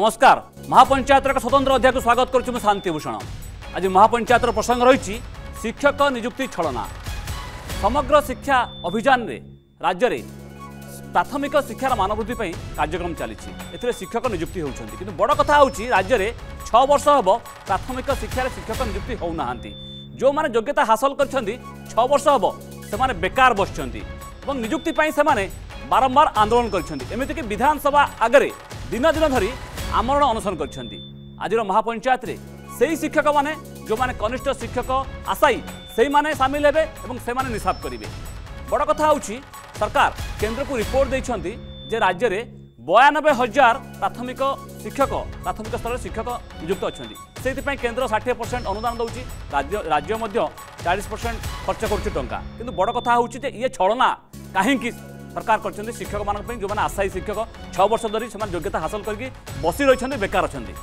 নমস্কার মহাপঞ্চায়েতর এক স্বতন্ত্র অধ্যায়কে স্বাগত করছি মু শান্তিভূষণ আজ মহাপঞ্চায়েতর প্রসঙ্গ রয়েছে শিক্ষক নিযুক্তি ছলনা সমগ্র শিক্ষা অভিযানে রাজ্যের প্রাথমিক শিক্ষার মানবৃদ্ধি পাই কার্যক্রম চালিছে এতে শিক্ষক নিযুক্তি হচ্ছেন কিন্তু বড় কথা হচ্ছে রাজ্যের ছ বর্ষ হব প্রাথমিক শিক্ষার শিক্ষক নিযুক্তি হো না যে যোগ্যতা হাসল করছেন ছ বর্ষ হব সে বেকার বসছেন এবং নিযুক্তি পাই সে বারম্বার আন্দোলন করছেন এমিতিকি বিধানসভা আগে দিন দিন ধর আমরণ অনশন করছেন আজর মহাপঞ্চায়েত সেই শিক্ষক মানে যে কনিষ্ঠ শিক্ষক আশাই সেই মানে সামিল হবে এবং সে নিসাব করবে বড় কথা হচ্ছে সরকার কেন্দ্রক রিপোর্ট দিয়েছেন যে রাজ্যের বয়ানবে হাজার প্রাথমিক শিক্ষক প্রাথমিক স্তরের শিক্ষক নিযুক্ত অনেক সেইপা কেন্দ্র ষাঠিয়ে পরসেন্ট অনুদান দেଉଛି রাজ্য রাজ্য মধ্য চাশ পরসেন্ট খরচ করছে টঙ্কা কিন্তু বড় কথা হচ্ছে যে ইয়ে ছড়না কাহিকি সরকার করছেন শিক্ষক মানুষ যে আশায়ী শিক্ষক ছ বর্ষ ধর সে যোগ্যতা হাসল করি বসি রয়েছেন বেকার অনেক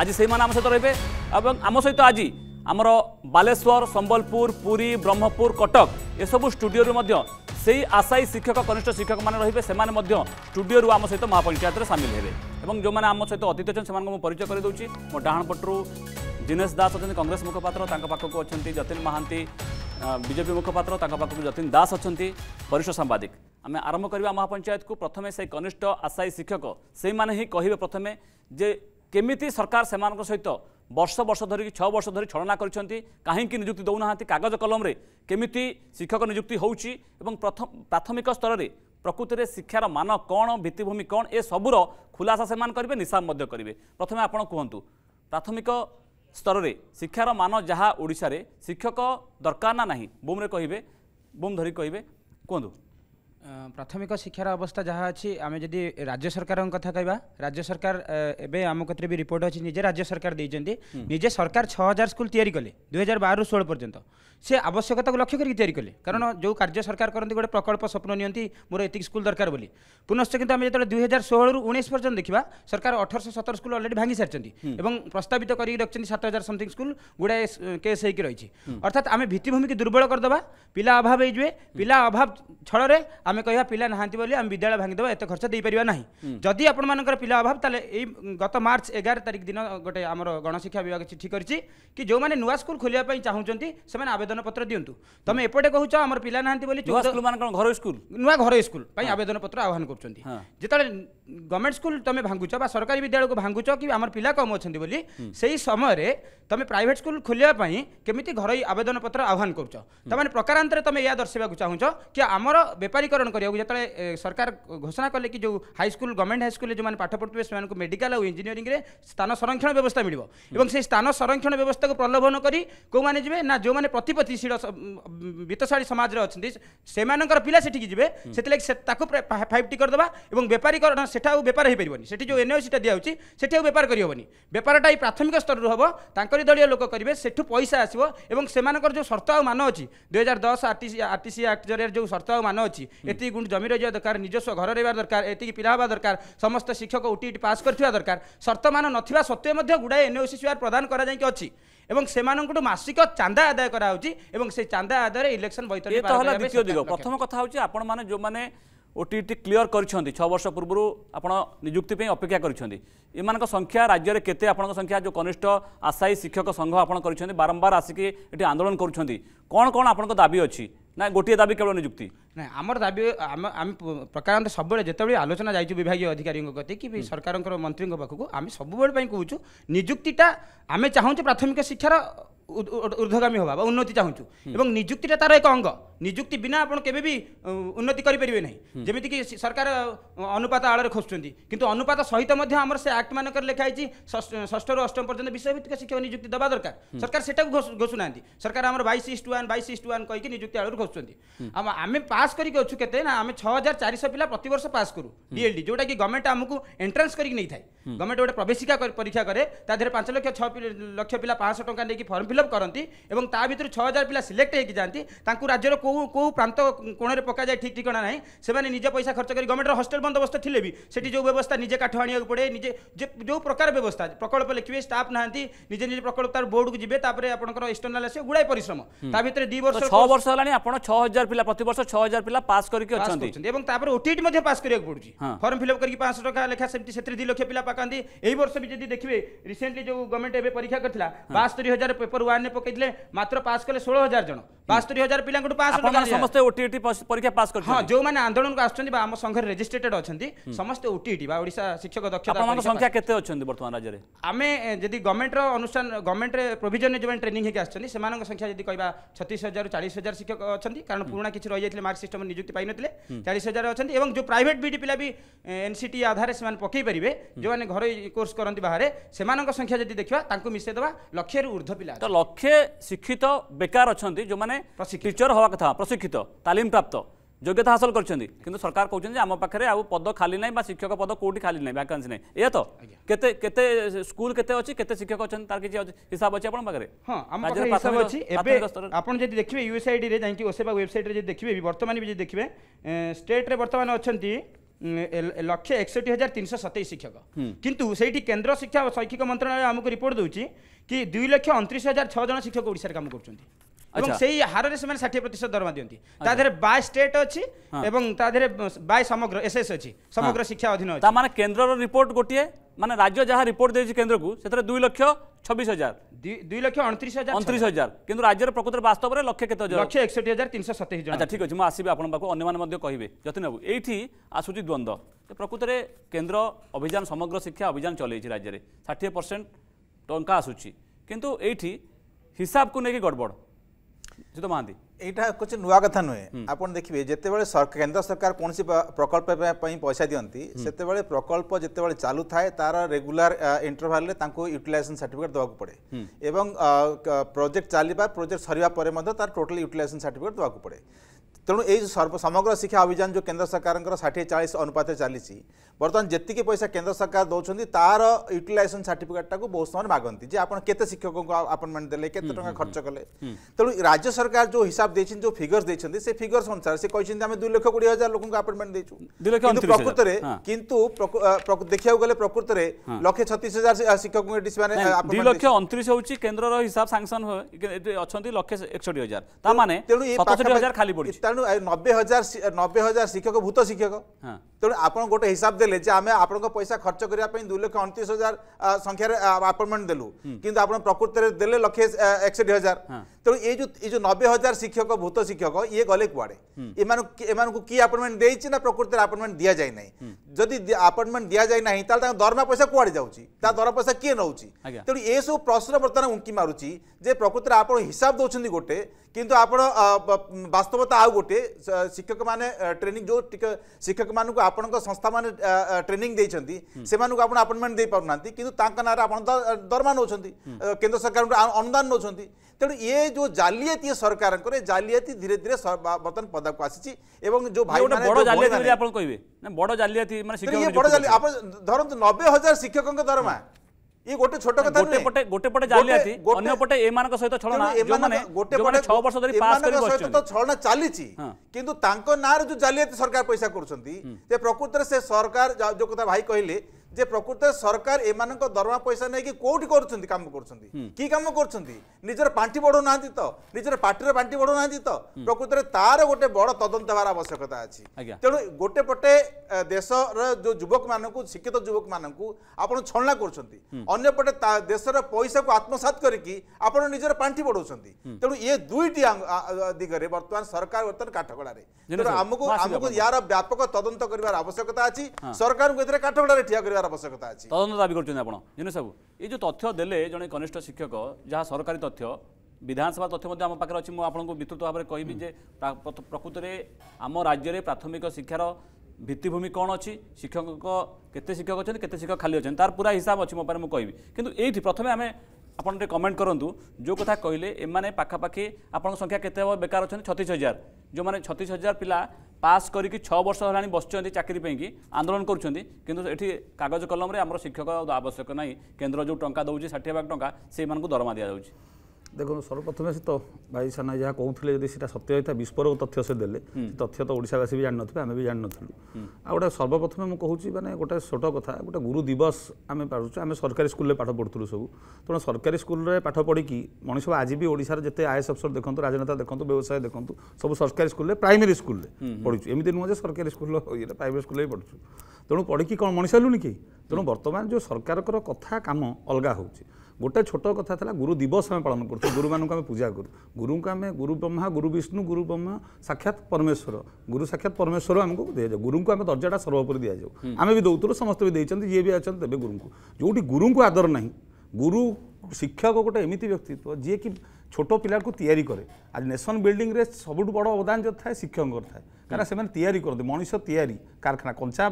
আজ সেই আমার সহ রয়েবে এবং আমার সহ আজ আমার বালেশ্বর সম্বলপুর পুরী ব্রহ্মপুর কটক এসব স্টুডিও সেই আশায়ী শিক্ষক কনিষ্ঠ শিক্ষক মানে রহবে সে স্টুডিও আমার সহ মহাপঞ্চায়েতের সামিল হবে এবং যে আমার সহ অতীত অনেক সে পরিচয় করে দেছি মো ডাহাণ পটু দীনেশ দাস অনেক কংগ্রেস মুখপাত্র তাঁর পাখক অনেক যতীন মহান্তি বিজেপি মুখপাত্র তাঁর পাখক যতীন দাস অনেক বরিষ্ঠ সাংবাদিক আমি আরম্ভ করা মহাপঞ্চায়েতক প্রথমে সেই কনিষ্ঠ আশায়ী শিক্ষক সেই মানে হি কহবে প্রথমে যে କେମିତି ସରକାର ସେମାନଙ୍କ ସହିତ ବର୍ଷ ବର୍ଷ ଧରିକି ଛଅ ବର୍ଷ ଧରି ଛଳନା କରିଛନ୍ତି କାହିଁକି ନିଯୁକ୍ତି ଦେଉନାହାନ୍ତି କାଗଜ କଲମରେ କେମିତି ଶିକ୍ଷକ ନିଯୁକ୍ତି ହେଉଛି ଏବଂ ପ୍ରାଥମିକ ସ୍ତରରେ ପ୍ରକୃତିରେ ଶିକ୍ଷାର ମାନ କ'ଣ ଭିତ୍ତିଭୂମି କ'ଣ ଏସବୁର ଖୁଲାସା ସେମାନେ କରିବେ ନିଶାବ ମଧ୍ୟ କରିବେ ପ୍ରଥମେ ଆପଣ କୁହନ୍ତୁ ପ୍ରାଥମିକ ସ୍ତରରେ ଶିକ୍ଷାର ମାନ ଯାହା ଓଡ଼ିଶାରେ ଶିକ୍ଷକ ଦରକାର ନା ନାହିଁ ବୁମ୍ରେ କହିବେ ବୁମ୍ ଧରି କହିବେ କୁହନ୍ତୁ ପ୍ରାଥମିକ ଶିକ୍ଷାର ଅବସ୍ଥା ଯାହା ଅଛି ଆମେ ଯଦି ରାଜ୍ୟ ସରକାରଙ୍କ କଥା କହିବା ରାଜ୍ୟ ସରକାର ଏବେ ଆମ କତିରେ ବି ରିପୋର୍ଟ ଅଛି ନିଜେ ରାଜ୍ୟ ସରକାର ଦେଇଛନ୍ତି ନିଜେ ସରକାର ଛଅ ହଜାର ସ୍କୁଲ ତିଆରି କଲେ ଦୁଇ ହଜାର ବାରରୁ ଷୋହଳ ପର୍ଯ୍ୟନ୍ତ ସେ ଆବଶ୍ୟକତାକୁ ଲକ୍ଷ୍ୟ କରିକି ତିଆରି କଲେ କାରଣ ଯେଉଁ କାର୍ଯ୍ୟ ସରକାର କରନ୍ତି ଗୋଟେ ପ୍ରକଳ୍ପ ସ୍ୱପ୍ନ ନିଅନ୍ତି ମୋର ଏତିକି ସ୍କୁଲ ଦରକାର ବୋଲି ପୁନଶ୍ଚ କିନ୍ତୁ ଆମେ ଯେତେବେଳେ ଦୁଇ ହଜାର ଷୋହଳରୁ ଉଣେଇଶ ପର୍ଯ୍ୟନ୍ତ ଦେଖିବା ସରକାର ଅଠରଶହ ସତର ସ୍କୁଲ ଅଲରେଡ଼ି ଭାଙ୍ଗି ସାରିଛନ୍ତି ଏବଂ ପ୍ରସ୍ତାବିତ କରିକି ରଖିଛନ୍ତି ସାତ ହଜାର ସମଥିଙ୍ଗ ସ୍କୁଲ ଗୁଡ଼ାଏ କେସ୍ ହେଇକି ରହିଛି ଅର୍ଥାତ୍ ଆମେ ଭିତ୍ତିଭୂମିକୁ ଦୁର୍ବଳ କରିଦେବା ପିଲା ଅଭାବ ହେଇଯିବେ ପିଲା ଅଭାବ ଛଳରେ ଆମେ आम कह पा ना आम विद्यालय भांगीदेव एत खर्च दे पार ना जदि आपर पा अभाव तेल यही गत मार्च एगार तारीख दिन गोटे आम गणशिक्षा विभाग चिठी कर कि जो मैंने नुआ स्कूल खोलने चाहते से आवेदन पत्र दिंतु तुम एपटे कह आम पा ना घर स्कूल नुआ घर स्कूल आवेदन पत्र आह्वान कर गभर्नमेन्ट स्कुल तुम भाँगुछ बा सरकारी को भाँगुछ कि आम पिला कम अच्छे बोली ही समय तुम प्राइट स्कूल खोल्याइ केमि घर आवेदन पत्र आह्वान गर्छ त प्रकारान्तर त या दर्शाएको चाहन्छ कि आम बेपारीकरण गरेको सरकार घोषणा कले कि जो high school school government high school जो पाठ पढुवे सो मेडिकल आउ इन्जिनियरिङ स्थान संरक्षण व्यवस्था मिल्यो एवं से स्थान संरक्षण व्यवस्था को प्रलोभन गरि मैंने जी ना जो प्रतिपत्तिशील वित्तशाली समाज अहिले पिला सेठिक जे त्यसलाई फाइव टी करदे और बेपारीकरण ସେଠା ଆଉ ବେପାର ହୋଇପାରିବନି ସେଠି ଯେଉଁ ଏନ୍ଓସିଟା ଦିଆହେଉଛି ସେଠି ଆଉ ବେପାର କରିହେବନି ବେପାରଟା ଏଇ ପ୍ରାଥମିକ ସ୍ତରରୁ ହେବ ତାଙ୍କରି ଦଳୀୟ ଲୋକ କରିବେ ସେଠୁ ପଇସା ଆସିବ ଏବଂ ସେମାନଙ୍କର ଯେଉଁ ସର୍ତ୍ତ ଆଉ ମାନ ଅଛି ଦୁଇହଜାର ଦଶ ଆର୍ଟିସି ଆର୍ଟିସି ଆକ୍ଟ ଜରିଆରେ ଯେଉଁ ସର୍ତ୍ତ ଆଉ ମାନ ଅଛି ଏତିକି ଗୁଣି ଜମି ରହିଯିବା ଦରକାର ନିଜସ୍ୱ ଘର ରହିବା ଦରକାର ଏତିକି ପିଲା ହେବା ଦରକାର ସମସ୍ତ ଶିକ୍ଷକ ଓଟି ଇଟି ପାସ୍ କରିଥିବା ଦରକାର ସର୍ତ୍ତମାନ ନଥିବା ସତ୍ତ୍ୱେ ମଧ୍ୟ ଗୁଡ଼ାଏ ଏନ୍ଓସି ସିଆର୍ ପ୍ରଦାନ କରାଯାଇକି ଅଛି এবং সেমানଙ୍କଠୁ মাসিক চাঁদা আদায় করা হচ্ছে এবং সেই চাঁদা আদায়ের ইলেকশন বৈতরণী প্রথম কথা হচ্ছে আপনার যে ଓଟିଇଟି କ୍ଲିୟର କରିଛନ୍ତି ଛଅ ବର୍ଷ ପୂର୍ବରୁ ଆପଣ ନିଯୁକ୍ତି ପାଇଁ ଅପେକ୍ଷା କରିଛନ୍ତି ଏମାନଙ୍କ ସଂଖ୍ୟା ରାଜ୍ୟରେ କେତେ ଆପଣଙ୍କ ସଂଖ୍ୟା ଯେଉଁ କନିଷ୍ଠ ଆଶାୟୀ ଶିକ୍ଷକ ସଂଘ ଆପଣ କରିଛନ୍ତି ବାରମ୍ବାର ଆସିକି ଏଠି ଆନ୍ଦୋଳନ କରୁଛନ୍ତି କ'ଣ କ'ଣ ଆପଣଙ୍କ ଦାବି ଅଛି ନା ଗୋଟିଏ ଦାବି କେବଳ ନିଯୁକ୍ତି ନା ଆମର ଦାବି ଆମେ ଆମେ ପ୍ରକାରାନ୍ତ ସବୁବେଳେ ଯେତେବେଳେ ଆଲୋଚନା ଯାଇଛୁ ବିଭାଗୀୟ ଅଧିକାରୀଙ୍କ କତି କି ସରକାରଙ୍କର ମନ୍ତ୍ରୀଙ୍କ ପାଖକୁ ଆମେ ସବୁବେଳେ ପାଇଁ କହୁଛୁ ନିଯୁକ୍ତିଟା ଆମେ ଚାହୁଁଛୁ ପ୍ରାଥମିକ ଶିକ୍ଷାର ଉର୍ଦ୍ଧ୍ୱଗାମୀ ହେବା ବା ଉନ୍ନତି ଚାହୁଁଛୁ ଏବଂ ନିଯୁକ୍ତିଟା ତା'ର ଏକ ଅଙ୍ଗ ନିଯୁକ୍ତି ବିନା ଆପଣ କେବେ ବି ଉନ୍ନତି କରିପାରିବେ ନାହିଁ ଯେମିତିକି ସରକାର ଅନୁପାତ ଆଳରେ ଖୋଜୁଛନ୍ତି କିନ୍ତୁ ଅନୁପାତ ସହିତ ମଧ୍ୟ ଆମର ସେ ଆକ୍ଟ ମାନଙ୍କରେ ଲେଖା ହେଇଛି ଷଷ୍ଠରୁ ଅଷ୍ଟମ ପର୍ଯ୍ୟନ୍ତ ବିଷୟଭିତ୍ତିକ ଶିକ୍ଷକ ନିଯୁକ୍ତି ଦେବା ଦରକାର ସରକାର ସେଟାକୁ ଘୋଷୁନାହାନ୍ତି ସରକାର ଆମର ବାଇଶ ଇଷ୍ଟ ୱାନ୍ ବାଇଶ ଇଷ୍ଟ ୱାନ୍ କହିକି ନିଯୁକ୍ତି ଆଳରୁ ଘୋଷୁଛନ୍ତି ଆଉ ଆମେ ପାସ୍ କରିକି ଅଛୁ କେତେ ନା ଆମେ ଛଅ ହଜାର ଚାରିଶହ ପିଲା ପ୍ରତିବର୍ଷ ପାସ୍ କରୁ ଡିଏଲ୍ଡି ଯେଉଁଟାକି ଗଭର୍ଣ୍ଣମେଣ୍ଟ ଆମକୁ ଏଣ୍ଟ୍ରାନ୍ସ କରିକି ନେଇଥାଏ ଗଭର୍ଣ୍ଣମେଣ୍ଟ ଗୋଟେ ପ୍ରବେଶିକା ପରୀକ୍ଷା କରେ ତା ଦେହରେ ପାଞ୍ଚ ଲକ୍ଷ ଛଅ ଲକ୍ଷ ପିଲା ପାଞ୍ଚଶହ ଟଙ୍କା ନେଇକି ଫର୍ମ ଫିଲ୍ଅପ୍ କରନ୍ତି ଏବଂ ତା ଭିତରୁ ଛଅ ହଜାର ପିଲା ସିଲେକ୍ଟ ହେଇକି ଯାଆନ୍ତି ତାଙ୍କୁ ରାଜ୍ୟର କେଉଁ କେଉଁ କେଉଁ ପ୍ରାନ୍ତ କୋଣରେ ପକାଯାଏ ଠିକ୍ ଠିକଣା ନାହିଁ ସେମାନେ ନିଜ ପଇସା ଖର୍ଚ୍ଚ କରି ଗଭର୍ଣ୍ଣମେଣ୍ଟର ହଷ୍ଟେଲ ବନ୍ଦୋବସ୍ତ ଥିଲେ ବି ସେଠି ଯେଉଁ ବ୍ୟବସ୍ଥା ନିଜେ କାଠ ଆଣିବାକୁ ପଡ଼େ ନିଜେ ଯେଉଁ ପ୍ରକାର ବ୍ୟବସ୍ଥା ପ୍ରକଳ୍ପ ଲେଖିବେ ଷ୍ଟାଫ୍ ନାହାନ୍ତି ନିଜେ ନିଜେ ପ୍ରକଳ୍ପ ତାର ବୋର୍ଡ଼କୁ ଯିବେ ତାପରେ ଆପଣଙ୍କର ଇଷ୍ଟର୍ନାଲ ଆସିବ ଗୁଡ଼ାଏ ପରିଶ୍ରମ ତା ଭିତରେ ଦୁଇ ବର୍ଷ ଛଅ ବର୍ଷ ହେଲାଣି ଆପଣ ଛଅ ହଜାର ପିଲା ପ୍ରତିବର୍ଷ ଛଅ ହଜାର ପିଲା ପାସ୍ କରିକି ଅଛନ୍ତି ଏବଂ ତାପରେ ଓଟିଇଟି ମଧ୍ୟ ପାସ୍ କରିବାକୁ ପଡ଼ୁଛି ଫର୍ମ ଫିଲ୍ଅପ୍ କରିକି ପାଞ୍ଚଶହ ଟଙ୍କା ଲେଖା ସେମିତି ସେଥିରେ ଦୁଇ ଲକ୍ଷ ପିଲା ପକାନ୍ତି ଏହି ବର୍ଷ ବି ଯଦି ଦେଖିବେ ରିସେଣ୍ଟଲି ଯେଉଁ ଗଭର୍ଣ୍ଣମେଣ୍ଟ ଏବେ ପରୀକ୍ଷା କରିଥିଲା ବାସ୍ତରୀ ହଜାର ପେପର ୱାନ୍ରେ ପକାଇଥିଲେ ମାତ୍ର ପାସ୍ କଲେ ଷୋହଳ ହଜାର ଜଣ ବାସ୍ତରୀ ହଜାର ପିଲାଙ୍କଠୁ ପାସ୍ আপনারা সমস্ত ওটিইটি পরীক্ষা পাস করছেন হ্যাঁ যে মানে আন্দোলন কো আসছেন বা আমার সংঘ রেজিস্ট্রেটেড অছন্তি সমস্ত ওটিইটি বা ওড়িশা শিক্ষক দক্ষতা আপনার সংখ্যা কেতে অছন্তি বর্তমান রাজ্যরে আমি যদি গভর্নমেন্ট র অনুষ্ঠান গভর্নমেন্ট রে প্রভিজন যে মানে ট্রেনিং হেকি আসছেন সেমানক সংখ্যা যদি কইবা 36000 রু 40000 শিক্ষক অছন্তি কারণ পুরোনা কিছু রই যাইতলে মার্ক সিস্টম নিযুক্তি পাই নতলে 40000 অছন্তি এবং যে প্রাইভেট বিডি পিলা বি এনসিটি আধারে সেমান পকেই পারিবে যে মানে ঘরে কোর্স করন্তি বাহারে সেমানক সংখ্যা যদি দেখিবা তাঙ্কু মিশে দেবা লক্ষের ঊর্ধ্ব পিলা তো লক্ষে শিক্ষিত বেকার অছন্তি যে মানে টিচর হওয়া কথা ଯଥା ପ୍ରଶିକ୍ଷିତ ତାଲିମପ୍ରାପ୍ତ যোগ্যতা হাসল করছেন কিন্তু সরকার কৌন যে আমার পাখে আপ পদ খালি নাই বা শিক্ষক পদ কোটি খালি নাই ভ্যাকান্সি নাই এ তো কেতে কেতে স্কুল কেতে অছি কেতে শিক্ষক অছেন তার কিছু হিসাব আছে আপনার পাখে হ্যাঁ আমার হিসাব আছে এবে আপন যদি দেখিবে ইউএসআইডি রে যাইকি ওসেবা ওয়েবসাইট রে যদি দেখিবে বর্তমানে যদি দেখিবে স্টেট রে বর্তমানে অছন্তি লক্ষ একষট্টি হাজার তিনশো সতেইশ শিক্ষক কিন্তু সেইটি কেন্দ্র শিক্ষা ও শৈক্ষিক মন্ত্রণালয় আমাকে রিপোর্ট দেউছি কি দুই লক্ষ অনত্রিশ হাজার ছ জন শিক্ষক ওড়িশার কাম করছেন এবং আচ্ছা। সেই হারে সে ষাঠিয়ে প্রতিশত দরমা দিকে তা দেহে বাই স্টেট অছি এবং তা দেহে বাই সমগ্র এসএস অছি সমগ্র শিক্ষা অধীন তা মানে কেন্দ্র রিপোর্ট গোটিয়ে মানে রাজ্য যা রিপোর্ট দিয়েছে কেন্দ্রকু সেতরে দুই লক্ষ ছবিশ হাজার দুই লক্ষ অনত্রিশ হাজার অনত্রিশ হাজার কিন্তু রাজ্যের প্রকৃত বাস্তবের লক্ষ কত হাজার লক্ষ একষট্টি হাজার তিনশো সতেইশ জন আচ্ছা ঠিক আছে মু আসবি আপনার পাখু অন্যমানে মধ্যে কহবে যতীনবাবু এইটি আসুচি দ্বন্দ্ব প্রকৃতরে কেন্দ্র অভিযান সমগ্র শিক্ষা অভিযান চলাইছে রাজ্যের ষাঠিয়ে পরসেন্ট টঙ্কা আসুচি কিন্তু এইটি হিসাবকু নেই গড়বড় ଯୁତ ମହାନ୍ତି ଏଇଟା କିଛି ନୂଆ କଥା ନୁହେଁ ଆପଣ ଦେଖିବେ ଯେତେବେଳେ କେନ୍ଦ୍ର ସରକାର କୌଣସି ପ୍ରକଳ୍ପ ପାଇଁ ପଇସା ଦିଅନ୍ତି ସେତେବେଳେ ପ୍ରକଳ୍ପ ଯେତେବେଳେ ଚାଲୁଥାଏ ତାର ରେଗୁଲାର ଇଣ୍ଟରଭାଲରେ ତାଙ୍କୁ ୟୁଟିଲାଇଜେସନ୍ ସାର୍ଟିଫିକେଟ୍ ଦେବାକୁ ପଡ଼େ ଏବଂ ପ୍ରୋଜେକ୍ଟ ଚାଲିବା ପ୍ରୋଜେକ୍ଟ ସରିବା ପରେ ମଧ୍ୟ ତାର ଟୋଟାଲ ୟୁଟିଲାଇଜେସନ୍ ସାର୍ଟିଫିକେଟ୍ ଦେବାକୁ ପଡ଼େ तेणु ये समग्र शिक्षा अभियान जो केन्द्र सरकार षाठी चालीस अनुपात चली बर्तमान जितकी पैसा केन्द्र सरकार दौरान तार यूटिलइेसन सार्टिफिकेट को बहुत समय मागंती जे आपन केते शिक्षक को आपमेंट देले केते टका खर्च कले तेणु राज्य सरकार जो हिसाब दे जो फिगर्स देखते फिगर्स अनुसार से कहते हैं दुई लक्ष कोड़े हजार लोक आपमेंट देचु प्रकृत में कि देखा गले प्रकृत में लक्ष छत्तीस हजार शिक्षक केन्द्र हिसाब सांसन अच्छा लक्ष एकसठ हजार खाली पड़ेगा কারণ নবে হাজার নবে হাজার শিক্ষক ভূত শিক্ষক তেমন আপনার গোটে হিসাব দেলে যে আমি আপনার পয়সা খরচ করা দুই লক্ষ অনত্রিশ হাজার সংখ্যার আপয়েন্টমেন্ট দেলু কিন্তু আপনার প্রকৃতরে দেলে লক্ষে একষট্টি হাজার তেমন এই যে এই যে নবে হাজার শিক্ষক ভূত শিক্ষক ইয়ে গলে কুয়াড়ে এমান কি আপয়েন্টমেন্ট দিয়েছে না প্রকৃতরে আপয়েন্টমেন্ট দিয়া যায় না যদি আপয়েন্টমেন্ট দিয়া যায় না তাহলে তাঁর দরমা পয়সা কুয়াড়ে যাচ্ছি তা দরমা পয়সা কিয়ে নেছি তেমন এইসব প্রশ্ন বর্তমানে উঙ্কি মারুচি যে প্রকৃতরে আপনার হিসাব দৌঁচ গোটে কিন্তু আপন বাস্তবতা আউ গোটে শিক্ষক মানে ট্রেনিং যে শিক্ষক মানুষ আপনার সংস্থা মানে ট্রেনিং দিয়েছেন সে আপনার আপয়েন্টমেন্ট দিয়ে পু না কিন্তু তা নাঁরে আপনার দরমা নৌ কেন্দ্র সরকার অনুদান নৌ তেমন ইয়ে যে জালিয়াতি সরকার জালিয়াতি ধীরে ধীরে বর্তমান পদাকু আসিছি এবং যে ভাই বড় জালিয়াতি আপনার কহবে বড় জালিয়াতি মানে বড় জালি ধরুন নবে হাজার শিক্ষক দরমা ଇଏ ଗୋଟେ ଛୋଟ କଥା ଗୋଟେ ପଟେ ଗୋଟେ ପଟେ ଜାଲିଆତି ଅନ୍ୟ ପଟେ ଏମାନଙ୍କ ସହିତ ଛଳନା ଯୋଉମାନେ ଗୋଟେ ପଟେ 6 ବର୍ଷ ଧରି ପାସ୍ କରି ବସିଛନ୍ତି ତ ଛଳନା ଚାଲିଛି କିନ୍ତୁ ତାଙ୍କ ନାଁରେ ଯୋଉ ଜାଲିଆତି ସରକାର ପଇସା କରୁଛନ୍ତି ସେ ପ୍ରକୃତରେ ସେ ସରକାର ଯୋଉ କଥା ଭାଇ କହିଲେ ଯେ ପ୍ରକୃତ ସରକାର ଏମାନଙ୍କ ଦରମା ପଇସା ନେଇକି କୋଉଠି କରୁଛନ୍ତି କାମ କରୁଛନ୍ତି କି କାମ କରୁଛନ୍ତି ନିଜର ପାଣ୍ଠି ବଢ଼ଉନାହାନ୍ତି ତ ନିଜର ପାର୍ଟିର ପାଣ୍ଠି ବଢ଼ଉନାହାନ୍ତି ତ ପ୍ରକୃତରେ ତାର ଗୋଟେ ବଡ଼ ତଦନ୍ତ ହେବାର ଆବଶ୍ୟକତା ଅଛି ତେଣୁ ଗୋଟେ ପଟେ ଦେଶର ଯୋଉ ଯୁବକମାନଙ୍କୁ ଶିକ୍ଷିତ ଯୁବକମାନଙ୍କୁ ଆପଣ ଛଳନା କରୁଛନ୍ତି ଅନ୍ୟପଟେ ଦେଶର ପଇସାକୁ ଆତ୍ମସାତ କରିକି ଆପଣ ନିଜର ପାଣ୍ଠି ବଢ଼ଉଛନ୍ତି ତେଣୁ ଏ ଦୁଇଟି ଦିଗରେ ବର୍ତ୍ତମାନ ସରକାର ବର୍ତ୍ତମାନ କାଠଗଡ଼ାରେ ତେଣୁ ଆମକୁ ଆମକୁ ୟାର ବ୍ୟାପକ ତଦନ୍ତ କରିବାର ଆବଶ୍ୟକତା ଅଛି ସରକାରଙ୍କୁ ଏଥିରେ କାଠଗଡ଼ାରେ ଠିଆ କରିବାର ଦେବାର ଆବଶ୍ୟକତା ଅଛି ତଦନ୍ତ ଦାବି କରୁଛନ୍ତି ଆପଣ ଜିନିଷ ସାହୁ ଏଇ ଯେଉଁ ତଥ୍ୟ ଦେଲେ ଜଣେ କନିଷ୍ଠ ଶିକ୍ଷକ ଯାହା ସରକାରୀ ତଥ୍ୟ ବିଧାନସଭା ତଥ୍ୟ ମଧ୍ୟ ଆମ ପାଖରେ ଅଛି ମୁଁ ଆପଣଙ୍କୁ ବିତୃତ ଭାବରେ କହିବି ଯେ ପ୍ରକୃତରେ ଆମ ରାଜ୍ୟରେ ପ୍ରାଥମିକ ଶିକ୍ଷାର ଭିତ୍ତିଭୂମି କ'ଣ ଅଛି ଶିକ୍ଷକଙ୍କ କେତେ ଶିକ୍ଷକ ଅଛନ୍ତି କେତେ ଶିକ୍ଷକ ଖାଲି ଅଛନ୍ତି ତାର ପୁରା ହିସାବ ଅଛି ମୋ ପାଖରେ ମୁଁ କହିବି କିନ୍ତୁ ଏଇଠି ପ୍ରଥମେ ଆମେ ଆପଣ ଟିକେ କମେଣ୍ଟ କରନ୍ତୁ ଯେଉଁ କଥା କହିଲେ ଏମାନେ ପାଖାପାଖି ଆପଣଙ୍କ ସଂଖ୍ୟା କେତେ ହେବ ବେକାର ଅଛନ୍ତି ଛତିଶ ହଜାର ଯେଉଁମାନେ ଛତିଶ ହଜାର ପିଲା ପାସ୍ କରିକି ଛଅ ବର୍ଷ ହେଲାଣି ବସିଛନ୍ତି ଚାକିରି ପାଇଁକି ଆନ୍ଦୋଳନ କରୁଛନ୍ତି କିନ୍ତୁ ଏଠି କାଗଜ କଲମରେ ଆମର ଶିକ୍ଷକ ଆବଶ୍ୟକ ନାହିଁ କେନ୍ଦ୍ର ଯେଉଁ ଟଙ୍କା ଦେଉଛି ଷାଠିଏ ଭାଗ ଟଙ୍କା ସେଇମାନଙ୍କୁ ଦରମା ଦିଆଯାଉଛି ଦେଖନ୍ତୁ ସର୍ବପ୍ରଥମେ ସେ ତ ଭାଇ ସାନା ଯାହା କହୁଥିଲେ ଯଦି ସେଇଟା ସତ୍ୟ ହେଇଥାଏ ବିସ୍ଫୋରକ ତଥ୍ୟ ସେ ଦେଲେ ସେ ତଥ୍ୟ ତ ଓଡ଼ିଶାବାସୀ ବି ଜାଣିନଥିବେ ଆମେ ବି ଜାଣିନଥିଲୁ ଆଉ ଗୋଟେ ସର୍ବପ୍ରଥମେ ମୁଁ କହୁଛି ମାନେ ଗୋଟେ ଛୋଟ କଥା ଗୋଟେ ଗୁରୁ ଦିବସ ଆମେ ପାରୁଛୁ ଆମେ ସରକାରୀ ସ୍କୁଲରେ ପାଠ ପଢ଼ୁଥିଲୁ ସବୁ ତେଣୁ ସରକାରୀ ସ୍କୁଲରେ ପାଠ ପଢ଼ିକି ମଣିଷ ଆଜି ବି ଓଡ଼ିଶାର ଯେତେ ଆଏସ୍ ଅଫିସର ଦେଖନ୍ତୁ ରାଜନେତା ଦେଖନ୍ତୁ ବ୍ୟବସାୟ ଦେଖନ୍ତୁ ସବୁ ସରକାରୀ ସ୍କୁଲରେ ପ୍ରାଇମେରୀ ସ୍କୁଲରେ ପଢ଼ୁଛୁ ଏମିତି ନୁହଁ ଯେ ସରକାରୀ ସ୍କୁଲର ଇଏରେ ପ୍ରାଇଭେଟ୍ ସ୍କୁଲରେ ବି ପଢ଼ୁଛୁ ତେଣୁ ପଢ଼ିକି କ'ଣ ମଣିଷ ହେଲୁନି କି ତେଣୁ ବର୍ତ୍ତମାନ ଯେଉଁ ସରକାରଙ୍କର କଥା କାମ ଅଲଗା ହେଉଛି ଗୋଟେ ଛୋଟ କଥା ଥିଲା ଗୁରୁ ଦିବସ ଆମେ ପାଳନ କରୁଛୁ ଗୁରୁମାନଙ୍କୁ ଆମେ ପୂଜା କରୁ ଗୁରୁଙ୍କୁ ଆମେ ଗୁରୁ ବ୍ରହ୍ମା ଗୁରୁ ବିଷ୍ଣୁ ଗୁରୁ ବ୍ରହ୍ମା ସାକ୍ଷାତ ପରମେଶ୍ୱର ଗୁରୁ ସାକ୍ଷାତ ପରମେଶ୍ୱର ଆମକୁ ଦିଆଯାଉ ଗୁରୁଙ୍କୁ ଆମେ ଦର୍ଜାଟା ସର୍ବୋପରି ଦିଆଯାଉ ଆମେ ବି ଦେଉଥିଲୁ ସମସ୍ତେ ବି ଦେଇଛନ୍ତି ଯିଏ ବି ଅଛନ୍ତି ଦେବେ ଗୁରୁଙ୍କୁ ଯେଉଁଠି ଗୁରୁଙ୍କୁ ଆଦର ନାହିଁ ଗୁରୁ ଶିକ୍ଷକ ଗୋଟେ ଏମିତି ବ୍ୟକ୍ତିତ୍ୱ ଯିଏକି ছোট পিলাকে তৈরি করে আজ নেশন বিল্ডিংরে সবুঠ বড় অবদান যে থাকে শিক্ষকর থাকে কারণ সে তৈরি করতে মানুষ তৈরি কারখানা কঞ্চা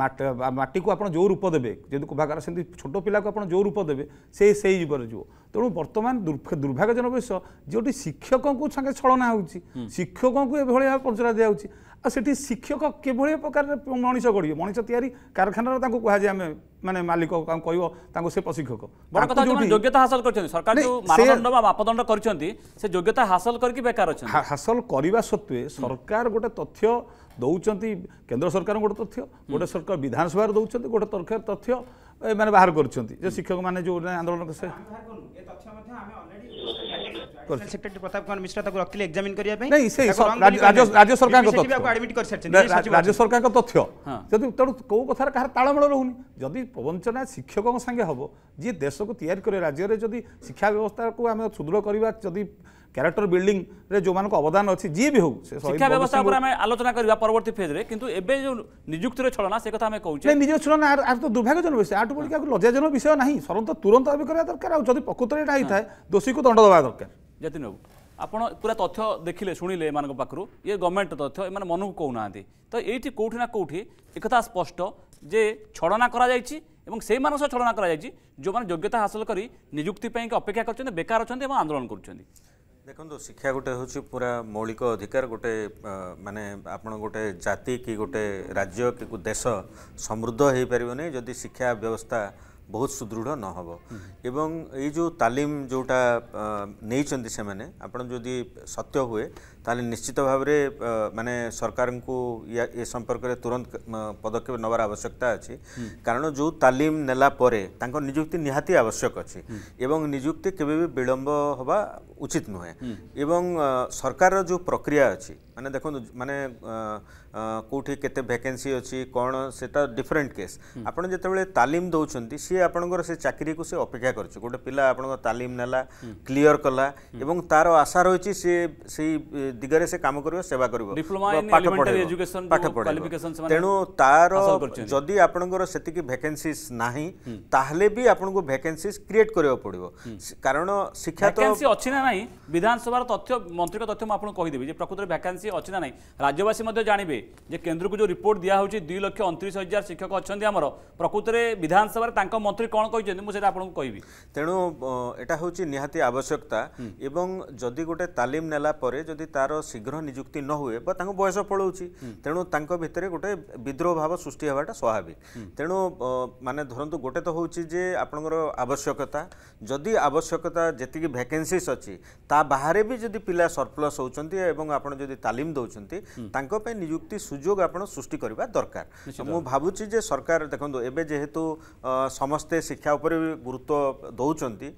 ମାଟିକୁ ଆପଣ ଯେଉଁ ରୂପ ଦେବେ ଯେମିତି କୁଭାକାର ସେମିତି ଛୋଟ ପିଲାକୁ ଆପଣ ଯେଉଁ ରୂପ ଦେବେ ସେ ସେଇ ଯୁଗରେ ଯିବ ତେଣୁ ବର୍ତ୍ତମାନ ଦୁର୍ଭାଗ୍ୟଜନକ ବିଷୟ ଯେଉଁଠି ଶିକ୍ଷକଙ୍କୁ ସାଙ୍ଗେ ଛଳନା ହେଉଛି ଶିକ୍ଷକଙ୍କୁ ଏଭଳି ଭାବେ ପଞ୍ଚରା ଦିଆହେଉଛି ଆଉ ସେଠି ଶିକ୍ଷକ କିଭଳି ପ୍ରକାରରେ ମଣିଷ ଗଢ଼ିବେ ମଣିଷ ତିଆରି କାରଖାନାର ତାଙ୍କୁ କୁହାଯାଏ ଆମେ ମାନେ ମାଲିକ କହିବ ତାଙ୍କୁ ସେ ପ୍ରଶିକ୍ଷକ ବଡ଼ କଥା ଯୋଗ୍ୟତା ହାସଲ କରିଛନ୍ତି ସରକାର ଯେଉଁ ମାନଦଣ୍ଡ ବା ମାପଦଣ୍ଡ କରିଛନ୍ତି ସେ ଯୋଗ୍ୟତା ହାସଲ କରିକି ବେକାର ଅଛନ୍ତି ହାସଲ କରିବା ସତ୍ତ୍ୱେ ସରକାର ଗୋଟେ ତଥ୍ୟ ଦେଉଛନ୍ତି କେନ୍ଦ୍ର ସରକାର ଗୋଟେ ତଥ୍ୟ ଗୋଟେ ସରକାର ବିଧାନସଭାରେ ଦେଉଛନ୍ତି ଗୋଟେ ତରକାର ତଥ୍ୟ ଏମାନେ ବାହାର କରୁଛନ୍ତି ଯେ ଶିକ୍ଷକମାନେ ଯେଉଁ ଆନ୍ଦୋଳନ ସେ ରାଜ୍ୟ ସରକାରଙ୍କ ତଥ୍ୟ ଯଦି ତେଣୁ କେଉଁ କଥାରେ କାହାର ତାଳମେଳ ରହୁନି ଯଦି ପ୍ରବଞ୍ଚନା ଶିକ୍ଷକଙ୍କ ସାଙ୍ଗେ ହେବ ଯିଏ ଦେଶକୁ ତିଆରି କରିବ ରାଜ୍ୟରେ ଯଦି ଶିକ୍ଷା ବ୍ୟବସ୍ଥାକୁ ଆମେ ସୁଦୃଢ଼ କରିବା ଯଦି ক্যারেক্টর বিল্ডিং রে যে অবদান অছি যে বি হোক শিক্ষা ব্যবস্থা উপরে আমি আলোচনা করিবা পরবর্তী ফেজ রে কিন্তু এবে যে নিযুক্তির ছলনা সে কথা আমি কইছি না নিযুক্তি ছলনা আর তো দুর্ভাগ্যজনক বিষয় আটু পড়ি কাকু লজ্জাজনক বিষয় নাহি সরন্ত তুরন্ত দাবি করা দরকার আর যদি প্রকৃতরে এটা হইতায় দোষীকে দণ্ড দেওয়া দরকার যতীন বাবু ଆପଣ ପୁରା ତଥ୍ୟ ଦେଖିଲେ ଶୁଣିଲେ ଏମାନଙ୍କ ପାଖରୁ ଇଏ ଗଭର୍ଣ୍ଣମେଣ୍ଟ ତଥ୍ୟ ଏମାନେ ମନକୁ କହୁନାହାନ୍ତି ତ ଏଇଠି କେଉଁଠି ନା କେଉଁଠି ଏକଥା ସ୍ପଷ୍ଟ ଯେ ଛଳନା କରାଯାଇଛି ଏବଂ ସେଇମାନଙ୍କ ସହ ଛଳନା କରାଯାଇଛି ଯେଉଁମାନେ ଯୋଗ୍ୟତା ହାସଲ କରି ନିଯୁକ୍ତି ପାଇଁ ଅପେକ୍ଷା କରିଛନ୍ତି ବେକାର ଅଛନ୍ତି ଏବଂ ଆନ୍ଦୋଳନ କରୁଛନ୍ତି ଦେଖନ୍ତୁ ଶିକ୍ଷା ଗୋଟେ ହେଉଛି ପୁରା ମୌଳିକ ଅଧିକାର ଗୋଟେ ମାନେ ଆପଣ ଗୋଟେ ଜାତି କି ଗୋଟେ ରାଜ୍ୟ କି ଦେଶ ସମୃଦ୍ଧ ହୋଇପାରିବନି ଯଦି ଶିକ୍ଷା ବ୍ୟବସ୍ଥା ବହୁତ ସୁଦୃଢ଼ ନ ହେବ ଏବଂ ଏଇ ଯେଉଁ ତାଲିମ ଯେଉଁଟା ନେଇଛନ୍ତି ସେମାନେ ଆପଣ ଯଦି ସତ୍ୟ ହୁଏ ତାହେଲେ ନିଶ୍ଚିତ ଭାବରେ ମାନେ ସରକାରଙ୍କୁ ଏ ସମ୍ପର୍କରେ ତୁରନ୍ତ ପଦକ୍ଷେପ ନେବାର ଆବଶ୍ୟକତା ଅଛି କାରଣ ଯେଉଁ ତାଲିମ ନେଲା ପରେ ତାଙ୍କ ନିଯୁକ୍ତି ନିହାତି ଆବଶ୍ୟକ ଅଛି ଏବଂ ନିଯୁକ୍ତି କେବେ ବି ବିଳମ୍ବ ହେବା ଉଚିତ ନୁହେଁ ଏବଂ ସରକାରର ଯେଉଁ ପ୍ରକ୍ରିୟା ଅଛି ମାନେ ଦେଖନ୍ତୁ ମାନେ କେଉଁଠି କେତେ ଭ୍ୟାକେନ୍ସି ଅଛି କ'ଣ ସେଟା ଡିଫରେଣ୍ଟ କେସ୍ ଆପଣ ଯେତେବେଳେ ତାଲିମ ଦେଉଛନ୍ତି ସିଏ ଆପଣଙ୍କର ସେ ଚାକିରିକୁ ସେ ଅପେକ୍ଷା କରୁଛି ଗୋଟେ ପିଲା ଆପଣଙ୍କ ତାଲିମ ନେଲା କ୍ଲିଅର କଲା ଏବଂ ତାର ଆଶା ରହିଛି ସିଏ ସେଇ ଦିଗରେ ସେ କାମ କରିବ ସେବା କରିବ ପାଠ ପଢ଼େଇବ ପାଠ ପଢ଼େଇବ ତେଣୁ ତାର ଯଦି ଆପଣଙ୍କର ସେତିକି ଭ୍ୟାକେନ୍ସିସ୍ ନାହିଁ ତାହେଲେ ବି ଆପଣଙ୍କୁ ଭ୍ୟାକେନ୍ସିସ୍ କ୍ରିଏଟ୍ କରିବାକୁ ପଡ଼ିବ କାରଣ ଶିକ୍ଷା ତ ଅଛି ନା ନାହିଁ ବିଧାନସଭାର ତଥ୍ୟ ମନ୍ତ୍ରୀଙ୍କ ତଥ୍ୟ ମୁଁ ଆପଣଙ୍କୁ କହିଦେବି ଯେ ପ୍ରକୃତରେ ଭ୍ୟାକେନ୍ସି ଅଛି ନା ନାହିଁ ରାଜ୍ୟବାସୀ ମଧ୍ୟ ଜାଣିବେ ଯେ କେନ୍ଦ୍ରକୁ ଯେଉଁ ରିପୋର୍ଟ ଦିଆହେଉଛି ଦୁଇ ଲକ୍ଷ ଅଣତିରିଶ ହଜାର ଶିକ୍ଷକ ଅଛନ୍ତି ଆମର ପ୍ରକୃତରେ ବିଧାନସଭାରେ ତାଙ୍କ ମନ୍ତ୍ରୀ କ'ଣ କହିଛନ୍ତି ମୁଁ ସେଇଟା ଆପଣଙ୍କୁ କହିବି ତେଣୁ ଏଇଟା ହେଉଛି ନିହାତି ଆବଶ୍ୟକତା ଏବଂ ଯଦି ଗୋଟେ ତାଲିମ ନେଲା ପରେ ଯଦି ତା ତାର ଶୀଘ୍ର ନିଯୁକ୍ତି ନ ହୁଏ ବା ତାଙ୍କୁ ବୟସ ପଳାଉଛି ତେଣୁ ତାଙ୍କ ଭିତରେ ଗୋଟେ ବିଦ୍ରୋହ ଭାବ ସୃଷ୍ଟି ହେବାଟା ସ୍ୱାଭାବିକ ତେଣୁ ମାନେ ଧରନ୍ତୁ ଗୋଟେ ତ ହେଉଛି ଯେ ଆପଣଙ୍କର ଆବଶ୍ୟକତା ଯଦି ଆବଶ୍ୟକତା ଯେତିକି ଭ୍ୟାକେନ୍ସିସ୍ ଅଛି ତା ବାହାରେ ବି ଯଦି ପିଲା ସରପ୍ଲସ୍ ହେଉଛନ୍ତି ଏବଂ ଆପଣ ଯଦି ତାଲିମ ଦେଉଛନ୍ତି ତାଙ୍କ ପାଇଁ ନିଯୁକ୍ତି ସୁଯୋଗ ଆପଣ ସୃଷ୍ଟି କରିବା ଦରକାର ମୁଁ ଭାବୁଛି ଯେ ସରକାର ଦେଖନ୍ତୁ ଏବେ ଯେହେତୁ ସମସ୍ତେ ଶିକ୍ଷା ଉପରେ ଗୁରୁତ୍ୱ ଦେଉଛନ୍ତି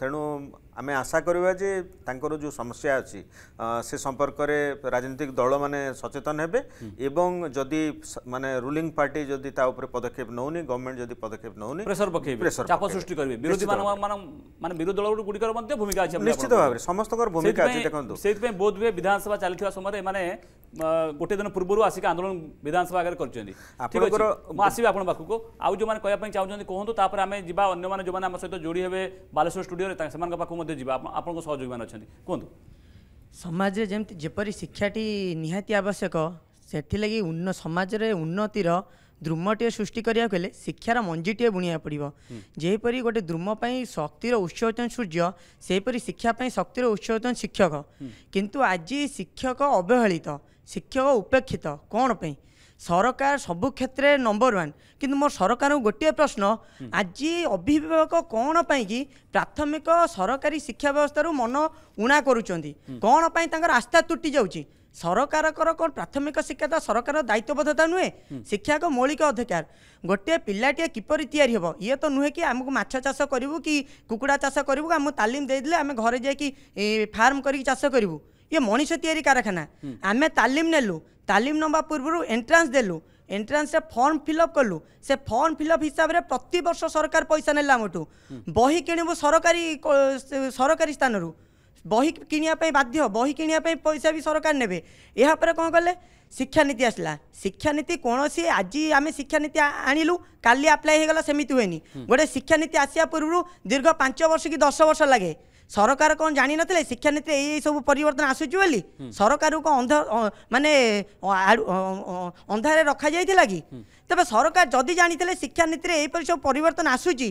ତେଣୁ ଆମେ ଆଶା କରିବା ଯେ ତାଙ୍କର ଯେଉଁ ସମସ୍ୟା ଅଛି ସେ ସମ୍ପର୍କରେ ରାଜନୈତିକ ଦଳମାନେ ସଚେତନ ହେବେ ଏବଂ ଯଦି ମାନେ ରୁଲିଂ ପାର୍ଟି ଯଦି ତା ଉପରେ ପଦକ୍ଷେପ ନେଉନି ଗଭର୍ଣ୍ଣମେଣ୍ଟ ଯଦି ପଦକ୍ଷେପ ନେଉନି ପ୍ରେସର ପକେଇବେ ଚାପ ସୃଷ୍ଟି କରିବେ ବିରୋଧୀ ମାନେ ବିରୋଧୀ ଦଳ ଗୁଡ଼ିକର ମଧ୍ୟ ଭୂମିକା ଅଛି ନିଶ୍ଚିତ ଭାବରେ ସମସ୍ତଙ୍କର ଭୂମିକା ଅଛି ଦେଖନ୍ତୁ ସେଇଥିପାଇଁ ବୋଧ ହୁଏ ବିଧାନସଭା ଚାଲିଥିବା ସମୟରେ ଏମାନେ ଗୋଟିଏ ଦିନ ପୂର୍ବରୁ ଆସିକି ଆନ୍ଦୋଳନ ବିଧାନସଭା ଆଗରେ କରିଛନ୍ତି ଆପଣଙ୍କର ମୁଁ ଆସିବି ଆପଣଙ୍କ ପାଖକୁ ଆଉ ଯେଉଁମାନେ କହିବା ପାଇଁ ଚାହୁଁଛନ୍ତି କୁହନ୍ତୁ ତାପରେ ଆମେ ଯିବା ଅନ୍ୟମାନେ ଯେଉଁମାନେ ଆମ ସହିତ ଯୋଡ଼ି ହେବେ ବାଲେଶ୍ୱର ଷ୍ଟୁଡ଼ିଓରେ ସେମାନଙ୍କ ପାଖକୁ ମଧ୍ୟ ଯିବା ଆପଣଙ୍କ ସହଯୋଗୀମାନେ ଅଛନ୍ତି କୁହନ୍ତୁ ସମାଜରେ ଯେମିତି ଯେପରି ଶିକ୍ଷାଟି ନିହାତି ଆବଶ୍ୟକ ସେଥିଲାଗି ସମାଜରେ ଉନ୍ନତିର ଦ୍ରୁମଟିଏ ସୃଷ୍ଟି କରିବାକୁ ହେଲେ ଶିକ୍ଷାର ମଞ୍ଜିଟିଏ ବୁଣିବାକୁ ପଡ଼ିବ ଯେପରି ଗୋଟେ ଦ୍ରୁମ ପାଇଁ ଶକ୍ତିର ଉତ୍ସ ହେଉଛନ୍ତି ସୂର୍ଯ୍ୟ ସେହିପରି ଶିକ୍ଷା ପାଇଁ ଶକ୍ତିର ଉତ୍ସ ହେଉଛନ୍ତି ଶିକ୍ଷକ କିନ୍ତୁ ଆଜି ଶିକ୍ଷକ ଅବହେଳିତ ଶିକ୍ଷକ ଉପେକ୍ଷିତ କ'ଣ ପାଇଁ ସରକାର ସବୁ କ୍ଷେତ୍ରରେ ନମ୍ବର ୱାନ୍ କିନ୍ତୁ ମୋ ସରକାରଙ୍କୁ ଗୋଟିଏ ପ୍ରଶ୍ନ ଆଜି ଅଭିଭାବକ କ'ଣ ପାଇଁକି ପ୍ରାଥମିକ ସରକାରୀ ଶିକ୍ଷା ବ୍ୟବସ୍ଥାରୁ ମନ ଉଣା କରୁଛନ୍ତି କ'ଣ ପାଇଁ ତାଙ୍କର ଆସ୍ଥା ତୁଟି ଯାଉଛି ସରକାରଙ୍କର କ'ଣ ପ୍ରାଥମିକ ଶିକ୍ଷା ତ ସରକାର ଦାୟିତ୍ୱବଦ୍ଧତା ନୁହେଁ ଶିକ୍ଷା ଏକ ମୌଳିକ ଅଧିକାର ଗୋଟିଏ ପିଲାଟିଏ କିପରି ତିଆରି ହେବ ଇଏ ତ ନୁହେଁ କି ଆମକୁ ମାଛ ଚାଷ କରିବୁ କି କୁକୁଡ଼ା ଚାଷ କରିବୁ ଆମକୁ ତାଲିମ ଦେଇଦେଲେ ଆମେ ଘରେ ଯାଇକି ଫାର୍ମ କରିକି ଚାଷ କରିବୁ ଇଏ ମଣିଷ ତିଆରି କାରଖାନା ଆମେ ତାଲିମ ନେଲୁ ତାଲିମ ନେବା ପୂର୍ବରୁ ଏଣ୍ଟ୍ରାନ୍ସ ଦେଲୁ ଏଣ୍ଟ୍ରାନ୍ସରେ ଫର୍ମ ଫିଲଅପ୍ କଲୁ ସେ ଫର୍ମ ଫିଲଅପ୍ ହିସାବରେ ପ୍ରତିବର୍ଷ ସରକାର ପଇସା ନେଲେ ଆମଠୁ ବହି କିଣିବୁ ସରକାରୀ ସରକାରୀ ସ୍ଥାନରୁ ବହି କିଣିବା ପାଇଁ ବାଧ୍ୟ ବହି କିଣିବା ପାଇଁ ପଇସା ବି ସରକାର ନେବେ ଏହାପରେ କ'ଣ କଲେ ଶିକ୍ଷାନୀତି ଆସିଲା ଶିକ୍ଷାନୀତି କୌଣସି ଆଜି ଆମେ ଶିକ୍ଷାନୀତି ଆଣିଲୁ କାଲି ଆପ୍ଲାଏ ହୋଇଗଲା ସେମିତି ହୁଏନି ଗୋଟେ ଶିକ୍ଷାନୀତି ଆସିବା ପୂର୍ବରୁ ଦୀର୍ଘ ପାଞ୍ଚ ବର୍ଷ କି ଦଶ ବର୍ଷ ଲାଗେ ସରକାର କ'ଣ ଜାଣିନଥିଲେ ଶିକ୍ଷାନୀତିରେ ଏଇ ସବୁ ପରିବର୍ତ୍ତନ ଆସୁଛି ବୋଲି ସରକାରକୁ ଅନ୍ଧ ମାନେ ଅନ୍ଧାରରେ ରଖାଯାଇଥିଲା କି ତେବେ ସରକାର ଯଦି ଜାଣିଥିଲେ ଶିକ୍ଷାନୀତିରେ ଏହିପରି ସବୁ ପରିବର୍ତ୍ତନ ଆସୁଛି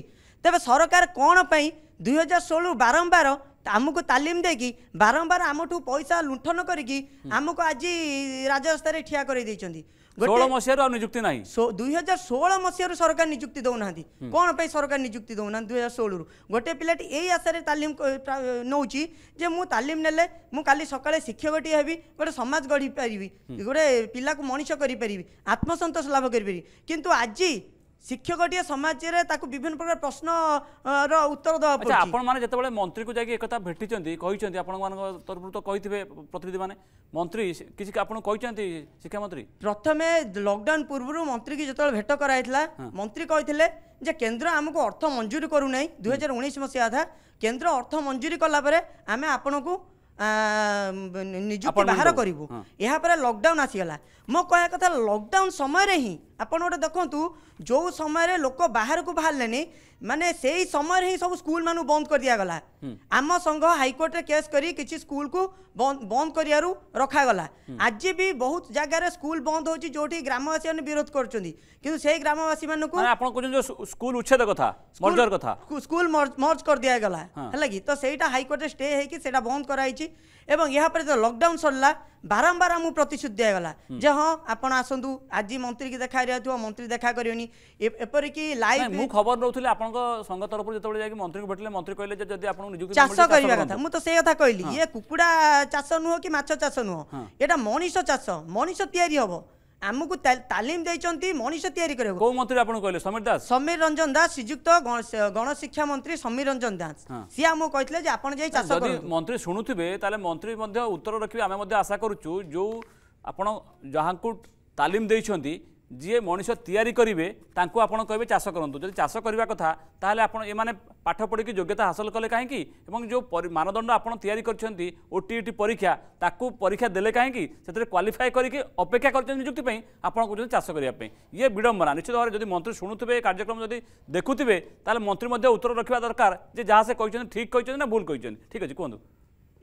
ତେବେ ସରକାର କ'ଣ ପାଇଁ ଦୁଇ ହଜାର ଷୋହଳରୁ ବାରମ୍ବାର ଆମକୁ ତାଲିମ ଦେଇକି ବାରମ୍ବାର ଆମଠୁ ପଇସା ଲୁଣ୍ଠନ କରିକି ଆମକୁ ଆଜି ରାଜରାସ୍ତାରେ ଠିଆ କରାଇ ଦେଇଛନ୍ତି ଷୋହଳ ମସିହାରୁ ଆଉ ନିଯୁକ୍ତି ନାହିଁ ଦୁଇ ହଜାର ଷୋହଳ ମସିହାରୁ ସରକାର ନିଯୁକ୍ତି ଦେଉନାହାନ୍ତି କ'ଣ ପାଇଁ ସରକାର ନିଯୁକ୍ତି ଦେଉନାହାନ୍ତି ଦୁଇ ହଜାର ଷୋହଳରୁ ଗୋଟିଏ ପିଲାଟି ଏଇ ଆଶାରେ ତାଲିମ ନେଉଛି ଯେ ମୁଁ ତାଲିମ ନେଲେ ମୁଁ କାଲି ସକାଳେ ଶିକ୍ଷକଟିଏ ହେବି ଗୋଟେ ସମାଜ ଗଢ଼ିପାରିବି ଗୋଟେ ପିଲାକୁ ମଣିଷ କରିପାରିବି ଆତ୍ମସନ୍ତୋଷ ଲାଭ କରିପାରିବି କିନ୍ତୁ ଆଜି ଶିକ୍ଷକ ଟିଏ ସମାଜରେ ତାକୁ ବିଭିନ୍ନ ପ୍ରକାର ପ୍ରଶ୍ନର ଉତ୍ତର ଦେବା ପଡ଼ୁଛି ଆପଣମାନେ ଯେତେବେଳେ ମନ୍ତ୍ରୀକୁ ଯାଇକି ଏକଥା ଭେଟିଛନ୍ତି କହିଛନ୍ତି ଆପଣମାନଙ୍କ ତରଫରୁ ତ କହିଥିବେ ପ୍ରତିନିଧିମାନେ ମନ୍ତ୍ରୀ କିଛି ଆପଣ କହିଛନ୍ତି ଶିକ୍ଷାମନ୍ତ୍ରୀ ପ୍ରଥମେ ଲକଡାଉନ୍ ପୂର୍ବରୁ ମନ୍ତ୍ରୀକି ଯେତେବେଳେ ଭେଟ କରାଯାଇଥିଲା ମନ୍ତ୍ରୀ କହିଥିଲେ ଯେ କେନ୍ଦ୍ର ଆମକୁ ଅର୍ଥ ମଞ୍ଜୁରୀ କରୁନାହିଁ ଦୁଇ ହଜାର ଉଣେଇଶ ମସିହା ଆଧା କେନ୍ଦ୍ର ଅର୍ଥ ମଞ୍ଜୁରୀ କଲାପରେ ଆମେ ଆପଣଙ୍କୁ ନିଯୁକ୍ତି ବାହାର କରିବୁ ଏହାପରେ ଲକଡାଉନ୍ ଆସିଗଲା ମୋ କହିବା କଥା ଲକଡାଉନ୍ ସମୟରେ ହିଁ आपटे देखू जो समय लोक बाहर को बाहर मानने से ही समय ही सब स्कूल मान बंद कर दिगला हम्म। आम संघ हाइकोर्ट केस कर किसी स्कूल को बंद कर रखाला आज भी बहुत जगार स्कूल बंद हो जो ग्रामवासी मैंने विरोध कर ग्रामवासी मानते स्कूल उच्छेद कर्जर कथ स्कूल मर्ज कर दिगला है तो सही हाइकोर्ट स्टे बंद कराई ଏବଂ ଏହା ପରେ ଯେତେବେଳେ ଲକଡାଉନ ସରିଲା ବାରମ୍ବାର ଆମକୁ ପ୍ରତିଶ୍ରୁତି ଦିଆଗଲା ଯେ ହଁ ଆପଣ ଆସନ୍ତୁ ଆଜି ମନ୍ତ୍ରୀକି ଦେଖା ହେଇଯାଉଥିବ ମନ୍ତ୍ରୀ ଦେଖା କରିବେନି ଏପରିକି ଲାଇଭ ମୁଁ ଖବର ନେଉଥିଲି ଆପଣଙ୍କ ସଂଘ ତରଫରୁ ଯେତେବେଳେ ଯାଇକି ମନ୍ତ୍ରୀଙ୍କୁ ଭେଟିଲେ ମନ୍ତ୍ରୀ କହିଲେ ଯେ ଯଦି ଆପଣଙ୍କୁ ନିଯୁକ୍ତି ଚାଷ କରିବା କଥା ମୁଁ ତ ସେଇ କଥା କହିଲି ଇଏ କୁକୁଡ଼ା ଚାଷ ନୁହଁ କି ମାଛ ଚାଷ ନୁହଁ ଏଇଟା ମଣିଷ ଚାଷ ମଣିଷ ତିଆରି ହବ आमको तालीम देखते मनीष या मंत्री आप समीर दास समीर रंजन दास श्रीजुक्त गणशिक्षा मंत्री समीर रंजन दास सी आमको कहते आप चाष मंत्री शुणुवे मंत्री उत्तर रखे आम आशा करुचु जो आप जहाँ तालीम देखते ଯିଏ ମଣିଷ ତିଆରି କରିବେ ତାଙ୍କୁ ଆପଣ କହିବେ ଚାଷ କରନ୍ତୁ ଯଦି ଚାଷ କରିବା କଥା ତାହେଲେ ଆପଣ ଏମାନେ ପାଠ ପଢ଼ିକି ଯୋଗ୍ୟତା ହାସଲ କଲେ କାହିଁକି ଏବଂ ଯେଉଁ ମାନଦଣ୍ଡ ଆପଣ ତିଆରି କରିଛନ୍ତି ଓ ଟି ଟି ପରୀକ୍ଷା ତାକୁ ପରୀକ୍ଷା ଦେଲେ କାହିଁକି ସେଥିରେ କ୍ୱାଲିଫାଏ କରିକି ଅପେକ୍ଷା କରିଛନ୍ତି ନିଯୁକ୍ତି ପାଇଁ ଆପଣ କହୁଛନ୍ତି ଚାଷ କରିବା ପାଇଁ ଇଏ ବିଡ଼ମ୍ବନା ନିଶ୍ଚିତ ଭାବରେ ଯଦି ମନ୍ତ୍ରୀ ଶୁଣୁଥିବେ କାର୍ଯ୍ୟକ୍ରମ ଯଦି ଦେଖୁଥିବେ ତାହେଲେ ମନ୍ତ୍ରୀ ମଧ୍ୟ ଉତ୍ତର ରଖିବା ଦରକାର ଯେ ଯାହା ସେ କହିଛନ୍ତି ଠିକ୍ କହିଛନ୍ତି ନା ଭୁଲ କହିଛନ୍ତି ଠିକ୍ ଅଛି କୁହନ୍ତୁ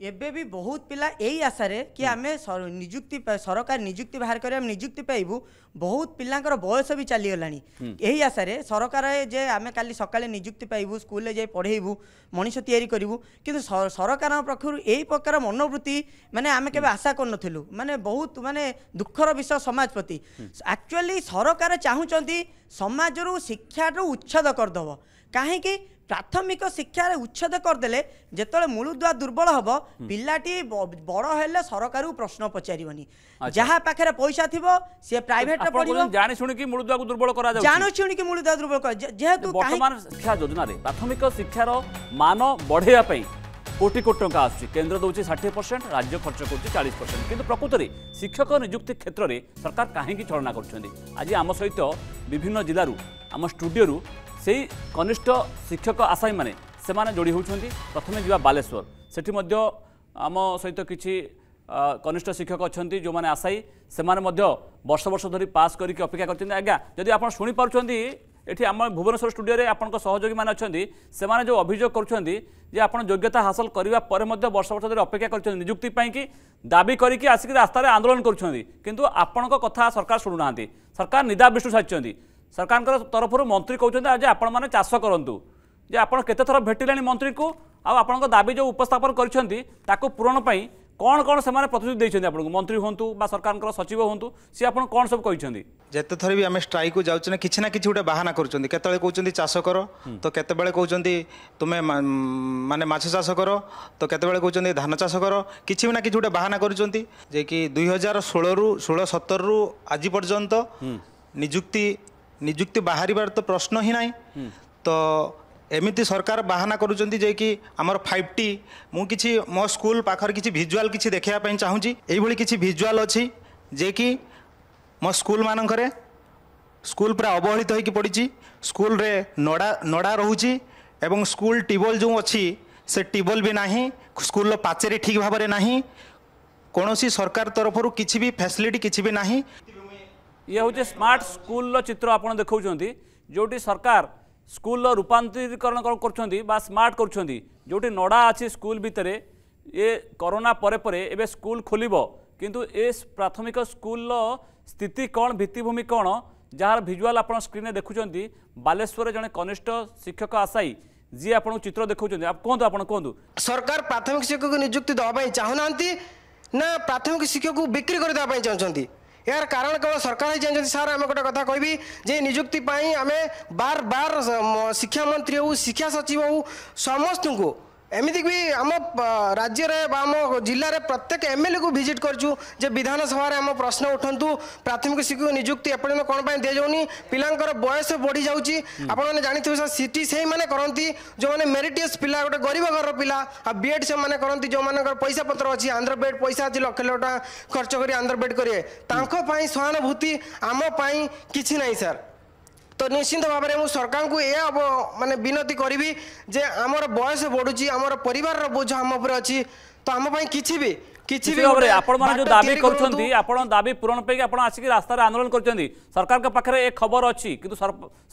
ଏବେ ବି ବହୁତ ପିଲା ଏଇ ଆଶାରେ କି ଆମେ ନିଯୁକ୍ତି ସରକାର ନିଯୁକ୍ତି ବାହାର କରି ଆମେ ନିଯୁକ୍ତି ପାଇବୁ ବହୁତ ପିଲାଙ୍କର ବୟସ ବି ଚାଲିଗଲାଣି ଏହି ଆଶାରେ ସରକାର ଯେ ଆମେ କାଲି ସକାଳେ ନିଯୁକ୍ତି ପାଇବୁ ସ୍କୁଲରେ ଯାଇ ପଢ଼େଇବୁ ମଣିଷ ତିଆରି କରିବୁ କିନ୍ତୁ ସରକାରଙ୍କ ପକ୍ଷରୁ ଏହି ପ୍ରକାର ମନୋବୃତ୍ତି ମାନେ ଆମେ କେବେ ଆଶା କରିନଥିଲୁ ମାନେ ବହୁତ ମାନେ ଦୁଃଖର ବିଷୟ ସମାଜ ପ୍ରତି ଆକ୍ଚୁଆଲି ସରକାର ଚାହୁଁଛନ୍ତି ସମାଜରୁ ଶିକ୍ଷାରୁ ଉଚ୍ଛେଦ କରିଦେବ କାହିଁକି ପ୍ରାଥମିକ ଶିକ୍ଷାରେ ଉଚ୍ଛେଦ କରିଦେଲେ ଯେତେବେଳେ ମୂଳଦୁଆ ଦୁର୍ବଳ ହେବ ପିଲାଟି ବଡ଼ ହେଲେ ସରକାରକୁ ପ୍ରଶ୍ନ ପଚାରିବନି ଯାହା ପାଖରେ ପଇସା ଥିବ ସିଏ ପ୍ରାଇଭେଟରେ ପଢ଼ିବ ଜାଣି ଶୁଣିକି ମୂଳଦୁଆକୁ ଦୁର୍ବଳ କରାଯାଉଛି ଜାଣି ଶୁଣିକି ମୂଳଦୁଆ ଦୁର୍ବଳ ଯେହେତୁ ବର୍ତ୍ତମାନ ଶିକ୍ଷା ଯୋଜନାରେ ପ୍ରାଥମିକ ଶିକ୍ଷାର ମାନ ବଢ଼େଇବା ପାଇଁ কোটি কোটি টাকা আসছে কেন্দ্র দেছে ষাঠিয়ে পরসেন্ট রাজ্য খরচ করছে চাশ পরসেন্ট কিন্তু প্রকৃতরে শিক্ষক নিযুক্তি ক্ষেত্রে সরকার কাহি ছলনা করছেন আজ আম সহ বিভিন্ন জেলার আম স্টুডিও সেই কনিষ্ঠ শিক্ষক আশায়ী মানে সে যোড়ি হচ্ছেন প্রথমে যা বালেশ্বর সেটি মধ্য আমি কিছু কনিষ্ঠ শিক্ষক অনেক যে আশায়ী সে বর্ষ বর্ষ ধর পাস করি অপেক্ষা করছেন আজ্ঞা যদি আপনার শুনেপারুচ্ছেন এটি আমার ভুবনেশ্বর স্টুডিওরে আপনার সহযোগী মানে অনেক যে অভিযোগ করছেন যে আপনার যোগ্যতা হাসল করা পরে বর্ষ বর্ষ ধরে অপেক্ষা করছেন নিযুক্তি পাইকি দাবি করি আসি রাস্তায় আন্দোলন করছেন কিন্তু আপনার কথা সরকার শুণু না সরকার নিদা বিষ্ণু সাজিছেন ସରକାରଙ୍କର ତରଫରୁ ମନ୍ତ୍ରୀ କହୁଛନ୍ତି ଆଜି ଆପଣମାନେ ଚାଷ କରନ୍ତୁ ଯେ ଆପଣ କେତେଥର ଭେଟିଲେଣି ମନ୍ତ୍ରୀଙ୍କୁ ଆଉ ଆପଣଙ୍କ ଦାବି ଯେଉଁ ଉପସ୍ଥାପନ କରିଛନ୍ତି ତାକୁ ପୂରଣ ପାଇଁ କ'ଣ କ'ଣ ସେମାନେ ପ୍ରତିଶ୍ରୁତି ଦେଇଛନ୍ତି ଆପଣଙ୍କୁ ମନ୍ତ୍ରୀ ହୁଅନ୍ତୁ ବା ସରକାରଙ୍କର ସଚିବ ହୁଅନ୍ତୁ ସିଏ ଆପଣ କ'ଣ ସବୁ କହିଛନ୍ତି ଯେତେଥର ବି ଆମେ ଷ୍ଟ୍ରାଇକ୍କୁ ଯାଉଛୁ ନା କିଛି ନା କିଛି ଗୋଟେ ବାହାନା କରୁଛନ୍ତି କେତେବେଳେ କହୁଛନ୍ତି ଚାଷ କର ତ କେତେବେଳେ କହୁଛନ୍ତି ତୁମେ ମାନେ ମାଛ ଚାଷ କର ତ କେତେବେଳେ କହୁଛନ୍ତି ଧାନ ଚାଷ କର କିଛି ନା କିଛି ଗୋଟେ ବାହାନା କରୁଛନ୍ତି ଯେ କି ଦୁଇ ହଜାର ଷୋହଳରୁ ଷୋହଳ ସତରରୁ ଆଜି ପର୍ଯ୍ୟନ୍ତ ନିଯୁକ୍ତି ନିଯୁକ୍ତି ବାହାରିବାର ତ ପ୍ରଶ୍ନ ହିଁ ନାହିଁ ତ ଏମିତି ସରକାର ବାହାନା କରୁଛନ୍ତି ଯେ କି ଆମର ଫାଇଭ୍ ଟି ମୁଁ କିଛି ମୋ ସ୍କୁଲ ପାଖରେ କିଛି ଭିଜୁଆଲ୍ କିଛି ଦେଖାଇବା ପାଇଁ ଚାହୁଁଛି ଏଇଭଳି କିଛି ଭିଜୁଆଲ୍ ଅଛି ଯେ କି ମୋ ସ୍କୁଲମାନଙ୍କରେ ସ୍କୁଲ ପୁରା ଅବହେଳିତ ହୋଇକି ପଡ଼ିଛି ସ୍କୁଲରେ ନଡ଼ା ନଡ଼ା ରହୁଛି ଏବଂ ସ୍କୁଲ ଟ୍ୟୁବୱେଲ୍ ଯେଉଁ ଅଛି ସେ ଟ୍ୟୁବୱେଲ୍ ବି ନାହିଁ ସ୍କୁଲର ପାଚେରୀ ଠିକ୍ ଭାବରେ ନାହିଁ କୌଣସି ସରକାର ତରଫରୁ କିଛି ବି ଫ୍ୟାସିଲିଟି କିଛି ବି ନାହିଁ ଇଏ ହେଉଛି ସ୍ମାର୍ଟ ସ୍କୁଲର ଚିତ୍ର ଆପଣ ଦେଖାଉଛନ୍ତି ଯେଉଁଠି ସରକାର ସ୍କୁଲର ରୂପାନ୍ତରୀକରଣ କରୁଛନ୍ତି ବା ସ୍ମାର୍ଟ କରୁଛନ୍ତି ଯେଉଁଠି ନଡ଼ା ଅଛି ସ୍କୁଲ ଭିତରେ ଏ କରୋନା ପରେ ପରେ ଏବେ ସ୍କୁଲ ଖୋଲିବ କିନ୍ତୁ ଏ ପ୍ରାଥମିକ ସ୍କୁଲର ସ୍ଥିତି କ'ଣ ଭିତ୍ତିଭୂମି କ'ଣ ଯାହାର ଭିଜୁଆଲ୍ ଆପଣ ସ୍କ୍ରିନ୍ରେ ଦେଖୁଛନ୍ତି ବାଲେଶ୍ୱରରେ ଜଣେ କନିଷ୍ଠ ଶିକ୍ଷକ ଆଶାୟୀ ଯିଏ ଆପଣଙ୍କୁ ଚିତ୍ର ଦେଖାଉଛନ୍ତି କୁହନ୍ତୁ ଆପଣ କୁହନ୍ତୁ ସରକାର ପ୍ରାଥମିକ ଶିକ୍ଷକକୁ ନିଯୁକ୍ତି ଦେବା ପାଇଁ ଚାହୁଁନାହାନ୍ତି ନା ପ୍ରାଥମିକ ଶିକ୍ଷକକୁ ବିକ୍ରି କରିଦେବା ପାଇଁ ଚାହୁଁଛନ୍ତି ଏହାର କାରଣ କେବଳ ସରକାର ହିଁ ଚାହିଁଛନ୍ତି ସାର୍ ଆମେ ଗୋଟେ କଥା କହିବି ଯେ ନିଯୁକ୍ତି ପାଇଁ ଆମେ ବାର ବାର ଶିକ୍ଷାମନ୍ତ୍ରୀ ହେଉ ଶିକ୍ଷା ସଚିବ ହେଉ ସମସ୍ତଙ୍କୁ ଏମିତି ବି ଆମ ରାଜ୍ୟରେ ବା ଆମ ଜିଲ୍ଲାରେ ପ୍ରତ୍ୟେକ ଏମ୍ଏଲ୍ଏକୁ ଭିଜିଟ୍ କରିଛୁ ଯେ ବିଧାନସଭାରେ ଆମ ପ୍ରଶ୍ନ ଉଠନ୍ତୁ ପ୍ରାଥମିକ ଶିକ୍ଷକ ନିଯୁକ୍ତି ଏପର୍ଯ୍ୟନ୍ତ କ'ଣ ପାଇଁ ଦିଆଯାଉନି ପିଲାଙ୍କର ବୟସ ବଢ଼ିଯାଉଛି ଆପଣମାନେ ଜାଣିଥିବେ ସାର୍ ସିଟି ସେଇମାନେ କରନ୍ତି ଯେଉଁମାନେ ମେରିଟିୟସ୍ ପିଲା ଗୋଟେ ଗରିବ ଘରର ପିଲା ଆଉ ବିଏଡ଼୍ ସେମାନେ କରନ୍ତି ଯେଉଁମାନଙ୍କର ପଇସା ପତ୍ର ଅଛି ଆନ୍ଧ୍ର ବେଡ଼୍ ପଇସା ଅଛି ଲକ୍ଷ ଲକ୍ଷ ଟଙ୍କା ଖର୍ଚ୍ଚ କରି ଆନ୍ଧ୍ର ବେଡ଼୍ କରିବେ ତାଙ୍କ ପାଇଁ ସହାନୁଭୂତି ଆମ ପାଇଁ କିଛି ନାହିଁ ସାର୍ ତ ନିଶ୍ଚିନ୍ତ ଭାବରେ ମୁଁ ସରକାରଙ୍କୁ ଏହା ମାନେ ବିନତି କରିବି ଯେ ଆମର ବୟସ ବଢ଼ୁଛି ଆମର ପରିବାରର ବୋଝ ଆମ ଉପରେ ଅଛି ତ ଆମ ପାଇଁ କିଛି ବି କିଛି ବି ଭାବରେ ଆପଣମାନେ ଯେଉଁ ଦାବି କରୁଛନ୍ତି ଆପଣ ଦାବି ପୂରଣ ପାଇକି ଆପଣ ଆସିକି ରାସ୍ତାରେ ଆନ୍ଦୋଳନ କରିଛନ୍ତି ସରକାରଙ୍କ ପାଖରେ ଏ ଖବର ଅଛି କିନ୍ତୁ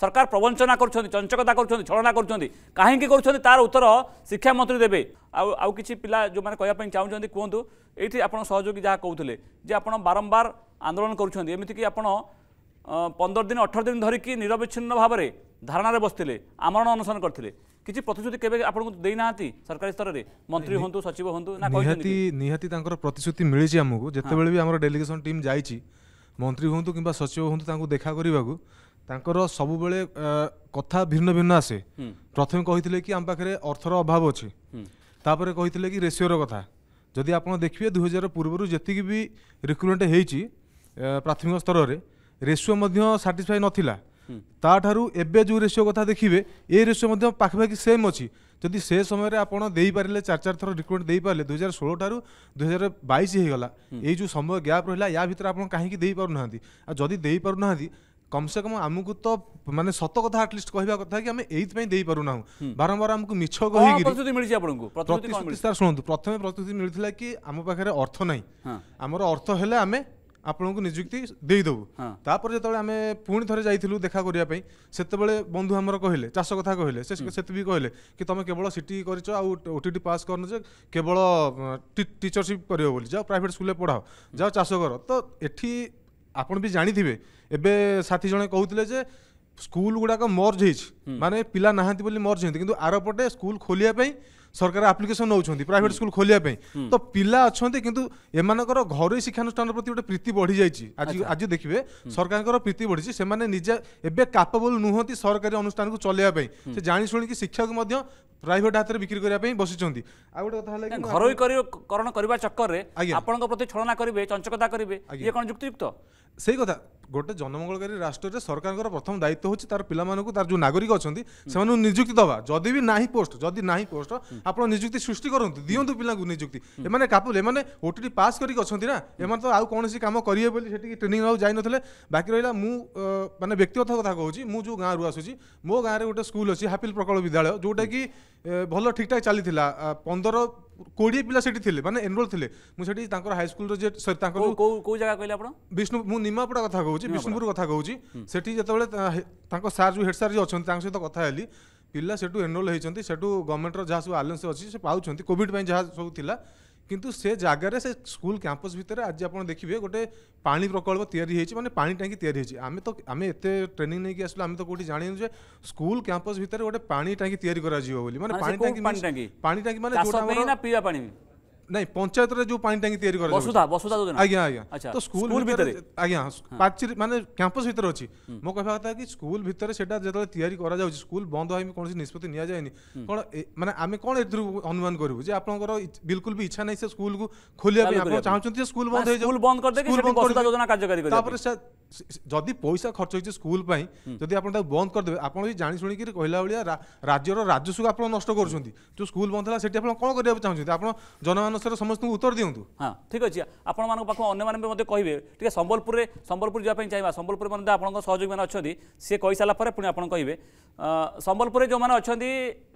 ସରକାର ପ୍ରବଞ୍ଚନା କରୁଛନ୍ତି ଚଞ୍ଚକତା କରୁଛନ୍ତି ଛଳନା କରୁଛନ୍ତି କାହିଁକି କରୁଛନ୍ତି ତାର ଉତ୍ତର ଶିକ୍ଷାମନ୍ତ୍ରୀ ଦେବେ ଆଉ ଆଉ କିଛି ପିଲା ଯେଉଁମାନେ କହିବା ପାଇଁ ଚାହୁଁଛନ୍ତି କୁହନ୍ତୁ ଏଇଠି ଆପଣ ସହଯୋଗୀ ଯାହା କହୁଥିଲେ ଯେ ଆପଣ ବାରମ୍ବାର ଆନ୍ଦୋଳନ କରୁଛନ୍ତି ଏମିତିକି ଆପଣ ପନ୍ଦର ଦିନ ଅଠର ଦିନ ଧରିକି ନିରବିଚ୍ଛିନ୍ନ ଭାବରେ ଧାରଣାରେ ବସିଥିଲେ ଆମରଣ ଅନଶନ କରିଥିଲେ କିଛି ପ୍ରତିଶ୍ରୁତି କେବେ ଆପଣଙ୍କୁ ଦେଇନାହାନ୍ତି ସରକାରୀ ସ୍ତରରେ ମନ୍ତ୍ରୀ ହୁଅନ୍ତୁ ସଚିବ ହୁଅନ୍ତୁ ନା ନିହାତି ନିହାତି ତାଙ୍କର ପ୍ରତିଶ୍ରୁତି ମିଳିଛି ଆମକୁ ଯେତେବେଳେ ବି ଆମର ଡେଲିଗେସନ୍ ଟିମ୍ ଯାଇଛି ମନ୍ତ୍ରୀ ହୁଅନ୍ତୁ କିମ୍ବା ସଚିବ ହୁଅନ୍ତୁ ତାଙ୍କୁ ଦେଖା କରିବାକୁ ତାଙ୍କର ସବୁବେଳେ କଥା ଭିନ୍ନ ଭିନ୍ନ ଆସେ ପ୍ରଥମେ କହିଥିଲେ କି ଆମ ପାଖରେ ଅର୍ଥର ଅଭାବ ଅଛି ତାପରେ କହିଥିଲେ କି ରେସିଓର କଥା ଯଦି ଆପଣ ଦେଖିବେ ଦୁଇ ହଜାର ପୂର୍ବରୁ ଯେତିକି ବି ରିକ୍ରୁଟମେଣ୍ଟ ହେଇଛି ପ୍ରାଥମିକ ସ୍ତରରେ ରେସିଓ ମଧ୍ୟ ସାଟିସ୍ଫାଇ ନଥିଲା ତାଠାରୁ ଏବେ ଯେଉଁ ରେସିଓ କଥା ଦେଖିବେ ଏ ରେସିଓ ମଧ୍ୟ ପାଖାପାଖି ସେମ୍ ଅଛି ଯଦି ସେ ସମୟରେ ଆପଣ ଦେଇପାରିଲେ ଚାରି ଚାରି ଥର ରିକ୍ରୁଟମେଣ୍ଟ ଦେଇପାରିଲେ ଦୁଇ ହଜାର ଷୋହଳ ଠାରୁ ଦୁଇ ହଜାର ବାଇଶ ହେଇଗଲା ଏଇ ଯେଉଁ ସମୟ ଗ୍ୟାପ୍ ରହିଲା ୟା ଭିତରେ ଆପଣ କାହିଁକି ଦେଇପାରୁନାହାନ୍ତି ଆଉ ଯଦି ଦେଇପାରୁନାହାନ୍ତି କମ୍ସେ କମ୍ ଆମକୁ ତ ମାନେ ସତ କଥା ଆଟଲିଷ୍ଟ କହିବା କଥା କି ଆମେ ଏଇଥିପାଇଁ ଦେଇପାରୁନାହୁଁ ବାରମ୍ବାର ଆମକୁ ମିଛ କହିକି ପ୍ରତିଶ୍ରୁତି ସାର୍ ଶୁଣନ୍ତୁ ପ୍ରଥମେ ପ୍ରତିଶ୍ରୁତି ମିଳିଥିଲା କି ଆମ ପାଖରେ ଅର୍ଥ ନାହିଁ ଆମର ଅର୍ଥ ହେଲେ ଆମେ ଆପଣଙ୍କୁ ନିଯୁକ୍ତି ଦେଇଦେବୁ ତାପରେ ଯେତେବେଳେ ଆମେ ପୁଣି ଥରେ ଯାଇଥିଲୁ ଦେଖା କରିବା ପାଇଁ ସେତେବେଳେ ବନ୍ଧୁ ଆମର କହିଲେ ଚାଷ କଥା କହିଲେ ସେ ସେତିକି କହିଲେ କି ତମେ କେବଳ ସିଟି କରିଛ ଆଉ ଓଟିଟି ପାସ୍ କରିନ ଯେ କେବଳ ଟିଚରସିପ୍ କରିବ ବୋଲି ଯାଅ ପ୍ରାଇଭେଟ୍ ସ୍କୁଲରେ ପଢ଼ାଅ ଯାଅ ଚାଷ କର ତ ଏଠି ଆପଣ ବି ଜାଣିଥିବେ ଏବେ ସାଥୀ ଜଣେ କହୁଥିଲେ ଯେ ସ୍କୁଲ ଗୁଡ଼ାକ ମର୍ଜ ହେଇଛି ମାନେ ପିଲା ନାହାନ୍ତି ବୋଲି ମର୍ଜ ହେଇଛନ୍ତି କିନ୍ତୁ ଆରପଟେ ସ୍କୁଲ ଖୋଲିବା ପାଇଁ ସରକାର ଆପ୍ଲିକେସନ ନେଉଛନ୍ତି ପ୍ରାଇଭେଟ ସ୍କୁଲ ଖୋଲିବା ପାଇଁ ତ ପିଲା ଅଛନ୍ତି କିନ୍ତୁ ଏମାନଙ୍କର ଘରୋଇ ଶିକ୍ଷାନୁଷ୍ଠାନ ପ୍ରତି ଗୋଟେ ପ୍ରୀତି ବଢ଼ିଯାଇଛି ଆଜି ଆଜି ଦେଖିବେ ସରକାରଙ୍କର ପ୍ରୀତି ବଢ଼ିଛି ସେମାନେ ନିଜେ ଏବେ କାପାବଲ ନୁହନ୍ତି ସରକାରୀ ଅନୁଷ୍ଠାନକୁ ଚଲେଇବା ପାଇଁ ସେ ଜାଣି ଶୁଣିକି ଶିକ୍ଷାକୁ ମଧ୍ୟ ପ୍ରାଇଭେଟ ହାତରେ ବିକ୍ରି କରିବା ପାଇଁ ବସିଛନ୍ତି ଆଉ ଗୋଟେ କଥା ହେଲା ଘରୋଇ କରଣ କରିବା ଚକ୍କରରେ ଆପଣଙ୍କ ପ୍ରତି ଛଳନା କରିବେ ଚଞ୍ଚକତା କରିବେ ଇଏ କ'ଣ ଯୁକ୍ତିଯୁକ୍ତ সেই কথা গোটে জনমঙ্গলকাରୀ ରାଷ୍ଟ୍ରରେ ସରକାରଙ୍କର ପ୍ରଥମ ଦାୟିତ୍ୱ ହେଉଛି ତାର ପିଲାମାନଙ୍କୁ ତାର ଯେଉଁ ନାଗରିକ ଅଛନ୍ତି ସେମାନଙ୍କୁ ନିଯୁକ୍ତି ଦେବା ଯଦି ବି ନାହିଁ ପୋଷ୍ଟ ଯଦି ନାହିଁ ପୋଷ୍ଟ ଆପଣ ନିଯୁକ୍ତି ସୃଷ୍ଟି କରନ୍ତୁ ଦିଅନ୍ତୁ ପିଲାଙ୍କୁ ନିଯୁକ୍ତି ଏମାନେ କାପୁଲ ଏମାନେ ଓଟିଟି ପାସ୍ କରିକି ଅଛନ୍ତି ନା ଏମାନେ ତ ଆଉ କୌଣସି କାମ କରିବେ ବୋଲି ସେଠିକି ଟ୍ରେନିଂ ନେବାକୁ ଯାଇନଥିଲେ ବାକି ରହିଲା ମୁଁ ମାନେ ବ୍ୟକ୍ତିଗତ କଥା କହୁଛି ମୁଁ ଯେଉଁ ଗାଁରୁ ଆସୁଛି ମୋ ଗାଁରେ ଗୋଟେ ସ୍କୁଲ ଅଛି ହାପିଲ ପ୍ରକଳ୍ପ ବିଦ୍ୟାଳୟ ଯେଉଁଟାକି ଭଲ ଠିକ୍ଠାକ୍ ଚାଲିଥିଲା ପନ୍ଦର କୋଡ଼ିଏ ପିଲା ସେଠି ଥିଲେ ମାନେ ଏନରୋଲ୍ ଥିଲେ ମୁଁ ସେଠି ତାଙ୍କର ହାଇସ୍କୁଲର ଯେ ସରି ତାଙ୍କର କୋଉ ଜାଗା କହିଲେ ଆପଣ ବିଷ୍ଣୁ ମୁଁ ନିମାପଡ଼ା କଥା କହୁଛି ବିଷ୍ଣୁପୁର କଥା କହୁଛି ସେଠି ଯେତେବେଳେ ତାଙ୍କ ସାର୍ ଯେଉଁ ହେଡ୍ ସାର୍ ଯିଏ ଅଛନ୍ତି ତାଙ୍କ ସହିତ କଥା ହେଲି ପିଲା ସେଠୁ ଏନରୋଲ୍ ହେଇଛନ୍ତି ସେଠୁ ଗଭର୍ଣ୍ଣମେଣ୍ଟର ଯାହା ସବୁ ଆଲାଉନ୍ସ ଅଛି ସେ ପାଉଛନ୍ତି କୋଭିଡ଼ ପାଇଁ ଯାହା ସବୁ ଥିଲା କିନ୍ତୁ ସେ ଜାଗାରେ ସେ ସ୍କୁଲ କ୍ୟାମ୍ପସ୍ ଭିତରେ ଆଜି ଆପଣ ଦେଖିବେ ଗୋଟେ ପାଣି ପ୍ରକଳ୍ପ ତିଆରି ହେଇଛି ମାନେ ପାଣି ଟାଙ୍କି ତିଆରି ହେଇଛି ଆମେ ତ ଆମେ ଏତେ ଟ୍ରେନିଂ ନେଇକି ଆସିଲୁ ଆମେ ତ କୋଉଠି ଜାଣିନୁ ଯେ ସ୍କୁଲ କ୍ୟାମ୍ପସ୍ ଭିତରେ ଗୋଟେ ପାଣି ଟାଙ୍କି ତିଆରି କରାଯିବ ବୋଲି ମାନେ ପାଣି ଟାଙ୍କି ପାଣି ଟାଙ୍କି ମାନେ ପିଇବା ପାଣି ନାଇଁ ପଞ୍ଚାୟତରେ ଯେଉଁ ପାଣି ଟାଙ୍କି ତିଆରି କରା ବସୁଧା ବସୁଧା ଯୋଜନା ଆଜ୍ଞା ଆଜ୍ଞା ତ ସ୍କୁଲ ଭିତରେ ଆଜ୍ଞା ପାଚେରୀ ମାନେ କ୍ୟାମ୍ପସ ଭିତରେ ଅଛି ମୋ କହିବା କଥା କି ସ୍କୁଲ ଭିତରେ ସେଇଟା ଯେତେବେଳେ ତିଆରି କରାଯାଉଛି ସ୍କୁଲ ବନ୍ଦ ହେଇ କୌଣସି ନିଷ୍ପତ୍ତି ନିଆଯାଏନି କ'ଣ ମାନେ ଆମେ କ'ଣ ଏଥିରୁ ଅନୁମାନ କରିବୁ ଯେ ଆପଣଙ୍କର ବିଲକୁଲ ବି ଇଚ୍ଛା ନାହିଁ ସେ ସ୍କୁଲକୁ ଖୋଲିବା ପାଇଁ ଆପଣ ଚାହୁଁଛନ୍ତି ସ୍କୁଲ ବନ୍ଦ ହେଇଯାଉ ବନ୍ଦ କରିଦେଇକି ସ୍କୁଲ ବନ୍ଦ ଯୋଜନା କାର୍ଯ୍ୟକାରୀ କରିବା ତାପରେ ସେ ଯଦି ପଇସା ଖର୍ଚ୍ଚ ହେଇଛି ସ୍କୁଲ ପାଇଁ ଯଦି ଆପଣ ତାକୁ ବନ୍ଦ କରିଦେବେ ଆପଣ ବି ଜାଣି ଶୁଣିକିରି କହିଲା ଭଳିଆ ରାଜ୍ୟର ରାଜସ୍ୱକୁ ଆପଣ ନଷ୍ଟ କରୁଛନ୍ତି ଯେଉଁ ସ୍କୁଲ ବନ୍ଦ ହେଲା ସେଠି ଆପଣ କ'ଣ କରିବାକୁ ଚାହୁଁଛନ୍ତି ଆପଣ ଜନମାନ ଅନୁସାରେ ସମସ୍ତଙ୍କୁ ଉତ୍ତର ଦିଅନ୍ତୁ ହଁ ଠିକ୍ ଅଛି ଆପଣମାନଙ୍କ ପାଖକୁ ଅନ୍ୟମାନେ ବି ମଧ୍ୟ କହିବେ ଟିକେ ସମ୍ବଲପୁରରେ ସମ୍ବଲପୁର ଯିବା ପାଇଁ ଚାହିଁବା ସମ୍ବଲପୁର ମଧ୍ୟ ଆପଣଙ୍କ ସହଯୋଗୀମାନେ ଅଛନ୍ତି ସିଏ କହିସାରିଲା ପରେ ପୁଣି ଆପଣ କହିବେ ସମ୍ବଲପୁରରେ ଯେଉଁମାନେ ଅଛନ୍ତି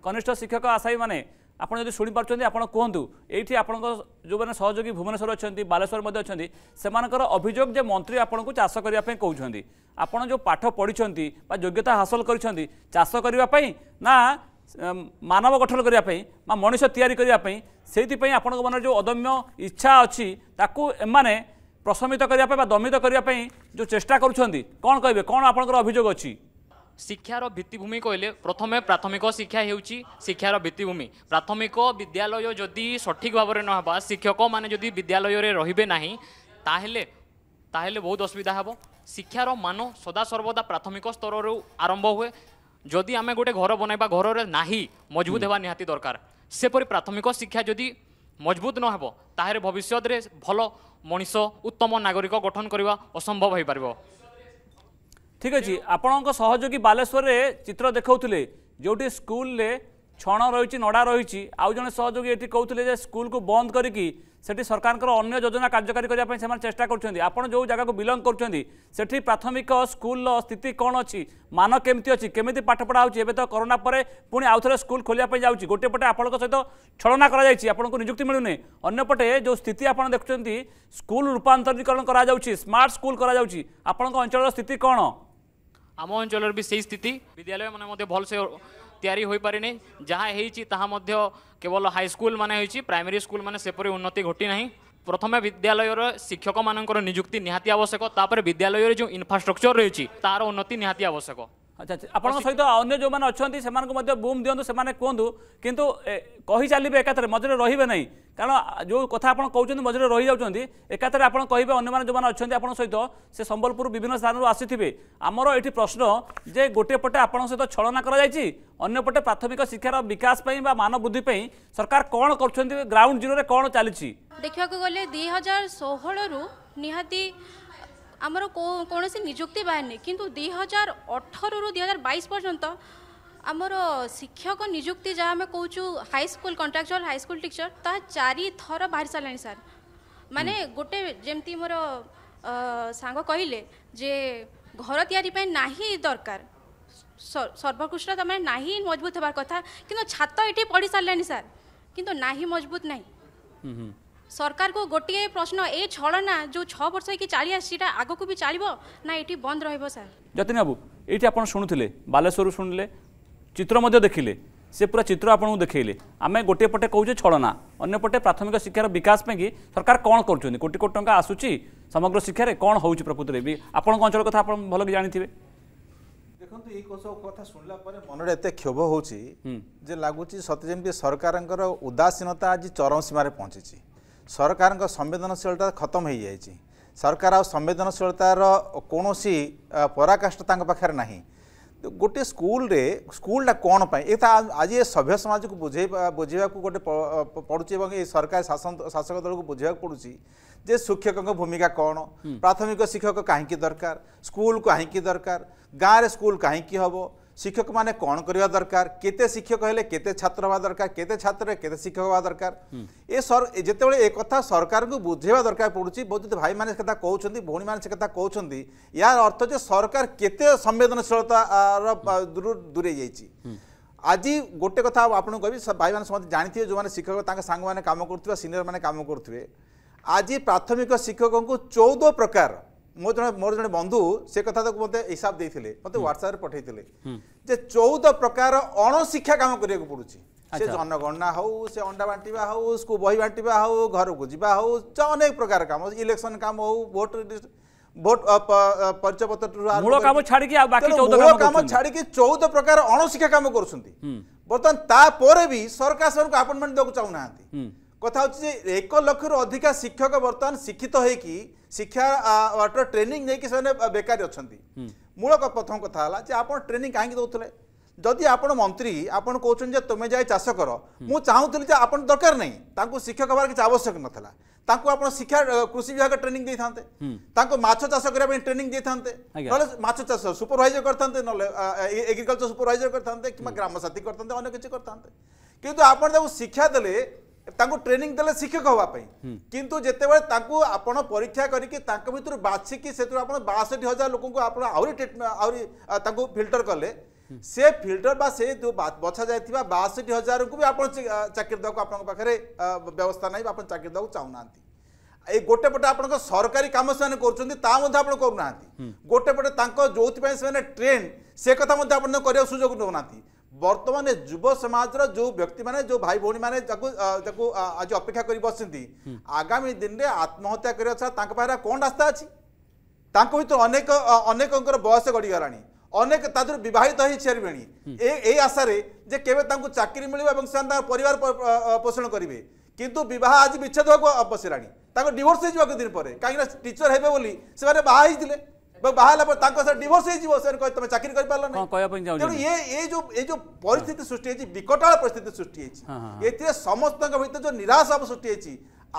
କନିଷ୍ଠ ଶିକ୍ଷକ ଆଶାୟୀମାନେ ଆପଣ ଯଦି ଶୁଣିପାରୁଛନ୍ତି ଆପଣ କୁହନ୍ତୁ ଏଇଠି ଆପଣଙ୍କ ଯେଉଁମାନେ ସହଯୋଗୀ ଭୁବନେଶ୍ୱର ଅଛନ୍ତି ବାଲେଶ୍ୱର ମଧ୍ୟ ଅଛନ୍ତି ସେମାନଙ୍କର ଅଭିଯୋଗ ଯେ ମନ୍ତ୍ରୀ ଆପଣଙ୍କୁ ଚାଷ କରିବା ପାଇଁ କହୁଛନ୍ତି ଆପଣ ଯେଉଁ ପାଠ ପଢ଼ିଛନ୍ତି ବା ଯୋଗ୍ୟତା ହାସଲ କରିଛନ୍ତି ଚାଷ କରିବା ପାଇଁ ନା ମାନବ ଗଠନ କରିବା ପାଇଁ ବା ମଣିଷ ତିଆରି କରିବା ପାଇଁ সেইপাই আপনার মনে যে অদম্য ইচ্ছা অছি তাকে এমানে প্রশমিত করা বা দমিত করা যে চেষ্টা করছেন কণ কে কণ আপনার অভিযোগ অছি ଶିକ୍ଷାର ଭିତ୍ତିଭୂମି କହିଲେ ପ୍ରଥମେ ପ୍ରାଥମିକ ଶିକ୍ଷା ହେଉଛି ଶିକ୍ଷାର ଭିତ୍ତିଭୂମି ପ୍ରାଥମିକ ବିଦ୍ୟାଳୟ ଯଦି ସଠିକ୍ ଭାବରେ ନହେବା ଶିକ୍ଷକମାନେ ଯଦି ବିଦ୍ୟାଳୟରେ ରହିବେ ନାହିଁ ତାହେଲେ ତାହେଲେ ବହୁତ ଅସୁବିଧା ହେବ ଶିକ୍ଷାର ମାନ ସଦାସର୍ବଦା ପ୍ରାଥମିକ ସ୍ତରରୁ ଆରମ୍ଭ ହୁଏ ଯଦି ଆମେ ଗୋଟେ ଘର ବନାଇବା ଘରରେ ନାହିଁ ମଜବୁତ ହେବା ନିହାତି ଦରକାର ସେପରି ପ୍ରାଥମିକ ଶିକ୍ଷା ଯଦି ମଜବୁତ ନ ହେବ ତାହେଲେ ଭବିଷ୍ୟତରେ ଭଲ ମଣିଷ ଉତ୍ତମ ନାଗରିକ ଗଠନ କରିବା ଅସମ୍ଭବ ହୋଇପାରିବ ଠିକ୍ ଅଛି ଆପଣଙ୍କ ସହଯୋଗୀ ବାଲେଶ୍ୱରରେ ଚିତ୍ର ଦେଖାଉଥିଲେ ଯେଉଁଠି ସ୍କୁଲରେ ଛଣ ରହିଛି ନଡ଼ା ରହିଛି ଆଉ ଜଣେ ସହଯୋଗୀ ଏଠି କହୁଥିଲେ ଯେ ସ୍କୁଲକୁ ବନ୍ଦ କରିକି সেটি সরকারঙ্কর অন্য যোজনা কার্যকারী করা সে চেষ্টা করছেন আপনার যে জায়গা বিলং করছেন সেটি প্রাথমিক স্কুল স্থিতি কম অান কমিটি অমিটি পড়া হচ্ছে এবে তো করোনা পরে পুঁ আউথরে স্কুল খোলা যাচ্ছি গোটে পটে আপনার সহ ছলনা করা যাই আপনার নিযুক্তি মিলুনি অন্যপটে যে স্থিতি আপনার দেখুন স্কুল রূপাতরীকরণ করা যাচ্ছে স্মার্ট স্কুল করা যাচ্ছে আপনার অঞ্চলের স্থিতি কম আম অঞ্চলের বি সেই স্থিতি বিদ্যালয় মানে ভালসে ତିଆରି ହୋଇପାରିନି ଯାହା ହେଇଛି ତାହା ମଧ୍ୟ କେବଳ ହାଇସ୍କୁଲ ମାନେ ହୋଇଛି ପ୍ରାଇମେରୀ ସ୍କୁଲ ମାନେ ସେପରି ଉନ୍ନତି ଘଟି ନାହିଁ ପ୍ରଥମେ ବିଦ୍ୟାଳୟର ଶିକ୍ଷକମାନଙ୍କର ନିଯୁକ୍ତି ନିହାତି ଆବଶ୍ୟକ ତାପରେ ବିଦ୍ୟାଳୟରେ ଯେଉଁ ଇନଫ୍ରାଷ୍ଟ୍ରକ୍ଚର ରହିଛି ତାର ଉନ୍ନତି ନିହାତି ଆବଶ୍ୟକ আচ্ছা আপনার সহ অন্য যে অনেক সে বুম দিও সে কুহতু কিন্তু কী চালবে একাথরে মঝে রহবে না কারণ যে কথা আপনার কৌন মঝে রয়ে যাচ্ছেন একাথরে আপনার কে অন্য যে অনেক আপনার সহ সে সম্বলপুর বিভিন্ন স্থানর আসিবে আমার এটি প্রশ্ন যে গোটিয়ে পটে আপনার সহ ছলনা করা যাই অন্যপটে প্রাথমিক শিক্ষার বিকাশ বা মান বৃদ্ধি সরকার কম করছেন গ্রাউন্ড জিরোরে কম চালছে দেখা গেলে দুই হাজার ষোহরু নিহতি ଆମର କୌଣସି ନିଯୁକ୍ତି ବାହାରିନି କିନ୍ତୁ ଦୁଇ ହଜାର ଅଠରରୁ ଦୁଇ ହଜାର ବାଇଶ ପର୍ଯ୍ୟନ୍ତ ଆମର ଶିକ୍ଷକ ନିଯୁକ୍ତି ଯାହା ଆମେ କହୁଛୁ ହାଇସ୍କୁଲ କଣ୍ଟ୍ରାକ୍ଚୁଆଲ ହାଇସ୍କୁଲ ଟିଚର ତାହା ଚାରିଥର ବାହାରି ସାରିଲାଣି ସାର୍ ମାନେ ଗୋଟେ ଯେମିତି ମୋର ସାଙ୍ଗ କହିଲେ ଯେ ଘର ତିଆରି ପାଇଁ ନାହିଁ ଦରକାର ସର୍ବକୃଷ୍ଟ ତାମାନେ ନାହିଁ ମଜବୁତ ହେବାର କଥା କିନ୍ତୁ ଛାତ ଏଠି ପଢ଼ି ସାରିଲାଣି ସାର୍ କିନ୍ତୁ ନାହିଁ ମଜବୁତ ନାହିଁ ସରକାରକୁ ଗୋଟିଏ ପ୍ରଶ୍ନ ଏ ଛଳନା ଯେଉଁ ଛଅ ବର୍ଷ ହେଇକି ଚାଲି ଆସିଛି ଏଇଟା ଆଗକୁ ବି ଚାଲିବ ନା ଏଠି ବନ୍ଦ ରହିବ ସାର୍ ଯତିନ ବାବୁ ଏଇଠି ଆପଣ ଶୁଣୁଥିଲେ ବାଲେଶ୍ୱରରୁ ଶୁଣିଲେ ଚିତ୍ର ମଧ୍ୟ ଦେଖିଲେ ସେ ପୁରା ଚିତ୍ର ଆପଣଙ୍କୁ ଦେଖେଇଲେ ଆମେ ଗୋଟିଏ ପଟେ କହୁଛେ ଛଳନା ଅନ୍ୟପଟେ ପ୍ରାଥମିକ ଶିକ୍ଷାର ବିକାଶ ପାଇଁକି ସରକାର କ'ଣ କରୁଛନ୍ତି କୋଟି କୋଟି ଟଙ୍କା ଆସୁଛି ସମଗ୍ର ଶିକ୍ଷାରେ କ'ଣ ହେଉଛି ପ୍ରକୃତରେ ବି ଆପଣଙ୍କ ଅଞ୍ଚଳ କଥା ଆପଣ ଭଲ କି ଜାଣିଥିବେ ଦେଖନ୍ତୁ ଏଇ କଥା ଶୁଣିଲା ପରେ ମନରେ ଏତେ କ୍ଷୋଭ ହେଉଛି ଯେ ଲାଗୁଛି ସତେ ଯେମିତି ସରକାରଙ୍କର ଉଦାସୀନତା ଆଜି ଚରମ ସୀମାରେ ପହଞ୍ଚିଛି ସରକାରଙ୍କ ସମ୍ବେଦନଶୀଳତା ଖତମ ହୋଇଯାଇଛି ସରକାର ଆଉ ସମ୍ବେଦନଶୀଳତାର କୌଣସି ପରାକାଷ୍ଠ ତାଙ୍କ ପାଖରେ ନାହିଁ ଗୋଟିଏ ସ୍କୁଲରେ ସ୍କୁଲଟା କ'ଣ ପାଇଁ ଏ ଆଜି ଏ ସଭ୍ୟ ସମାଜକୁ ବୁଝେଇ ବୁଝେଇବାକୁ ଗୋଟେ ପଡ଼ୁଛି ଏବଂ ଏ ସରକାରୀ ଶାସନ ଶାସକ ଦଳକୁ ବୁଝେଇବାକୁ ପଡ଼ୁଛି ଯେ ଶିକ୍ଷକଙ୍କ ଭୂମିକା କ'ଣ ପ୍ରାଥମିକ ଶିକ୍ଷକ କାହିଁକି ଦରକାର ସ୍କୁଲ କାହିଁକି ଦରକାର ଗାଁରେ ସ୍କୁଲ କାହିଁକି ହେବ শিক্ষক মানে কণ করা দরকার কেতে শিক্ষক হলে কেতে ছাত্র হওয়া দরকার কেতে ছাত্র কেতে শিক্ষক হওয়া দরকার এ যেতবে এ কথা সরকারকে বুঝাইবা দরকার পড়ুছি যদি ভাই মানে কথা কৌন ভৌণী মানে কথা কৌন ইয়ার অর্থ যে সরকার কেতে সংবেদনশীলতার দূরে যাই আজ গোটে কথা আপনার কবি ভাই মানে সমস্ত জাঁথিবে যে শিক্ষক তাঁর সাংমানে কাম করুবা সিনিয়র মানে কাম করুবে আজ প্রাথমিক শিক্ষকঙ্কু চৌদ প্রকার ମୋ ଜଣେ ମୋର ଜଣେ ବନ୍ଧୁ ସେ କଥା ତାକୁ ମୋତେ ହିସାବ ଦେଇଥିଲେ ମୋତେ ହ୍ୱାଟ୍ସଆପ୍ରେ ପଠେଇଥିଲେ ଯେ ଚଉଦ ପ୍ରକାର ଅଣଶିକ୍ଷା କାମ କରିବାକୁ ପଡ଼ୁଛି ସେ ଜନଗଣନା ହଉ ସେ ଅଣ୍ଡା ବାଣ୍ଟିବା ହଉ ବହି ବାଣ୍ଟିବା ହଉ ଘରକୁ ଯିବା ହଉ ଅନେକ ପ୍ରକାର କାମ ଇଲେକ୍ସନ କାମ ହଉ ଭୋଟ ভোট পরিচয়পত্র মূল কাম ছাড়িকি আর বাকি 14 কাম কাম ছাড়িকি 14 প্রকার অণশিক্ষা কাম করছন্তি বর্তমান তারপরে বি সরকার সরকার আপয়েন্টমেন্ট দেওয়া চাহু নাহান্তি कथा हूँ एक लक्ष रु अधिका शिक्षक बर्तमान शिक्षित होकि शिक्षा ट्रेनिंग नहीं बेकारी अच्छा मूल प्रथम कथा है आप ट्रेनिंग कहीं दौले जदि आप मंत्री आपड़ कौन तुम्हें जाए चाष कर मु चाहूली आप दरकार नहीं शिक्षक हबार किसी आवश्यक नाला आप शिक्षा कृषि विभाग ट्रेनिंग दे था माछ करने ट्रेनिंग दे था माछ चाष सुपरभाइजर करते एग्रिकलचर सुपरभाइजर करते कि ग्राम साथी करते अगर किसी करते कितु आप शिक्षा देते ତାଙ୍କୁ ଟ୍ରେନିଂ ଦେଲେ ଶିକ୍ଷକ ହେବା ପାଇଁ କିନ୍ତୁ ଯେତେବେଳେ ତାଙ୍କୁ ଆପଣ ପରୀକ୍ଷା କରିକି ତାଙ୍କ ଭିତରୁ ବାଛିକି ସେଥିରୁ ଆପଣ ବାଷଠି ହଜାର ଲୋକଙ୍କୁ ଆପଣ ଆହୁରି ଆହୁରି ତାଙ୍କୁ ଫିଲ୍ଟର କଲେ ସେ ଫିଲ୍ଟର ବା ସେ ବଛା ଯାଇଥିବା ବାଷଠି ହଜାରଙ୍କୁ ବି ଆପଣ ଚାକିରି ଦେବାକୁ ଆପଣଙ୍କ ପାଖରେ ବ୍ୟବସ୍ଥା ନାହିଁ ଆପଣ ଚାକିରି ଦେବାକୁ ଚାହୁଁନାହାନ୍ତି ଏଇ ଗୋଟେ ପଟେ ଆପଣଙ୍କ ସରକାରୀ କାମ ସେମାନେ କରୁଛନ୍ତି ତା ମଧ୍ୟ ଆପଣ କରୁନାହାନ୍ତି ଗୋଟେ ପଟେ ତାଙ୍କ ଯେଉଁଥିପାଇଁ ସେମାନେ ଟ୍ରେଣ୍ଡ ସେ କଥା ମଧ୍ୟ ଆପଣ କରିବାକୁ ସୁଯୋଗ ନେଉନାହାନ୍ତି বর্তমানে যুব সমাজর যে ব্যক্তি মানে যে ভাই ভী মানে তাকে আজ অপেক্ষা করে বসছেন আগামী দিনে আত্মহত্যা করা ছাড়া তাঁর পাখে কোণ রাস্তা আছে তাঁর ভিতরে অনেক অনেকর বয়স গড়িগলা অনেক তাদের বিবাহিত হয়ে সারিবে এই আশায় যে কেবে তাঁর চাকরি মিলবে এবং সে তাঁর পরিবার পোষণ করবে কিন্তু বহ আজ বিচ্ছেদ হওয়া বসিলা তাঁর ডিভোর্স হয়ে যাওয়া দিন পরে কিনা টিচর হবে বলে সে বাহা হয়েছিল ବାହାହେଲା ପରେ ତାଙ୍କ ସହ ଡିଭୋର୍ସ ହେଇଯିବ ସେ କହି ତମେ ଚାକିରି କରିପାରିଲ ନାହିଁ ତେଣୁ ଏ ଏ ଯୋଉ ଏ ଯୋଉ ପରିସ୍ଥିତି ସୃଷ୍ଟି ହେଇଛି ବିକଟାଳ ପରିସ୍ଥିତି ସୃଷ୍ଟି ହେଇଛି ଏଥିରେ ସମସ୍ତଙ୍କ ଭିତରେ ଯୋଉ ନିରାଶ ଭାବ ସୃଷ୍ଟି ହେଇଛି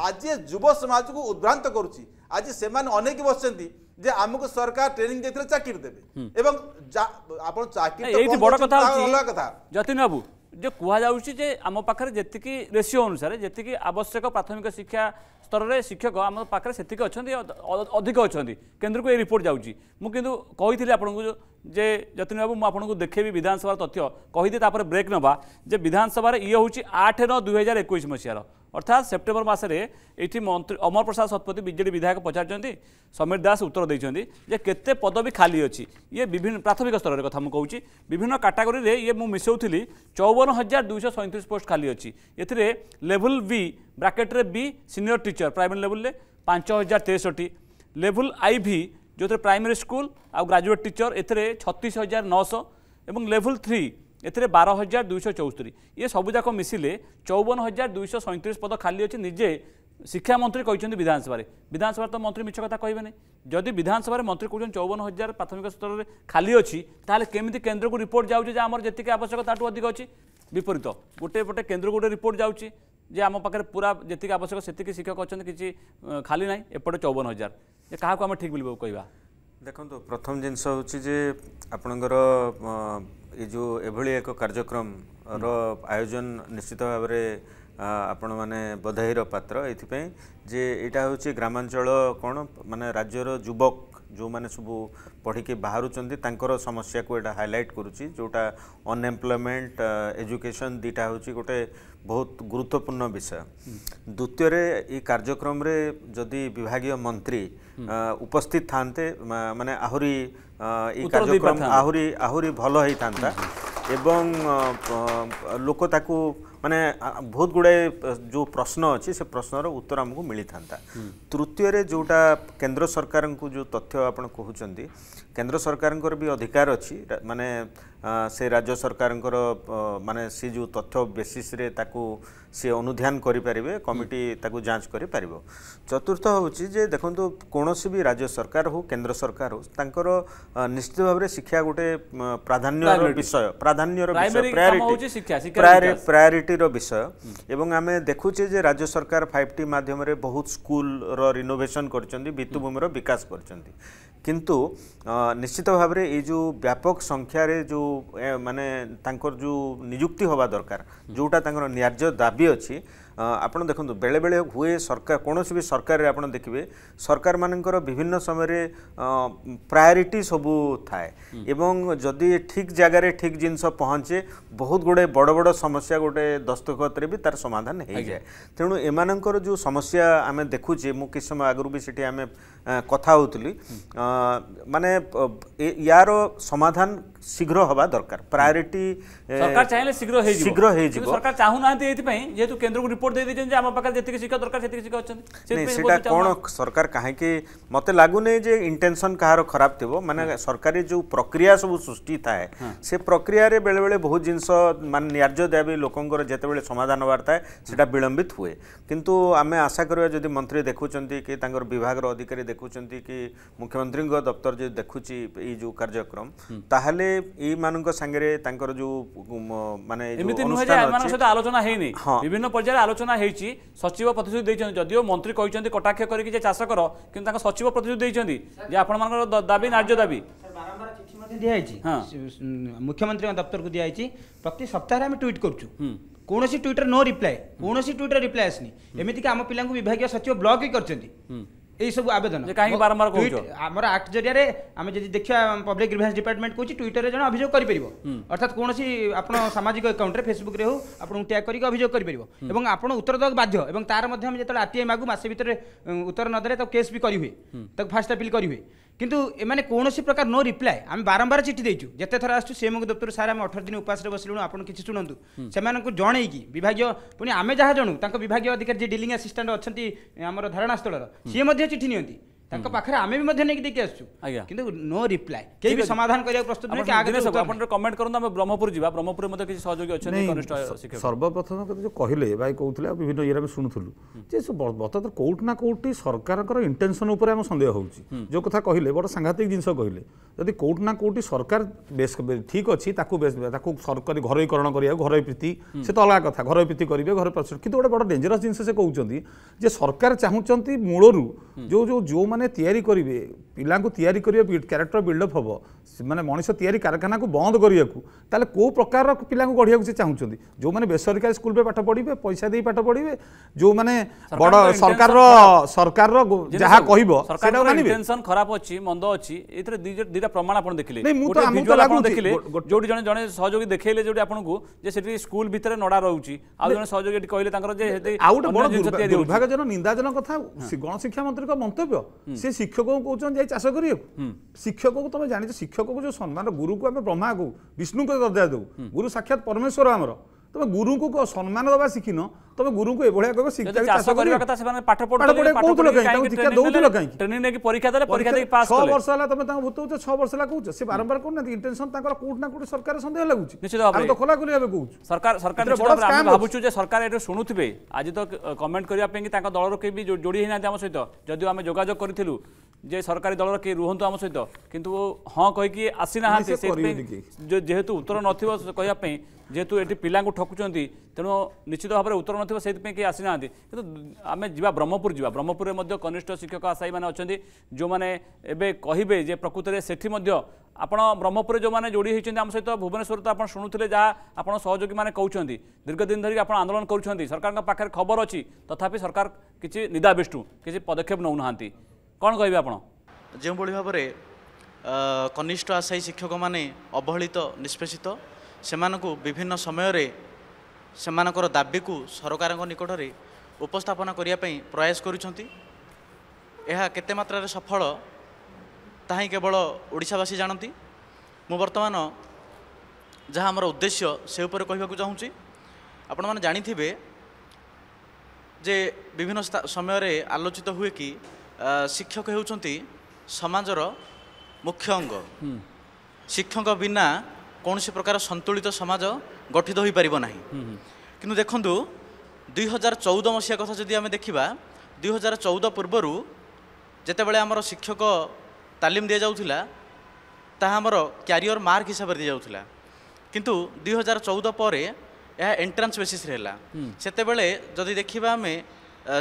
ଆଜି ଯୁବ ସମାଜକୁ ଉଦ୍ଭ୍ରାନ୍ତ କରୁଛି ଆଜି ସେମାନେ ଅନେକ ବସିଛନ୍ତି ଯେ ଆମକୁ ସରକାର ଟ୍ରେନିଂ ଦେଇଥିଲେ ଚାକିରି ଦେବେ ଏବଂ ଆପଣ ଚାକିରି ବଡ଼ କଥା ଅଲଗା କଥା ଯତିନ ବାବୁ ଯେ କୁହାଯାଉଛି ଯେ ଆମ ପାଖରେ ଯେତିକି ରେସିଓ ଅନୁସାରେ ଯେତିକି ଆବଶ୍ୟକ ପ୍ରାଥମିକ ଶିକ୍ଷା ସ୍ତରରେ ଶିକ୍ଷକ ଆମ ପାଖରେ ସେତିକି ଅଛନ୍ତି ଅଧିକ ଅଛନ୍ତି କେନ୍ଦ୍ରକୁ ଏଇ ରିପୋର୍ଟ ଯାଉଛି ମୁଁ କିନ୍ତୁ କହିଥିଲି ଆପଣଙ୍କୁ ଯେ ଯତିନ ବାବୁ ମୁଁ ଆପଣଙ୍କୁ ଦେଖେଇବି ବିଧାନସଭାର ତଥ୍ୟ କହିଦିଏ ତାପରେ ବ୍ରେକ୍ ନେବା ଯେ ବିଧାନସଭାରେ ଇଏ ହେଉଛି ଆଠ ନଅ ଦୁଇ ହଜାର ଏକୋଇଶ ମସିହାର ଅର୍ଥାତ୍ ସେପ୍ଟେମ୍ବର ମାସରେ ଏଠି ମନ୍ତ୍ରୀ ଅମର ପ୍ରସାଦ ଶତପଥୀ ବିଜେଡ଼ି ବିଧାୟକ ପଚାରିଛନ୍ତି ସମୀର ଦାସ ଉତ୍ତର ଦେଇଛନ୍ତି ଯେ କେତେ ପଦବି ଖାଲି ଅଛି ଇଏ ବିଭିନ୍ନ ପ୍ରାଥମିକ ସ୍ତରରେ କଥା ମୁଁ କହୁଛି ବିଭିନ୍ନ କାଟାଗୋରୀରେ ଇଏ ମୁଁ ମିଶାଉଥିଲି ଚଉବନ ହଜାର ଦୁଇଶହ ସଇଁତିରିଶ ପୋଷ୍ଟ ଖାଲି ଅଛି ଏଥିରେ ଲେଭୁଲ ବି ବ୍ରାକେଟରେ ବି ସିନିୟର ଟିଚର ପ୍ରାଇମେରୀ ଲେଭୁଲରେ ପାଞ୍ଚ ହଜାର ତେଷଠି ଲେଭୁଲ ଆଇ ଭି ଯେଉଁଥିରେ ପ୍ରାଇମେରୀ ସ୍କୁଲ ଆଉ ଗ୍ରାଜୁଏଟ୍ ଟିଚର ଏଥିରେ ଛତିଶ ହଜାର ନଅଶହ ଏବଂ ଲେଭେଲ୍ ଥ୍ରୀ ଏଥିରେ ବାର ହଜାର ଦୁଇଶହ ଚଉସ୍ତରି ଇଏ ସବୁଯାକ ମିଶିଲେ ଚଉବନ ହଜାର ଦୁଇଶହ ସଇଁତିରିଶ ପଦ ଖାଲି ଅଛି ନିଜେ ଶିକ୍ଷାମନ୍ତ୍ରୀ କହିଛନ୍ତି ବିଧାନସଭାରେ ବିଧାନସଭାରେ ତ ମନ୍ତ୍ରୀ ମିଛ କଥା କହିବେନି ଯଦି ବିଧାନସଭାରେ ମନ୍ତ୍ରୀ କହୁଛନ୍ତି ଚଉବନ ହଜାର ପ୍ରାଥମିକ ସ୍ତରରେ ଖାଲି ଅଛି ତାହେଲେ କେମିତି କେନ୍ଦ୍ରକୁ ରିପୋର୍ଟ ଯାଉଛି ଯେ ଆମର ଯେତିକି ଆବଶ୍ୟକ ତାଠୁ ଅଧିକ ଅଛି ବିପରୀତ ଗୋଟେ ପଟେ କେନ୍ଦ୍ରକୁ ଗୋଟେ ରିପୋର୍ଟ ଯାଉଛି যে আম পাখে পুরা যেত আবশ্যক সেতিক শিক্ষক অনেক কিছু খালি না এপটে চৌবন হাজার যে কাহকু আমি ঠিক বলবু কহবা দেখুন প্রথম জিনিস হচ্ছে যে আপনার এই যে এভাবে এক কার্যক্রমর আয়োজন নিশ্চিত ভাবে ଆପଣମାନେ ବଧାଇର ପାତ୍ର ଏଥିପାଇଁ ଯେ ଏଇଟା ହେଉଛି ଗ୍ରାମାଞ୍ଚଳ କ'ଣ ମାନେ ରାଜ୍ୟର ଯୁବକ ଯେଉଁମାନେ ସବୁ ପଢ଼ିକି ବାହାରୁଛନ୍ତି ତାଙ୍କର ସମସ୍ୟାକୁ ଏଇଟା ହାଇଲାଇଟ୍ କରୁଛି ଯେଉଁଟା ଅନଏମ୍ପ୍ଲୟମେଣ୍ଟ ଏଜୁକେସନ୍ ଦୁଇଟା ହେଉଛି ଗୋଟେ ବହୁତ ଗୁରୁତ୍ୱପୂର୍ଣ୍ଣ ବିଷୟ ଦ୍ୱିତୀୟରେ ଏଇ କାର୍ଯ୍ୟକ୍ରମରେ ଯଦି ବିଭାଗୀୟ ମନ୍ତ୍ରୀ ଉପସ୍ଥିତ ଥାନ୍ତେ ମାନେ ଆହୁରି ଏଇ କାର୍ଯ୍ୟକ୍ରମ ଆହୁରି ଆହୁରି ଭଲ ହେଇଥାନ୍ତା ଏବଂ ଲୋକ ତାକୁ ମାନେ ବହୁତ ଗୁଡ଼ାଏ ଯେଉଁ ପ୍ରଶ୍ନ ଅଛି ସେ ପ୍ରଶ୍ନର ଉତ୍ତର ଆମକୁ ମିଳିଥାନ୍ତା ତୃତୀୟରେ ଯେଉଁଟା କେନ୍ଦ୍ର ସରକାରଙ୍କୁ ଯେଉଁ ତଥ୍ୟ ଆପଣ କହୁଛନ୍ତି କେନ୍ଦ୍ର ସରକାରଙ୍କର ବି ଅଧିକାର ଅଛି ମାନେ ସେ ରାଜ୍ୟ ସରକାରଙ୍କର ମାନେ ସେ ଯେଉଁ ତଥ୍ୟ ବେସିସ୍ରେ ତାକୁ সি অনুধান করে পারিবে কমিটি তাকে যাঞ্চ করে পারিব চতুর্থ হচ্ছে যে দেখুন কোণী বি রাজ্য সরকার হো কেন্দ্র সরকার হো তাঁকর নিশ্চিত ভাবে শিক্ষা গোটে প্রাধান্য বিষয় প্রাধান্যর বিষয় প্রায়োরিটি প্রায়োরিটির বিষয় এবং আমি দেখুছে যে রাজ্য সরকার ফাইভ টি মাধ্যমে বহু স্কুলর রিনোভেসন করছেন ভিত্তিভূমির বিকাশ করছেন কিন্তু নিশ্চিত ভাবে এই যে ব্যাপক সংখ্যার যে মানে তাঁর যে নিযুক্তি হওয়া দরকার যেটা তাঁর ন্যায্য দাবি ବିଧି ଅଛି ଆପଣ ଦେଖନ୍ତୁ ବେଳେବେଳେ ହୁଏ ସରକାର କୌଣସି ବି ସରକାରରେ ଆପଣ ଦେଖିବେ ସରକାରମାନଙ୍କର ବିଭିନ୍ନ ସମୟରେ ପ୍ରାୟୋରିଟି ସବୁ ଥାଏ ଏବଂ ଯଦି ଠିକ୍ ଜାଗାରେ ଠିକ୍ ଜିନିଷ ପହଞ୍ଚେ ବହୁତ ଗୁଡ଼ାଏ ବଡ଼ ବଡ଼ ସମସ୍ୟା ଗୋଟେ ଦସ୍ତଖତରେ ବି ତାର ସମାଧାନ ହେଇଯାଏ ତେଣୁ ଏମାନଙ୍କର ଯେଉଁ ସମସ୍ୟା ଆମେ ଦେଖୁଛେ ମୁଁ କିଛି ସମୟ ଆଗରୁ ବି ସେଠି ଆମେ कथा माने यार समाधान शीघ्र हवा दरकार प्रायोरीटी सरकार चाहिए शीघ्र शीघ्र सरकार चाहूना ये केन्द्र को रिपोर्ट दे दीजिए आम पाखे जितकी शिक्षा दरकार से कौन सरकार कहीं मत लगुन जे इंटेनसन कह खराब थी मान सरकार जो प्रक्रिया सब सृष्टि थाए से बेले बेले बहुत जिनस मान न्याय दी लोकों जिते समाधान हबार था विलंबित हुए कितु आम आशा करवा जब मंत्री देखुंत कि विभाग अधिकारी ଦେଖୁଛନ୍ତି କି ମୁଖ୍ୟମନ୍ତ୍ରୀଙ୍କ ଦପ୍ତର ଯଦି ଦେଖୁଛି ଏଇ ଯେଉଁ କାର୍ଯ୍ୟକ୍ରମ ତାହେଲେ ଏଇମାନଙ୍କ ସାଙ୍ଗରେ ତାଙ୍କର ଯେଉଁ ମାନେ ଏମିତି ନୁହେଁ ଯେ ଏମାନଙ୍କ ସହିତ ଆଲୋଚନା ହେଇନି ବିଭିନ୍ନ ପର୍ଯ୍ୟାୟରେ ଆଲୋଚନା ହେଇଛି ସଚିବ ପ୍ରତିଶ୍ରୁତି ଦେଇଛନ୍ତି ଯଦିଓ ମନ୍ତ୍ରୀ କହିଛନ୍ତି କଟାକ୍ଷ କରିକି ଯେ ଚାଷ କର କିନ୍ତୁ ତାଙ୍କ ସଚିବ ପ୍ରତିଶ୍ରୁତି ଦେଇଛନ୍ତି ଯେ ଆପଣମାନଙ୍କର ଦାବି ନ୍ୟାର୍ଯ୍ୟ ଦାବି ଦିଆଯାଇଛି ମୁଖ୍ୟମନ୍ତ୍ରୀଙ୍କ ଦପ୍ତରକୁ ଦିଆଯାଇଛି ପ୍ରତି ସପ୍ତାହରେ ଆମେ ଟ୍ୱିଟ୍ କରୁଛୁ କୌଣସି ଟ୍ୱିଟର ନୋ ରିପ୍ଲାଏ କୌଣସି ଟ୍ୱିଟର ରିପ୍ଲାଏ ଆସିନି ଏମିତିକି ଆମ ପିଲାଙ୍କୁ ବିଭାଗୀୟ ସଚିବ ବ୍ଲକ୍ ବି କରିଛନ୍ତି এইসব আবেদন বারম্বার আমার আক্ট জরিয়া আমি যদি দেখা পব্লিক গ্রিভেন্স ডিপার্টমেন্ট কুচি টুইটরে জন অভিযোগ করে অর্থাৎ কোণী আপনার সামাজিক আকাউন্টে ফেসবুকরে হোক আপনার ট্যাগ করি অভিযোগ করে এবং আপনার উত্তর দেওয়া বাধ্য এবং তার মধ্যে আমি যেত আরটিআই মাগু মাসে ভিতরে উত্তর নদেলে তাকে কেস বি করি হুয়ে তাকে ফাস্ট আপিল করি হুয়ে কিন্তু এমানে কৌশি প্রকার নো রিপ্লাই আমি বারম্বার চিঠি দেইছু যেতে থর আসছু সিএম দপ্তর স্যার আমি অঠর দিন উপাসে বসলু আপনার কিছু শুণতু সে জনাইকি বিভাগীয় পুঁ আমি যা জনু তাঁর বিভাগীয় অধিকারী যে ডিলিং আসিষ্টাট অনেক আমার ধারণাস্থলর সি চিঠি নিয়ন্তি ତାଙ୍କ ପାଖରେ ଆମେ ବି ମଧ୍ୟ ନେଇକି ଦେଇକି ଆସିଛୁ କିନ୍ତୁ ନୋ ରିପ୍ଲାଏ କେହି ବି ସମାଧାନ କରିବାକୁ ପ୍ରସ୍ତୁତ ଆଗରେ ଆପଣ କମେଣ୍ଟ କରନ୍ତୁ ଆମେ ବ୍ରହ୍ମପୁର ଯିବା ବ୍ରହ୍ମପୁରରେ ମଧ୍ୟ କିଛି ସହଯୋଗୀ ଅଛନ୍ତି କନିଷ୍ଠ ସର୍ବପ୍ରଥମ କଥା ଯେଉଁ କହିଲେ ଭାଇ କହୁଥିଲେ ଆଉ ବିଭିନ୍ନ ଇଏରେ ଆମେ ଶୁଣୁଥିଲୁ ଯେ ବର୍ତ୍ତମାନ କେଉଁଠି ନା କେଉଁଠି ସରକାରଙ୍କର ଇଣ୍ଟେନସନ୍ ଉପରେ ଆମ ସନ୍ଦେହ ହେଉଛି ଯେଉଁ କଥା କହିଲେ ବଡ଼ ସାଂଘାତିକ ଜିନିଷ କହିଲେ ଯଦି କେଉଁଠି ନା କେଉଁଠି ସରକାର ବେଶ୍ ଠିକ୍ ଅଛି ତାକୁ ବେଶ ତାକୁ ସରକାରୀ ଘରୋଇକରଣ କରିବାକୁ ଘରୋଇ ପ୍ରୀତି ସେ ତ ଅଲଗା କଥା ଘରୋଇ ପ୍ରୀତି କରିବେ ଘରୋଇ କିନ୍ତୁ ଗୋଟେ ବଡ଼ ଡେଞ୍ଜରସ୍ ଜିନିଷ ସେ କହୁଛନ୍ତି ଯେ ସରକାର ଚାହୁଁଛନ୍ତି ମୂଳରୁ ଯେଉଁ ଯେଉଁ ଯେଉଁମାନେ थियरी करेंगे ପିଲାଙ୍କୁ ତିଆରି କରିବା କ୍ୟାରେକ୍ଟର ବିଲ୍ଡଅପ୍ ହେବ ସେମାନେ ମଣିଷ ତିଆରି କାରଖାନାକୁ ବନ୍ଦ କରିବାକୁ ତାହେଲେ କେଉଁ ପ୍ରକାରର ପିଲାଙ୍କୁ ଗଢ଼ିବାକୁ ସେ ଚାହୁଁଛନ୍ତି ଯେଉଁମାନେ ବେସରକାରୀ ସ୍କୁଲରେ ପାଠ ପଢ଼ିବେ ପଇସା ଦେଇ ପାଠ ପଢ଼ିବେ ଯେଉଁମାନେ ବଡ଼ ସରକାରର ସରକାରର ଯାହା କହିବ ଟେନସନ୍ ଖରାପ ଅଛି ମନ୍ଦ ଅଛି ଏଥିରେ ଦୁଇଟା ପ୍ରମାଣ ଆପଣ ଦେଖିଲେ ଦେଖିଲେ ଯୋଉଠି ଜଣେ ଜଣେ ସହଯୋଗୀ ଦେଖେଇଲେ ଯୋଉଠି ଆପଣଙ୍କୁ ଯେ ସେଠି ସ୍କୁଲ ଭିତରେ ନଡ଼ା ରହୁଛି ଆଉ ଜଣେ ସହଯୋଗୀ ଏଠି କହିଲେ ତାଙ୍କର ଯେ ଆଉ ଗୋଟେ ବଡ଼ ଦୁର୍ଭାଗ୍ୟଜନକ ନିନ୍ଦାଜନକ କଥା ଗଣଶିକ୍ଷା ମନ୍ତ୍ରୀଙ୍କ ମନ୍ତବ୍ୟ ସେ ଶିକ୍ଷକଙ୍କୁ କହୁଛନ୍ତି चास गरिकु ता शिक्षक गुरु ब्रह्मा विष्णु दु गु साक्षात्मेश्वर तपाईँ गुरु सम्मान दबान তুমি গুরুଙ୍କୁ এভাবে কইব শিক্ষা চাষ করিবা কথা সেমানে পাঠ পড়ুলে পাঠ পড়ুলে কাইকি শিক্ষা দউতুল কাইকি ট্রেনিং নেকি পরীক্ষা দেলে পরীক্ষা দেকি পাস কলে 6 বর্ষ হলা তুমি তাঙ্ক ভুতউছ 6 বর্ষ হলা কউছ সে বারম্বার কোন না ইন্টেনশন তাঙ্কর কোট না কোট সরকার সন্দেহ লাগুছি নিশ্চিত ভাবে তো খোলা খুলি ভাবে কউছ সরকার সরকার নিশ্চিত ভাবে আমি ভাবুছু যে সরকার এটা শুনুথিবে আজি তো কমেন্ট করিবা পেকি তাঙ্ক দলর কে বি যোড়ি হেনা আম সহিত যদিও আমি যোগাযোগ করিথিলু যে সরকারি দলর কে রুহন্তু আম সহিত কিন্তু হ্যাঁ কইকি আসি নাহান্তি যেহেতু উত্তর নথিব কইয়া পেকি যেহেতু এটি পিলাঙ্কু ঠকুচন্তি তেণু নিশ্চিত ভাবে উত্তর ନଥିବ ସେଇଥିପାଇଁ କେହି ଆସିନାହାନ୍ତି କିନ୍ତୁ ଆମେ ଯିବା ବ୍ରହ୍ମପୁର ଯିବା ବ୍ରହ୍ମପୁରରେ ମଧ୍ୟ କନିଷ୍ଠ ଶିକ୍ଷକ ଆଶାୟୀମାନେ ଅଛନ୍ତି ଯେଉଁମାନେ ଏବେ କହିବେ ଯେ ପ୍ରକୃତରେ ସେଠି ମଧ୍ୟ ଆପଣ ବ୍ରହ୍ମପୁରରେ ଯେଉଁମାନେ ଯୋଡ଼ି ହୋଇଛନ୍ତି ଆମ ସହିତ ଭୁବନେଶ୍ୱର ତ ଆପଣ ଶୁଣୁଥିଲେ ଯାହା ଆପଣ ସହଯୋଗୀମାନେ କହୁଛନ୍ତି ଦୀର୍ଘ ଦିନ ଧରିକି ଆପଣ ଆନ୍ଦୋଳନ କରୁଛନ୍ତି ସରକାରଙ୍କ ପାଖରେ ଖବର ଅଛି ତଥାପି ସରକାର କିଛି ନିଦାବିଷ୍ଟୁ କିଛି ପଦକ୍ଷେପ ନେଉନାହାନ୍ତି କ'ଣ କହିବେ ଆପଣ ଯେଉଁଭଳି ଭାବରେ କନିଷ୍ଠ ଆଶାୟୀ ଶିକ୍ଷକମାନେ ଅବହେଳିତ ନିଷ୍ପେଷିତ ସେମାନଙ୍କୁ ବିଭିନ୍ନ ସମୟରେ ସେମାନଙ୍କର ଦାବିକୁ ସରକାରଙ୍କ ନିକଟରେ ଉପସ୍ଥାପନ କରିବା ପାଇଁ ପ୍ରୟାସ କରୁଛନ୍ତି ଏହା କେତେ ମାତ୍ରାରେ ସଫଳ ତାହା ହିଁ କେବଳ ଓଡ଼ିଶାବାସୀ ଜାଣନ୍ତି ମୁଁ ବର୍ତ୍ତମାନ ଯାହା ଆମର ଉଦ୍ଦେଶ୍ୟ ସେ ଉପରେ କହିବାକୁ ଚାହୁଁଛି ଆପଣମାନେ ଜାଣିଥିବେ ଯେ ବିଭିନ୍ନ ସମୟରେ ଆଲୋଚିତ ହୁଏ କି ଶିକ୍ଷକ ହେଉଛନ୍ତି ସମାଜର ମୁଖ୍ୟ ଅଙ୍ଗ ଶିକ୍ଷକ ବିନା କୌଣସି ପ୍ରକାର ସନ୍ତୁଳିତ ସମାଜ গঠিত হয়েপার না কিন্তু দেখুন দুই হাজার চৌদ মশিয়া কথা যদি আমি দেখা দুই হাজার চৌদ পূর্ব যেতবে আমার শিক্ষক তালিম দিয়ে যাওয়া তাহা আমার ক্যারিয়র মার্ক হিসাবে দিয়ে যাওয়া কিন্তু দুই হাজার চৌদ পরে ଏହା ଏଣ୍ଟ୍ରାନ୍ସ ବେସିସ୍ରେ ହେଲା ସେତେବେଳେ ଯଦି ଦେଖିବା ଆମେ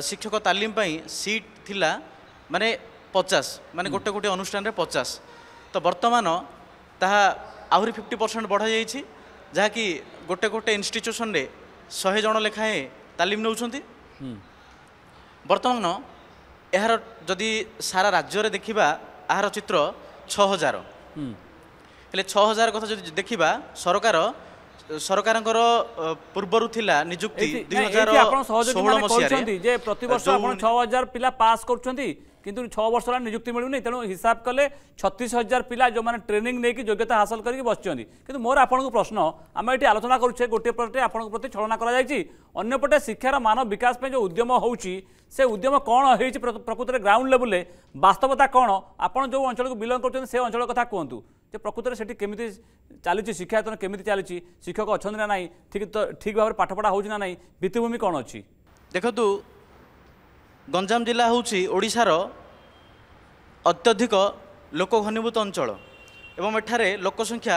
ଶିକ୍ଷକ ତାଲିମ ପାଇଁ ସିଟ୍ ଥିଲା ମାନେ ପଚାଶ ମାନେ ଗୋଟେ ଗୋଟେ ଅନୁଷ୍ଠାନରେ ପଚାଶ ତ ବର୍ତ୍ତମାନ ତାହା ଆହୁରି ଫିଫ୍ଟି ପରସେଣ୍ଟ ବଢ଼ାଯାଇଛି ଯାହାକି ଗୋଟେ ଗୋଟେ ଇନଷ୍ଟିଚ୍ୟୁସନ୍ରେ ଶହେ ଜଣ ଲେଖାଏଁ ତାଲିମ ନେଉଛନ୍ତି ବର୍ତ୍ତମାନ ଏହାର ଯଦି ସାରା ରାଜ୍ୟରେ ଦେଖିବା ଏହାର ଚିତ୍ର ଛଅ ହଜାର ହେଲେ ଛଅ ହଜାର କଥା ଯଦି ଦେଖିବା ସରକାର ସରକାରଙ୍କର ପୂର୍ବରୁ ଥିଲା ନିଯୁକ୍ତି ଦୁଇ ହଜାର ଯେ ପ୍ରତିବର୍ଷ ଆପଣ ଛଅ ହଜାର ପିଲା ପାସ୍ କରୁଛନ୍ତି কিন্তু ছ বর্ষ হল নিযুক্তি মিলুনি তেমন হিসাব কলে ছত্রিশ হাজার পিলা যে ট্রেনিং নিয়ে যোগ্যতা হাসল করি বসছেন কিন্তু মোর আপনার প্রশ্ন আমি এটি আলোচনা করছে গোটিয়ে পটে আপনার প্রতি ছলনা করা যাই অন্যপটে শিক্ষার মান বিকাশ যে উদ্যম হচ্ছে সে উদ্যম কম হয়েছে প্রকৃতরে গ্রাউন্ড লেভেলে বাস্তবতা কম আপনার যে অঞ্চল বিলং করছেন সে অঞ্চল কথা কুহতু যে প্রকৃতরে সেটি কেমিতি চালিছে শিক্ষায়তন কেমিতি চালিছে শিক্ষক অনেক না ঠিক ঠিক ভাবে পাঠপড়া হচ্ছে না ভিত্তিভূমি কম অ দেখুন ଗଞ୍ଜାମ ଜିଲ୍ଲା ହେଉଛି ଓଡ଼ିଶାର ଅତ୍ୟଧିକ ଲୋକ ଘନୀଭୂତ ଅଞ୍ଚଳ ଏବଂ ଏଠାରେ ଲୋକସଂଖ୍ୟା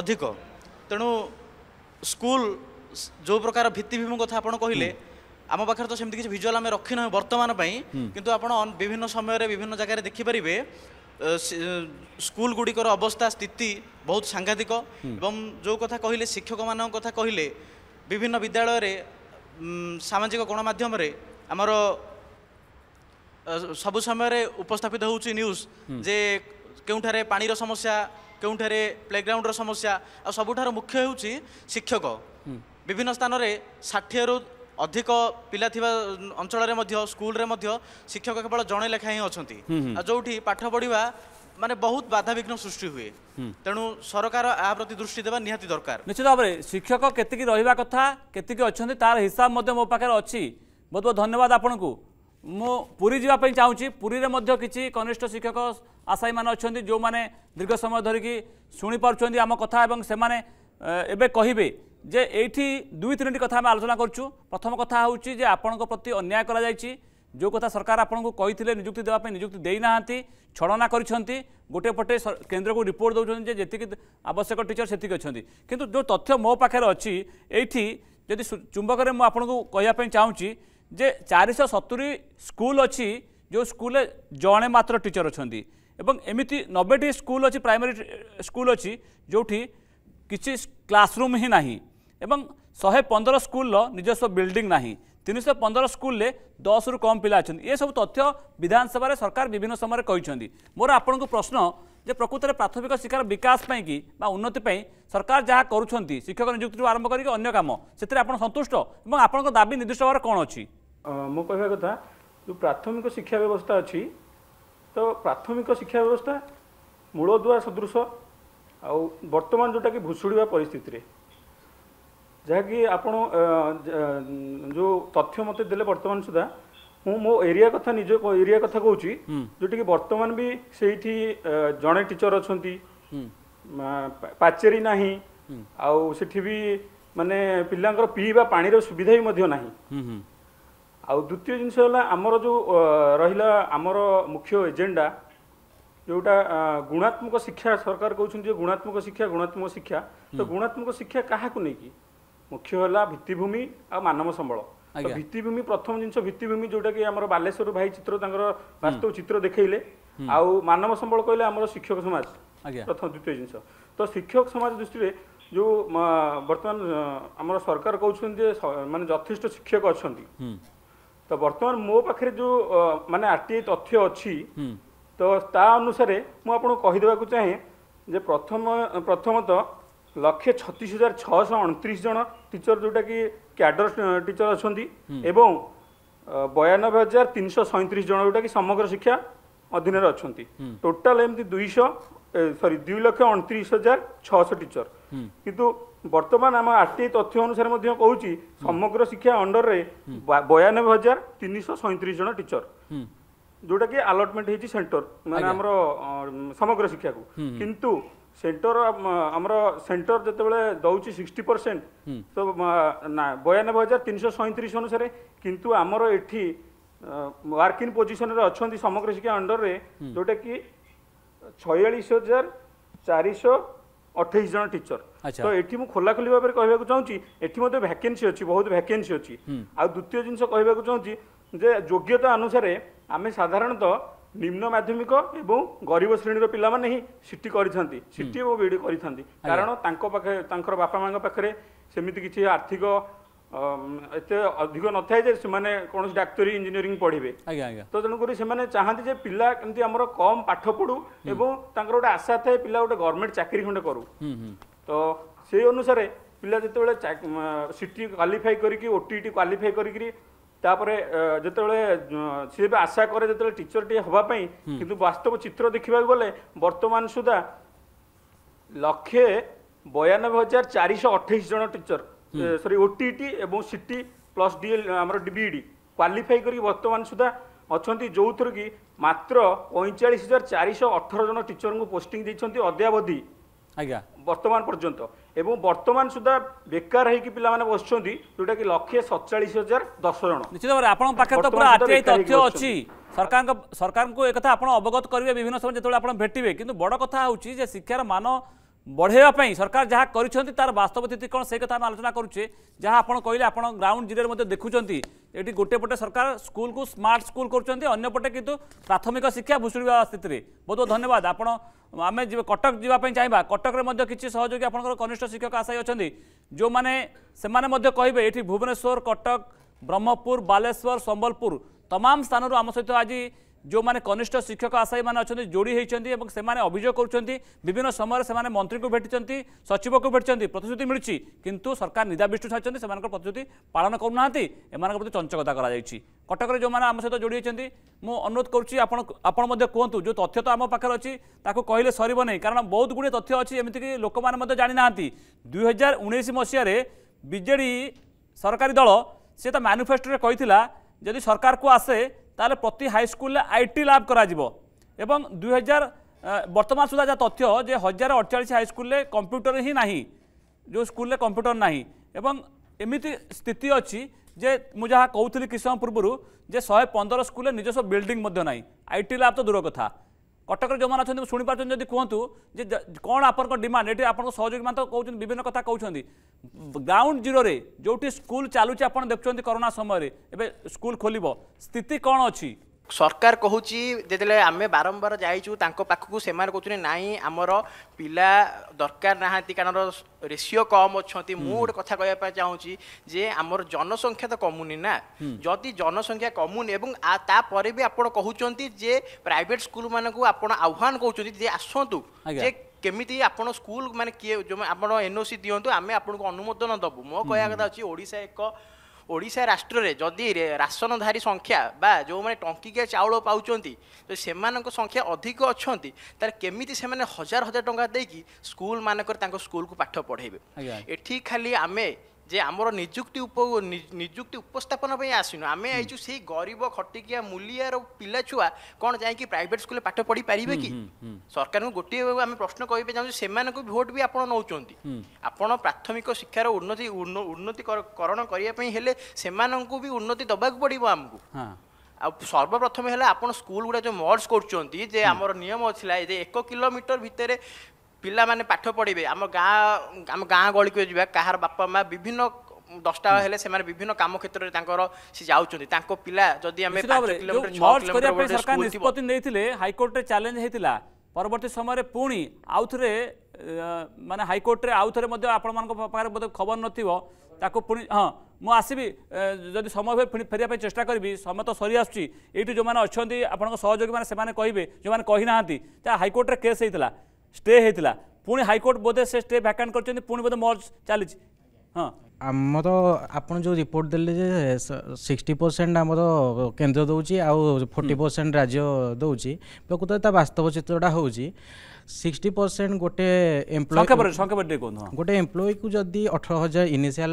ଅଧିକ ତେଣୁ ସ୍କୁଲ ଯେଉଁ ପ୍ରକାର ଭିତ୍ତିଭୂମି କଥା ଆପଣ କହିଲେ ଆମ ପାଖରେ ତ ସେମିତି କିଛି ଭିଜୁଆଲ ଆମେ ରଖିନାହୁଁ ବର୍ତ୍ତମାନ ପାଇଁ କିନ୍ତୁ ଆପଣ ବିଭିନ୍ନ ସମୟରେ ବିଭିନ୍ନ ଜାଗାରେ ଦେଖିପାରିବେ ସ୍କୁଲ ଗୁଡ଼ିକର ଅବସ୍ଥା ସ୍ଥିତି ବହୁତ ସାଂଘାତିକ ଏବଂ ଯେଉଁ କଥା କହିଲେ ଶିକ୍ଷକମାନଙ୍କ କଥା କହିଲେ ବିଭିନ୍ନ ବିଦ୍ୟାଳୟରେ ସାମାଜିକ ଗଣମାଧ୍ୟମରେ ଆମର ସବୁ ସମୟରେ ଉପସ୍ଥାପିତ ହେଉଛି ନ୍ୟୁଜ୍ ଯେ କେଉଁଠାରେ ପାଣିର ସମସ୍ୟା କେଉଁଠାରେ ପ୍ଲେଗ୍ରାଉଣ୍ଡର ସମସ୍ୟା ଆଉ ସବୁଠାରୁ ମୁଖ୍ୟ ହେଉଛି ଶିକ୍ଷକ ବିଭିନ୍ନ ସ୍ଥାନରେ ଷାଠିଏରୁ ଅଧିକ ପିଲା ଥିବା ଅଞ୍ଚଳରେ ମଧ୍ୟ ସ୍କୁଲରେ ମଧ୍ୟ ଶିକ୍ଷକ କେବଳ ଜଣେ ଲେଖା ହିଁ ଅଛନ୍ତି ଆଉ ଯେଉଁଠି ପାଠ ପଢ଼ିବା ମାନେ ବହୁତ ବାଧାବିଘ୍ନ ସୃଷ୍ଟି ହୁଏ ତେଣୁ ସରକାର ଏହା ପ୍ରତି ଦୃଷ୍ଟି ଦେବା ନିହାତି ଦରକାର ନିଶ୍ଚିତ ଭାବରେ ଶିକ୍ଷକ କେତିକି ରହିବା କଥା କେତିକି ଅଛନ୍ତି ତାର ହିସାବ ମଧ୍ୟ ମୋ ପାଖରେ ଅଛି ବହୁତ ବହୁତ ଧନ୍ୟବାଦ ଆପଣଙ୍କୁ ମୁଁ ପୁରୀ ଯିବା ପାଇଁ ଚାହୁଁଛି ପୁରୀରେ ମଧ୍ୟ କିଛି କନିଷ୍ଠ ଶିକ୍ଷକ ଆଶାୟୀମାନେ ଅଛନ୍ତି ଯେଉଁମାନେ ଦୀର୍ଘ ସମୟ ଧରିକି ଶୁଣିପାରୁଛନ୍ତି ଆମ କଥା ଏବଂ ସେମାନେ ଏବେ କହିବେ ଯେ ଏଇଠି ଦୁଇ ତିନୋଟି କଥା ଆମେ ଆଲୋଚନା କରୁଛୁ ପ୍ରଥମ କଥା ହେଉଛି ଯେ ଆପଣଙ୍କ ପ୍ରତି ଅନ୍ୟାୟ କରାଯାଇଛି ଯେଉଁ କଥା ସରକାର ଆପଣଙ୍କୁ କହିଥିଲେ ନିଯୁକ୍ତି ଦେବା ପାଇଁ ନିଯୁକ୍ତି ଦେଇନାହାନ୍ତି ଛଳନା କରିଛନ୍ତି ଗୋଟିଏ ପଟେ କେନ୍ଦ୍ରକୁ ରିପୋର୍ଟ ଦେଉଛନ୍ତି ଯେ ଯେତିକି ଆବଶ୍ୟକ ଟିଚର ସେତିକି ଅଛନ୍ତି କିନ୍ତୁ ଯେଉଁ ତଥ୍ୟ ମୋ ପାଖରେ ଅଛି ଏଇଠି ଯଦି ଚୁମ୍ବକରେ ମୁଁ ଆପଣଙ୍କୁ କହିବା ପାଇଁ ଚାହୁଁଛି ଯେ ଚାରିଶହ ସତୁରି ସ୍କୁଲ ଅଛି ଯେଉଁ ସ୍କୁଲରେ ଜଣେ ମାତ୍ର ଟିଚର ଅଛନ୍ତି ଏବଂ ଏମିତି ନବେଟି ସ୍କୁଲ ଅଛି ପ୍ରାଇମେରୀ ସ୍କୁଲ ଅଛି ଯେଉଁଠି କିଛି କ୍ଲାସରୁମ୍ ହିଁ ନାହିଁ ଏବଂ ଶହେ ପନ୍ଦର ସ୍କୁଲର ନିଜସ୍ୱ ବିଲ୍ଡିଂ ନାହିଁ ତିନିଶହ ପନ୍ଦର ସ୍କୁଲରେ ଦଶରୁ କମ୍ ପିଲା ଅଛନ୍ତି ଏସବୁ ତଥ୍ୟ ବିଧାନସଭାରେ ସରକାର ବିଭିନ୍ନ ସମୟରେ କହିଛନ୍ତି ମୋର ଆପଣଙ୍କୁ ପ୍ରଶ୍ନ ଯେ ପ୍ରକୃତରେ ପ୍ରାଥମିକ ଶିକ୍ଷାର ବିକାଶ ପାଇଁକି ବା ଉନ୍ନତି ପାଇଁ ସରକାର ଯାହା କରୁଛନ୍ତି ଶିକ୍ଷକ ନିଯୁକ୍ତିରୁ ଆରମ୍ଭ କରିକି ଅନ୍ୟ କାମ ସେଥିରେ ଆପଣ ସନ୍ତୁଷ୍ଟ ଏବଂ ଆପଣଙ୍କ ଦାବି ନିର୍ଦ୍ଦିଷ୍ଟ ଭାବରେ କ'ଣ ଅଛି ମୋ କହିବା କଥା ଯେଉଁ ପ୍ରାଥମିକ ଶିକ୍ଷା ବ୍ୟବସ୍ଥା ଅଛି ତ ପ୍ରାଥମିକ ଶିକ୍ଷା ବ୍ୟବସ୍ଥା ମୂଳଦୁଆ ସଦୃଶ ଆଉ ବର୍ତ୍ତମାନ ଯେଉଁଟାକି ଭୁଷୁଡ଼ିବା ପରିସ୍ଥିତିରେ ଯାହାକି ଆପଣ ଯେଉଁ ତଥ୍ୟ ମୋତେ ଦେଲେ ବର୍ତ୍ତମାନ ସୁଦ୍ଧା ମୁଁ ମୋ ଏରିଆ କଥା ନିଜ ଏରିଆ କଥା କହୁଛି ଯେଉଁଠିକି ବର୍ତ୍ତମାନ ବି ସେଇଠି ଜଣେ ଟିଚର୍ ଅଛନ୍ତି ପାଚେରୀ ନାହିଁ ଆଉ ସେଠି ବି ମାନେ ପିଲାଙ୍କର ପିଇବା ପାଣିର ସୁବିଧା ବି ମଧ୍ୟ ନାହିଁ आउँ द्वितीय जिस होला मुख्य एजेन्डा जोटा गुणात्मक शिक्षा सरकार कि गुणात्मक शिक्षा गुणात्मक शिक्षा त गुणात्मक शिक्षा काहाको नै कि मुख्य होला भितिभूमि आउ मानव सम्बल भित्तिभूमि प्रथम जिस भित्तिभूमि जोटा कि बान सम्बल कहिला शिक्षक प्रथम द्वितीय जिस त शिक्षक दृष्टिले जो बर्तमान सरकार कि मथेष्ट शिक्षक अहिले ତ ବର୍ତ୍ତମାନ ମୋ ପାଖରେ ଯେଉଁ ମାନେ ଆର୍ ଟି ଆଇ ତଥ୍ୟ ଅଛି ତ ତା ଅନୁସାରେ ମୁଁ ଆପଣଙ୍କୁ କହିଦେବାକୁ ଚାହେଁ ଯେ ପ୍ରଥମ ପ୍ରଥମତଃ ଲକ୍ଷେ ଛତିଶ ହଜାର ଛଅଶହ ଅଣତିରିଶ ଜଣ ଟିଚର ଯେଉଁଟାକି କ୍ୟାଡର ଟିଚର ଅଛନ୍ତି ଏବଂ ବୟାନବେ ହଜାର ତିନିଶହ ସଇଁତିରିଶ ଜଣ ଯେଉଁଟାକି ସମଗ୍ର ଶିକ୍ଷା ଅଧୀନରେ ଅଛନ୍ତି ଟୋଟାଲ ଏମିତି ଦୁଇଶହ ସରି ଦୁଇ ଲକ୍ଷ ଅଣତିରିଶ ହଜାର ଛଅଶହ ଟିଚର କିନ୍ତୁ ବର୍ତ୍ତମାନ ଆମ ଆର୍ ଟି ତଥ୍ୟ ଅନୁସାରେ ମଧ୍ୟ କହୁଛି ସମଗ୍ର ଶିକ୍ଷା ଅଣ୍ଡରରେ ବୟାନବେ ହଜାର ତିନିଶହ ସଇଁତିରିଶ ଜଣ ଟିଚର ଯୋଉଟାକି ଆଲଟମେଣ୍ଟ ହେଇଛି ସେଣ୍ଟର ମାନେ ଆମର ସମଗ୍ର ଶିକ୍ଷାକୁ କିନ୍ତୁ ସେଣ୍ଟର ଆମର ସେଣ୍ଟର ଯେତେବେଳେ ଦଉଛି ସିକ୍ସଟି ପରସେଣ୍ଟ ତ ବୟାନବେ ହଜାର ତିନିଶହ ସଇଁତିରିଶ ଅନୁସାରେ କିନ୍ତୁ ଆମର ଏଠି ୱାର୍କ ଇନ୍ ପୋଜିସନରେ ଅଛନ୍ତି ସମଗ୍ର ଶିକ୍ଷା ଅଣ୍ଡରରେ ଯୋଉଟାକି ଛୟାଳିଶ ହଜାର ଚାରିଶହ ଅଠେଇଶ ଜଣ ଟିଚର ତ ଏଠି ମୁଁ ଖୋଲାଖୋଲି ଭାବରେ କହିବାକୁ ଚାହୁଁଛି ଏଠି ମଧ୍ୟ ଭ୍ୟାକେନ୍ସି ଅଛି ବହୁତ ଭ୍ୟାକେନ୍ସି ଅଛି ଆଉ ଦ୍ୱିତୀୟ ଜିନିଷ କହିବାକୁ ଚାହୁଁଛି ଯେ ଯୋଗ୍ୟତା ଅନୁସାରେ ଆମେ ସାଧାରଣତଃ ନିମ୍ନ ମାଧ୍ୟମିକ ଏବଂ ଗରିବ ଶ୍ରେଣୀର ପିଲାମାନେ ହିଁ ସିଟି କରିଥାନ୍ତି ସିଟି ଏବଂ ବିଇଡ଼ି କରିଥାନ୍ତି କାରଣ ତାଙ୍କ ପାଖରେ ତାଙ୍କର ବାପା ମାଆଙ୍କ ପାଖରେ ସେମିତି କିଛି ଆର୍ଥିକ ଏତେ ଅଧିକ ନଥାଏ ଯେ ସେମାନେ କୌଣସି ଡାକ୍ତରୀ ଇଞ୍ଜିନିୟରିଂ ପଢ଼ିବେ ଆଜ୍ଞା ଆଜ୍ଞା ତ ତେଣୁକରି ସେମାନେ ଚାହାନ୍ତି ଯେ ପିଲା କେମିତି ଆମର କମ୍ ପାଠ ପଢ଼ୁ ଏବଂ ତାଙ୍କର ଗୋଟେ ଆଶା ଥାଏ ପିଲା ଗୋଟେ ଗଭର୍ଣ୍ଣମେଣ୍ଟ ଚାକିରି ଖଣ୍ଡେ କରୁ ତ ସେଇ ଅନୁସାରେ ପିଲା ଯେତେବେଳେ ସିଟି କ୍ୱାଲିଫାଇ କରିକି ଓ ଟି କ୍ୱାଲିଫାଇ କରିକି ତାପରେ ଯେତେବେଳେ ସିଏ ବି ଆଶା କରେ ଯେତେବେଳେ ଟିଚରଟିଏ ହେବା ପାଇଁ କିନ୍ତୁ ବାସ୍ତବ ଚିତ୍ର ଦେଖିବାକୁ ଗଲେ ବର୍ତ୍ତମାନ ସୁଦ୍ଧା ଲକ୍ଷେ ବୟାନବେ ହଜାର ଚାରିଶହ ଅଠେଇଶ ଜଣ ଟିଚର ସରି ଓଟିଇଟି ଏବଂ ସିଟି ପ୍ଲସ୍ ଡିଏଲ୍ ଆମର ଡିବିଇଡ଼ି କ୍ୱାଲିଫାଇ କରିକି ବର୍ତ୍ତମାନ ସୁଦ୍ଧା ଅଛନ୍ତି ଯେଉଁଥିରୁ କି ମାତ୍ର ପଇଁଚାଳିଶ ହଜାର ଚାରିଶହ ଅଠର ଜଣ ଟିଚରଙ୍କୁ ପୋଷ୍ଟିଂ ଦେଇଛନ୍ତି ଅଦ୍ୟାବଧି ଆଜ୍ଞା ବର୍ତ୍ତମାନ ପର୍ଯ୍ୟନ୍ତ ଏବଂ ବର୍ତ୍ତମାନ ସୁଦ୍ଧା ବେକାର ହେଇକି ପିଲାମାନେ ବସିଛନ୍ତି ଯେଉଁଟାକି ଲକ୍ଷେ ସତଚାଳିଶ ହଜାର ଦଶ ଜଣ ନିଶ୍ଚିତ ଭାବରେ ଆପଣଙ୍କ ପାଖରେ ତ ପୁରା ଆରଟିଆଇ ତଥ୍ୟ ଅଛି ସରକାରଙ୍କ ସରକାରଙ୍କୁ ଏକଥା ଆପଣ ଅବଗତ କରିବେ ବିଭିନ୍ନ ସମୟ ଯେତେବେଳେ ଆପଣ ଭେଟିବେ କିନ୍ତୁ ବଡ଼ କଥା ହେଉଛି ଯେ ଶିକ୍ଷାର ମାନ বড়াইবা সরকার যা করছেন তার বাস্তব স্থিতি কোণ সেই কথা আমি আলোচনা করছে যা আপনার কহিলেন আপনার গ্রাউন্ড জিরোর মধ্যে দেখুছেন এটি গোটে পটে সরকার স্কুল কু স্মার্ট স্কুল করছেন অন্যপটে কিন্তু প্রাথমিক শিক্ষা ভুষুড়া স্থিতি বহু বহু ধন্যবাদ আপনার আমি যে কটক যাওয়া চাইবা কটকরে কিছু সহযোগী আপনার কনিষ্ঠ শিক্ষক আশায়ী অনেক যে সে কে এটি ভুবনেশ্বর কটক ব্রহ্মপুর বালেশ্বর সম্বলপুর তমাম স্থানর আমার সহ আজ ଯେଉଁମାନେ କନିଷ୍ଠ ଶିକ୍ଷକ ଆଶାୟୀମାନେ ଅଛନ୍ତି ଯୋଡ଼ି ହୋଇଛନ୍ତି ଏବଂ ସେମାନେ ଅଭିଯୋଗ କରୁଛନ୍ତି ବିଭିନ୍ନ ସମୟରେ ସେମାନେ ମନ୍ତ୍ରୀଙ୍କୁ ଭେଟିଛନ୍ତି ସଚିବକୁ ଭେଟିଛନ୍ତି ପ୍ରତିଶ୍ରୁତି ମିଳୁଛି କିନ୍ତୁ ସରକାର ନିଦାବିଷ୍ଟୁ ସାରିଛନ୍ତି ସେମାନଙ୍କର ପ୍ରତିଶ୍ରୁତି ପାଳନ କରୁନାହାନ୍ତି ଏମାନଙ୍କ ପ୍ରତି ଚଞ୍ଚକତା କରାଯାଇଛି କଟକରେ ଯେଉଁମାନେ ଆମ ସହିତ ଯୋଡ଼ି ହୋଇଛନ୍ତି ମୁଁ ଅନୁରୋଧ କରୁଛି ଆପଣ ଆପଣ ମଧ୍ୟ କୁହନ୍ତୁ ଯେଉଁ ତଥ୍ୟ ତ ଆମ ପାଖରେ ଅଛି ତାକୁ କହିଲେ ସରିବ ନାହିଁ କାରଣ ବହୁତ ଗୁଡ଼ିଏ ତଥ୍ୟ ଅଛି ଏମିତିକି ଲୋକମାନେ ମଧ୍ୟ ଜାଣିନାହାନ୍ତି ଦୁଇହଜାର ଉଣେଇଶ ମସିହାରେ ବିଜେଡ଼ି ସରକାରୀ ଦଳ ସେ ତା ମ୍ୟାନିଫେଷ୍ଟୋରେ କହିଥିଲା ଯଦି ସରକାରକୁ ଆସେ ତାହେଲେ ପ୍ରତି ହାଇସ୍କୁଲରେ ଆଇ ଟି ଲାବ୍ କରାଯିବ ଏବଂ ଦୁଇ ହଜାର ବର୍ତ୍ତମାନ ସୁଦ୍ଧା ଯାହା ତଥ୍ୟ ଯେ ହଜାର ଅଡ଼ଚାଳିଶ ହାଇସ୍କୁଲରେ କମ୍ପ୍ୟୁଟର ହିଁ ନାହିଁ ଯେଉଁ ସ୍କୁଲରେ କମ୍ପ୍ୟୁଟର ନାହିଁ ଏବଂ ଏମିତି ସ୍ଥିତି ଅଛି ଯେ ମୁଁ ଯାହା କହୁଥିଲି କିଛି ସମୟ ପୂର୍ବରୁ ଯେ ଶହେ ପନ୍ଦର ସ୍କୁଲରେ ନିଜସ୍ୱ ବିଲ୍ଡିଂ ମଧ୍ୟ ନାହିଁ ଆଇ ଟି ଲାବ୍ ତ ଦୂର କଥା কটকরে যে অনেক শুনেপারছেন যদি কুহতু যে কোণ আপনার ডিমান্ড এটি আপনার সহযোগী মানে কৌ বিভিন্ন কথা কৌন গ্রাউন্ড জিরোরে যেটি স্কুল চালুছে আপনার দেখুন করোনা সময় এবার স্কুল খোলব স্থিতি কোণ অ ସରକାର କହୁଛି ଯେତେବେଳେ ଆମେ ବାରମ୍ବାର ଯାଇଛୁ ତାଙ୍କ ପାଖକୁ ସେମାନେ କହୁଛନ୍ତି ନାଇଁ ଆମର ପିଲା ଦରକାର ନାହାନ୍ତି କାରଣ ରେସିଓ କମ୍ ଅଛନ୍ତି ମୁଁ ଗୋଟେ କଥା କହିବା ପାଇଁ ଚାହୁଁଛି ଯେ ଆମର ଜନସଂଖ୍ୟା ତ କମୁନି ନା ଯଦି ଜନସଂଖ୍ୟା କମୁନି ଏବଂ ତାପରେ ବି ଆପଣ କହୁଛନ୍ତି ଯେ ପ୍ରାଇଭେଟ୍ ସ୍କୁଲମାନଙ୍କୁ ଆପଣ ଆହ୍ୱାନ କରୁଛନ୍ତି ଯେ ଆସନ୍ତୁ ଯେ କେମିତି ଆପଣ ସ୍କୁଲ ମାନେ କିଏ ଆପଣ ଏନ୍ଓସି ଦିଅନ୍ତୁ ଆମେ ଆପଣଙ୍କୁ ଅନୁମୋଦନ ଦେବୁ ମୋ କହିବା କଥା ଅଛି ଓଡ଼ିଶା ଏକ ଓଡ଼ିଶା ରାଷ୍ଟ୍ରରେ ଯଦି ରାସନଧାରୀ ସଂଖ୍ୟା ବା ଯେଉଁମାନେ ଟଙ୍କିକିଆ ଚାଉଳ ପାଉଛନ୍ତି ଯଦି ସେମାନଙ୍କ ସଂଖ୍ୟା ଅଧିକ ଅଛନ୍ତି ତାହେଲେ କେମିତି ସେମାନେ ହଜାର ହଜାର ଟଙ୍କା ଦେଇକି ସ୍କୁଲ ମାନଙ୍କରେ ତାଙ୍କ ସ୍କୁଲକୁ ପାଠ ପଢ଼େଇବେ ଏଠି ଖାଲି ଆମେ যে আমার নিযুক্তি উপ নিযুক্তি উপস্থাপন পাই আসিনু আমি আইছু সেই গরিব খটিকিয়া মূলিয়ার পিলা ছুয়া কোণ যাইকি প্রাইভেট স্কুলে পাঠ পড়ি পারিবে কি সরকার গোটি আমি প্রশ্ন কইবে চাহুছি সেমানকু ভোট বি আপন নউচন্তি আপন প্রাথমিক শিক্ষার উন্নতি উন্নতিকরণ করিয়া পাই হেলে সেমানকু বি উন্নতি দবাক পড়িব আমকু সর্বপ্রথমে হলে আপনার স্কুল গুড়া যে মর্জ করছেন যে আমার নিয়ম অ এক কিলোমিটর ভিতরে ପିଲାମାନେ ପାଠ ପଢ଼ିବେ ଆମ ଗାଁ ଆମ ଗାଁ ଗଳିକୁ ଯିବା କାହାର ବାପା ମା' ବିଭିନ୍ନ দশটা হলে সে বিভিন্ন কাম ক্ষেত্রে তাঁর সে যাচ্ছেন তাঁর পিলা যদি আমি সরকার নিষ্পতি নিয়েছিল হাইকোর্টে চ্যালেঞ্জ হয়েছিল পরবর্তী সময় পুনি আউথরে মানে হাইকোর্টে আউথরে মধ্যে আপনার পাখে বোধ খবর নথিব তাকে পুনি হ্যাঁ মু আসবি যদি সময় হুয়ে পুনি ফেরিয়া চেষ্টা করবি সময় তো সরি আসছি এইটু যে অনেক আপনার সহযোগী মানে সে কে যে না হাইকোর্টে কেস হয়েছিল ଷ୍ଟେ ହେଇଥିଲା ପୁଣି ହାଇକୋର୍ଟ ବୋଧେ ସେ ଷ୍ଟେ ଭ୍ୟାକାଣ୍ଟ କରିଛନ୍ତି ପୁଣି ବୋଧେ ମର୍ଜ ଚାଲିଛି ହଁ ଆମର ଆପଣ ଯେଉଁ ରିପୋର୍ଟ ଦେଲେ ଯେ ସିକ୍ସଟି ପରସେଣ୍ଟ ଆମର କେନ୍ଦ୍ର ଦେଉଛି ଆଉ ଫୋର୍ଟି ପରସେଣ୍ଟ ରାଜ୍ୟ ଦେଉଛି ପ୍ରକୃତରେ ତା ବାସ୍ତବ ଚିତ୍ରଟା ହେଉଛି ସିକ୍ସଟି ପରସେଣ୍ଟ ଗୋଟେ ଏମ୍ପ୍ଲୟ ଗୋଟେ ଏମ୍ପ୍ଲୟକୁ ଯଦି ଅଠର ହଜାର ଇନିସିଆଲ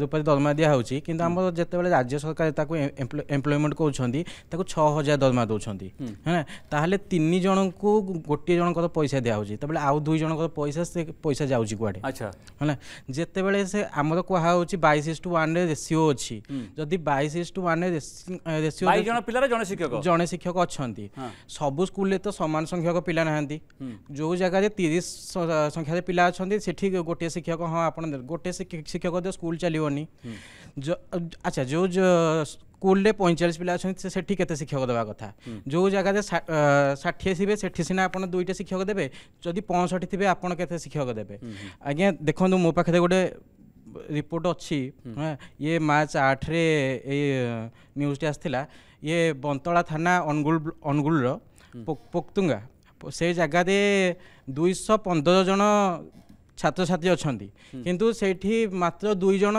যেপরি দরমা দিয়া হচ্ছে কিন্তু আমার যেতবে রাজ্য সরকার তাকে এমপ্লয়মেন্ট করছেন তাকে ছ হাজার দরমা দৌঁছেন হ্যাঁ তাহলে তিন জনক গোটিয়ে জনকর পয়সা দিয়া হচ্ছে তাহলে আউ দুই জনকর পয়সা সে পয়সা যাচ্ছে কুয়াড়ে আচ্ছা হ্যাঁ যেতবে সে আমার কুহা হচ্ছে বাইশ ইস টু ওয়ান্রে রেসিও অছি যদি বাইশ ইস টু ওয়ান্রে রেসিও জন পিলার জন শিক্ষক জন শিক্ষক অনেক সবু স্কুলে তো সমান সংখ্যক পিলা না যে জায়গায় তিরিশ সংখ্যার পিলা অনেক সেটি গোটিয়ে শিক্ষক হ্যাঁ আপনার গোটিয়ে শিক্ষক ସ୍କୁଲ ଚାଲିବନି ଆଚ୍ଛା ଯେଉଁ ସ୍କୁଲରେ ପଇଁଚାଳିଶ ପିଲା ଅଛନ୍ତି ସେଠି କେତେ ଶିକ୍ଷକ ଦେବା କଥା ଯେଉଁ ଜାଗାରେ ଷାଠିଏ ଥିବେ ସେଠି ସିନା ଆପଣ ଦୁଇଟା ଶିକ୍ଷକ ଦେବେ ଯଦି ପଞ୍ଚଷଠି ଥିବେ ଆପଣ କେତେ ଶିକ୍ଷକ ଦେବେ ଆଜ୍ଞା ଦେଖନ୍ତୁ ମୋ ପାଖରେ ଗୋଟେ ରିପୋର୍ଟ ଅଛି ଇଏ ମାର୍ଚ୍ଚ ଆଠରେ ଏଇ ନ୍ୟୁଜ୍ଟି ଆସିଥିଲା ଇଏ ବନ୍ତଳା ଥାନା ଅନୁଗୁଳ ଅନୁଗୁଳର ପୋକ୍ତୁଙ୍ଗା ସେ ଜାଗାରେ ଦୁଇଶହ ପନ୍ଦର ଜଣ ছাত্রছাত্রী অনেক কিন্তু সেইটি মাত্র দুই জন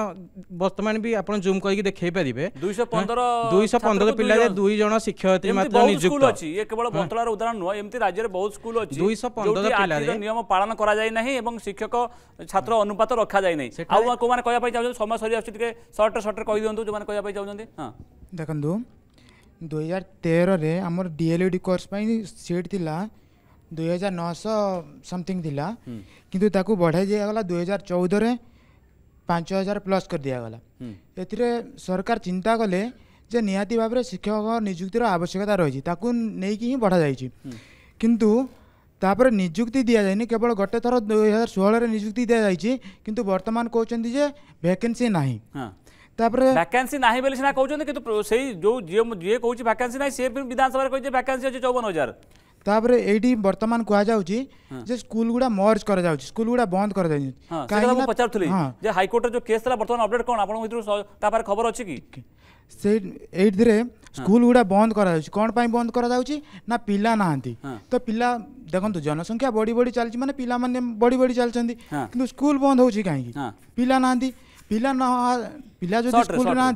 বর্তমান বি আপনার জুম করি দেখাই পারে দুইশ পনেরো পিলা দুই জন শিক্ষয়িত্রী মাত্র নিযুক্ত অছি এ কেবল বন্তলার উদাহরণ নয় এমতি রাজ্যের বহু স্কুল অছি দুইশ পনেরো পিলা নিয়ম পালন করা যায় না এবং শিক্ষক ছাত্র অনুপাত রখা যায় না আউ কোমানে কয়া পাই চাহুছেন সময় সরি আসছে টিকে শর্ট শর্ট কই দিও যে কয়া পাই চাহুছেন হ্যাঁ দেখুন দুই হাজার তেরে আমার ডিএলইডি কোর্স পাই সিট লা दुई हजार नौश समथिंग थिला किंतु ताकू बढ़ाई दिगला दुई हजार चौदह रे पाँच हजार प्लस कर दिगला एथिरे सरकार चिंता कले जे निहाती भाव में शिक्षक निजुक्तिर आवश्यकता रही ताकू नहीं ही बढ़ा जाइए किंतु ତାପରେ ନିଯୁକ୍ତି ଦିଆଯାଇନି କେବଳ ଗୋଟେ ଥର ଦୁଇହଜାର ଷୋହଳରେ ନିଯୁକ୍ତି ଦିଆଯାଇଛି କିନ୍ତୁ ବର୍ତ୍ତମାନ କହୁଛନ୍ତି ଯେ ଭ୍ୟାକେନ୍ସି ନାହିଁ ତାପରେ ଭ୍ୟାକେନ୍ସି ନାହିଁ ବୋଲି ସିନା କହୁଛନ୍ତି କିନ୍ତୁ ସେଇ ଯେଉଁ ଯିଏ ଯିଏ କହୁଛି ଭ୍ୟାକେନ୍ସି ନାହିଁ ସିଏ ବି ବିଧାନସଭାରେ କହିଛି ଭ୍ୟାକେନ୍ସି ଅଛି ଚଉବନ ହଜାର तापर एडी वर्तमान कहा जाउ हाँ। स्कूल गुडा मर्ज कर स्कूल गुडा बंद कर जाउ हाँ, हाँ। जो केस ला अपडेट कोन आपन खबर अछि कि से स्कूल गुडा बंद कर जाउ बंद कर जाउ ना पिला तो पिला देखंतु जनसंख्या बढ़ी बढ़ी चल छी माने पिला माने बडी बडी चल स्कूल बंद हो छी काहे पिला नाहंती पिला जो स्कूल ना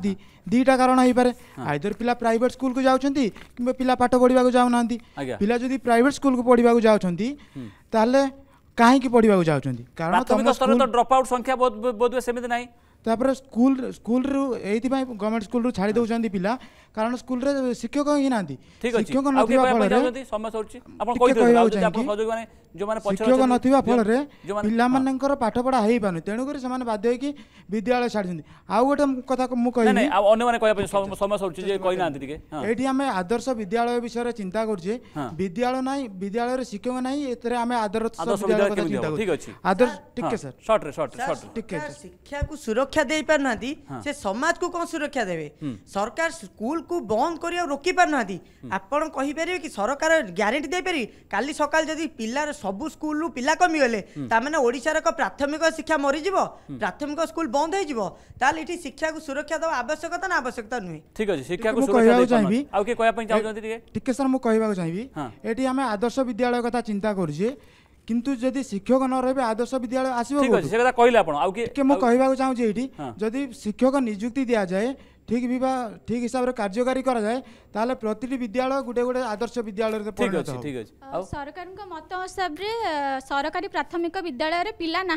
दीटा कारण हो पारे आईदर पिला प्राइवेट स्कूल को जाउछन्ति किबा पिला पाठ पढ़ा जा जाउ पिला जदी प्राइवेट स्कूल को पढिबा को जाउछन्ति ताले काहे की कारण तो आउट संख्या बहुत तापर स्कूल स्कूल रु गवर्नमेंट स्कूल रु छाडी दउछन्ति पिला कारण स्कूल शिक्षक ही नांदी शिक्षक नथिबा फल रे समस्या শিক্ষক নথিবা ফলরে পিলামানঙ্কর পাঠপড়া হই পানু তেণু করে সেমানে বাধ্য হইকি বিদ্যালয় ছাড়ছন্তি আউ গোটে কথা মু কই নাই আউ অন্য মানে কইয়া সময় সরুছি যে কই নাহান্তি টিকে এইটি আমি আদর্শ বিদ্যালয় বিষয়ে চিন্তা করছি বিদ্যালয় নাই বিদ্যালয়ের শিক্ষক নাই এতরে আমি আদর্শ বিদ্যালয় কথা চিন্তা করছি ঠিক আছে আদর্শ টিকে স্যার শর্ট রে শর্ট শর্ট টিকে শিক্ষা কু সুরক্ষা দেই পার নাহান্তি সে সমাজ কু কোন সুরক্ষা দেবে সরকার স্কুল কু বন্ধ করিয়া রোকি পার নাহান্তি আপন কহি পারিবে কি সরকার গ্যারেন্টি দেই পারি কালি সকাল যদি পিলার ସବୁ ସ୍କୁଲରୁ ପିଲା କମିଗଲେ ତାମାନେ ଓଡ଼ିଶାର ଏକ ପ୍ରାଥମିକ ଶିକ୍ଷା ମରିଯିବ ପ୍ରାଥମିକ ସ୍କୁଲ ବନ୍ଦ ହେଇଯିବ ତାହେଲେ ଏଠି ଶିକ୍ଷାକୁ ସୁରକ୍ଷା ଦେବା ଆବଶ୍ୟକତା ନା ଆବଶ୍ୟକତା ନୁହେଁ ଠିକ ଅଛି ଶିକ୍ଷାକୁ କହିବାକୁ ଚାହିଁବି ଆଉ କିଏ କହିବା ପାଇଁ ଚାହୁଁଛନ୍ତି ଟିକେ ଟିକେ ସାର୍ ମୁଁ କହିବାକୁ ଚାହିଁବି ଏଠି ଆମେ ଆଦର୍ଶ ବିଦ୍ୟାଳୟ କଥା ଚିନ୍ତା କରୁଛେ କିନ୍ତୁ ଯଦି ଶିକ୍ଷକ ନ ରହିବେ ଆଦର୍ଶ ବିଦ୍ୟାଳୟ ଆସିବ ଠିକ ଅଛି ସେ କଥା କହିଲେ ଆପଣ ଆଉ ଟିକେ ମୁଁ କହିବାକୁ ଚାହୁଁଛି ଏଇଠି ଯଦି ଶିକ୍ଷକ ନିଯୁକ୍ତି ଦିଆଯାଏ ঠিক বিবাহ ঠিক হিসাবে কার্যকারী করা যায় তাহলে প্রতিটি বিদ্যালয় গোটে গোটে আদর্শ বিদ্যালয় ঠিক আছে ঠিক আছে সরকারଙ୍କ মত হিসাবে সরকারি প্রাথমিক বিদ্যালয়ের পিলা না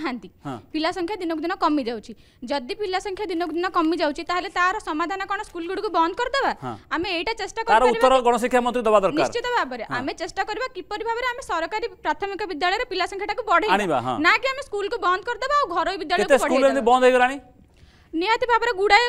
পিলা সংখ্যা দিনক দিন কমি যাচ্ছে যদি পিলা সংখ্যা দিনক দিন কমি যাচ্ছে তাহলে তার সমাধান কোন স্কুল গুড়ি বন্ধ করে দেওয়া আমি এইটা চেষ্টা করব উত্তর গণশিক্ষা মন্ত্রী দেওয়া দরকার নিশ্চিত ভাবে আমি চেষ্টা করবা কিপর ভাবে আমি সরকারি প্রাথমিক বিদ্যালয়ের পিলা সংখ্যাটাকে বড়াই না কি আমি স্কুল কু বন্ধ করে দেবা ঘরোই বিদ্যালয় কেতে স্কুল বন্ধ হয়ে গলানি ନିହାତି ଭାବରେ ଗୁଡ଼ାଏ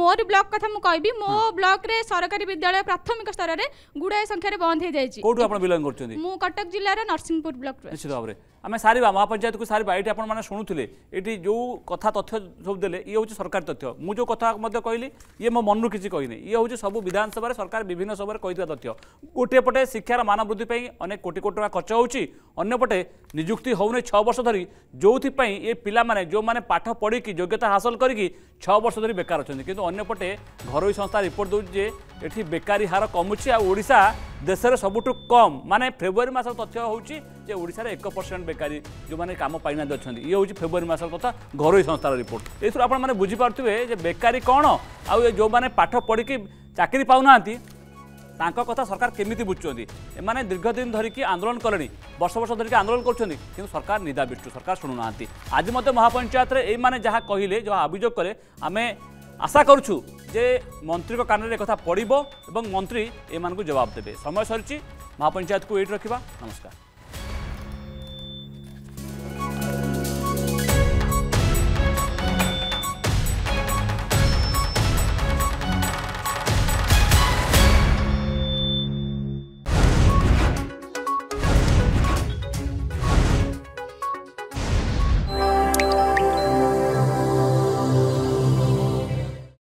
ମୋରି ବ୍ଲକ କଥା ମୁଁ କହିବି ମୋ ବ୍ଲକରେ ସରକାରୀ ବିଦ୍ୟାଳୟ ପ୍ରାଥମିକ ସ୍ତରରେ ଗୁଡ଼ାଏ ସଂଖ୍ୟାରେ ବନ୍ଦ ହେଇଯାଇଛି କୋଉଠୁ ଆପଣ ବିଲଙ୍ଗ କରୁଛନ୍ତି ମୁଁ କଟକ ଜିଲ୍ଲାର ନରସିଂହପୁର ବ୍ଲକ ନିଶ୍ଚିତ ଭାବରେ आम सारा महापंचायत को सारा ये आपने शुणुले ये जो कथ तथ्य सब दे हूँ सरकार तथ्य मुझे कथ कहली ये मो मन किसी कहने ये हूँ सब विधानसभा सरकार विभिन्न सभा कही तथ्य गोटेपटे शिक्षार मान वृद्धिपाई अनेक कोटी कोटी टाँग खर्च होपटे निजुक्ति होने छः वर्ष धरी जो ये पाने जो मैंने पाठ पढ़ की योग्यता हासिल करके छः वर्ष धरी बेकार अच्छा कि अंपटे घर संस्था रिपोर्ट दौजे ये बेकारी हार कमुचे आशा में सबुठ कम मानने फेब्रुआरी मस तथ्य हूँ যে ওড়শার এক পরসেন্ট বেকারী যে কাম পাই না অনেক ইয়ে হচ্ছে ফেব্রুয়ারি মাসের কথা ঘরোই সংস্থার রিপোর্ট এসব আপনার বুঝিপারে যে বেকারী কণ আনে পাঠ পড়ি চাকরি পাও না তাঁর কথা সরকার কেমিতি বুঝুচ্ছেন এমানে দীর্ঘদিন ধরিকি আন্দোলন কলে বর্ষ বর্ষ ধরিকি আন্দোলন করছেন কিন্তু সরকার নিদা বিষ্ণু সরকার শুণু না আজ মধ্যে মহাপঞ্চায়েতের এই মানে যা কহিলে যা অভিযোগ কলে আমি আশা করছু যে মন্ত্রী কানে কথা পড়ব এবং মন্ত্রী এমন জবাব দেবে সময় সরিছি মহাপঞ্চায়েতকু এইটি রাখা নমস্কার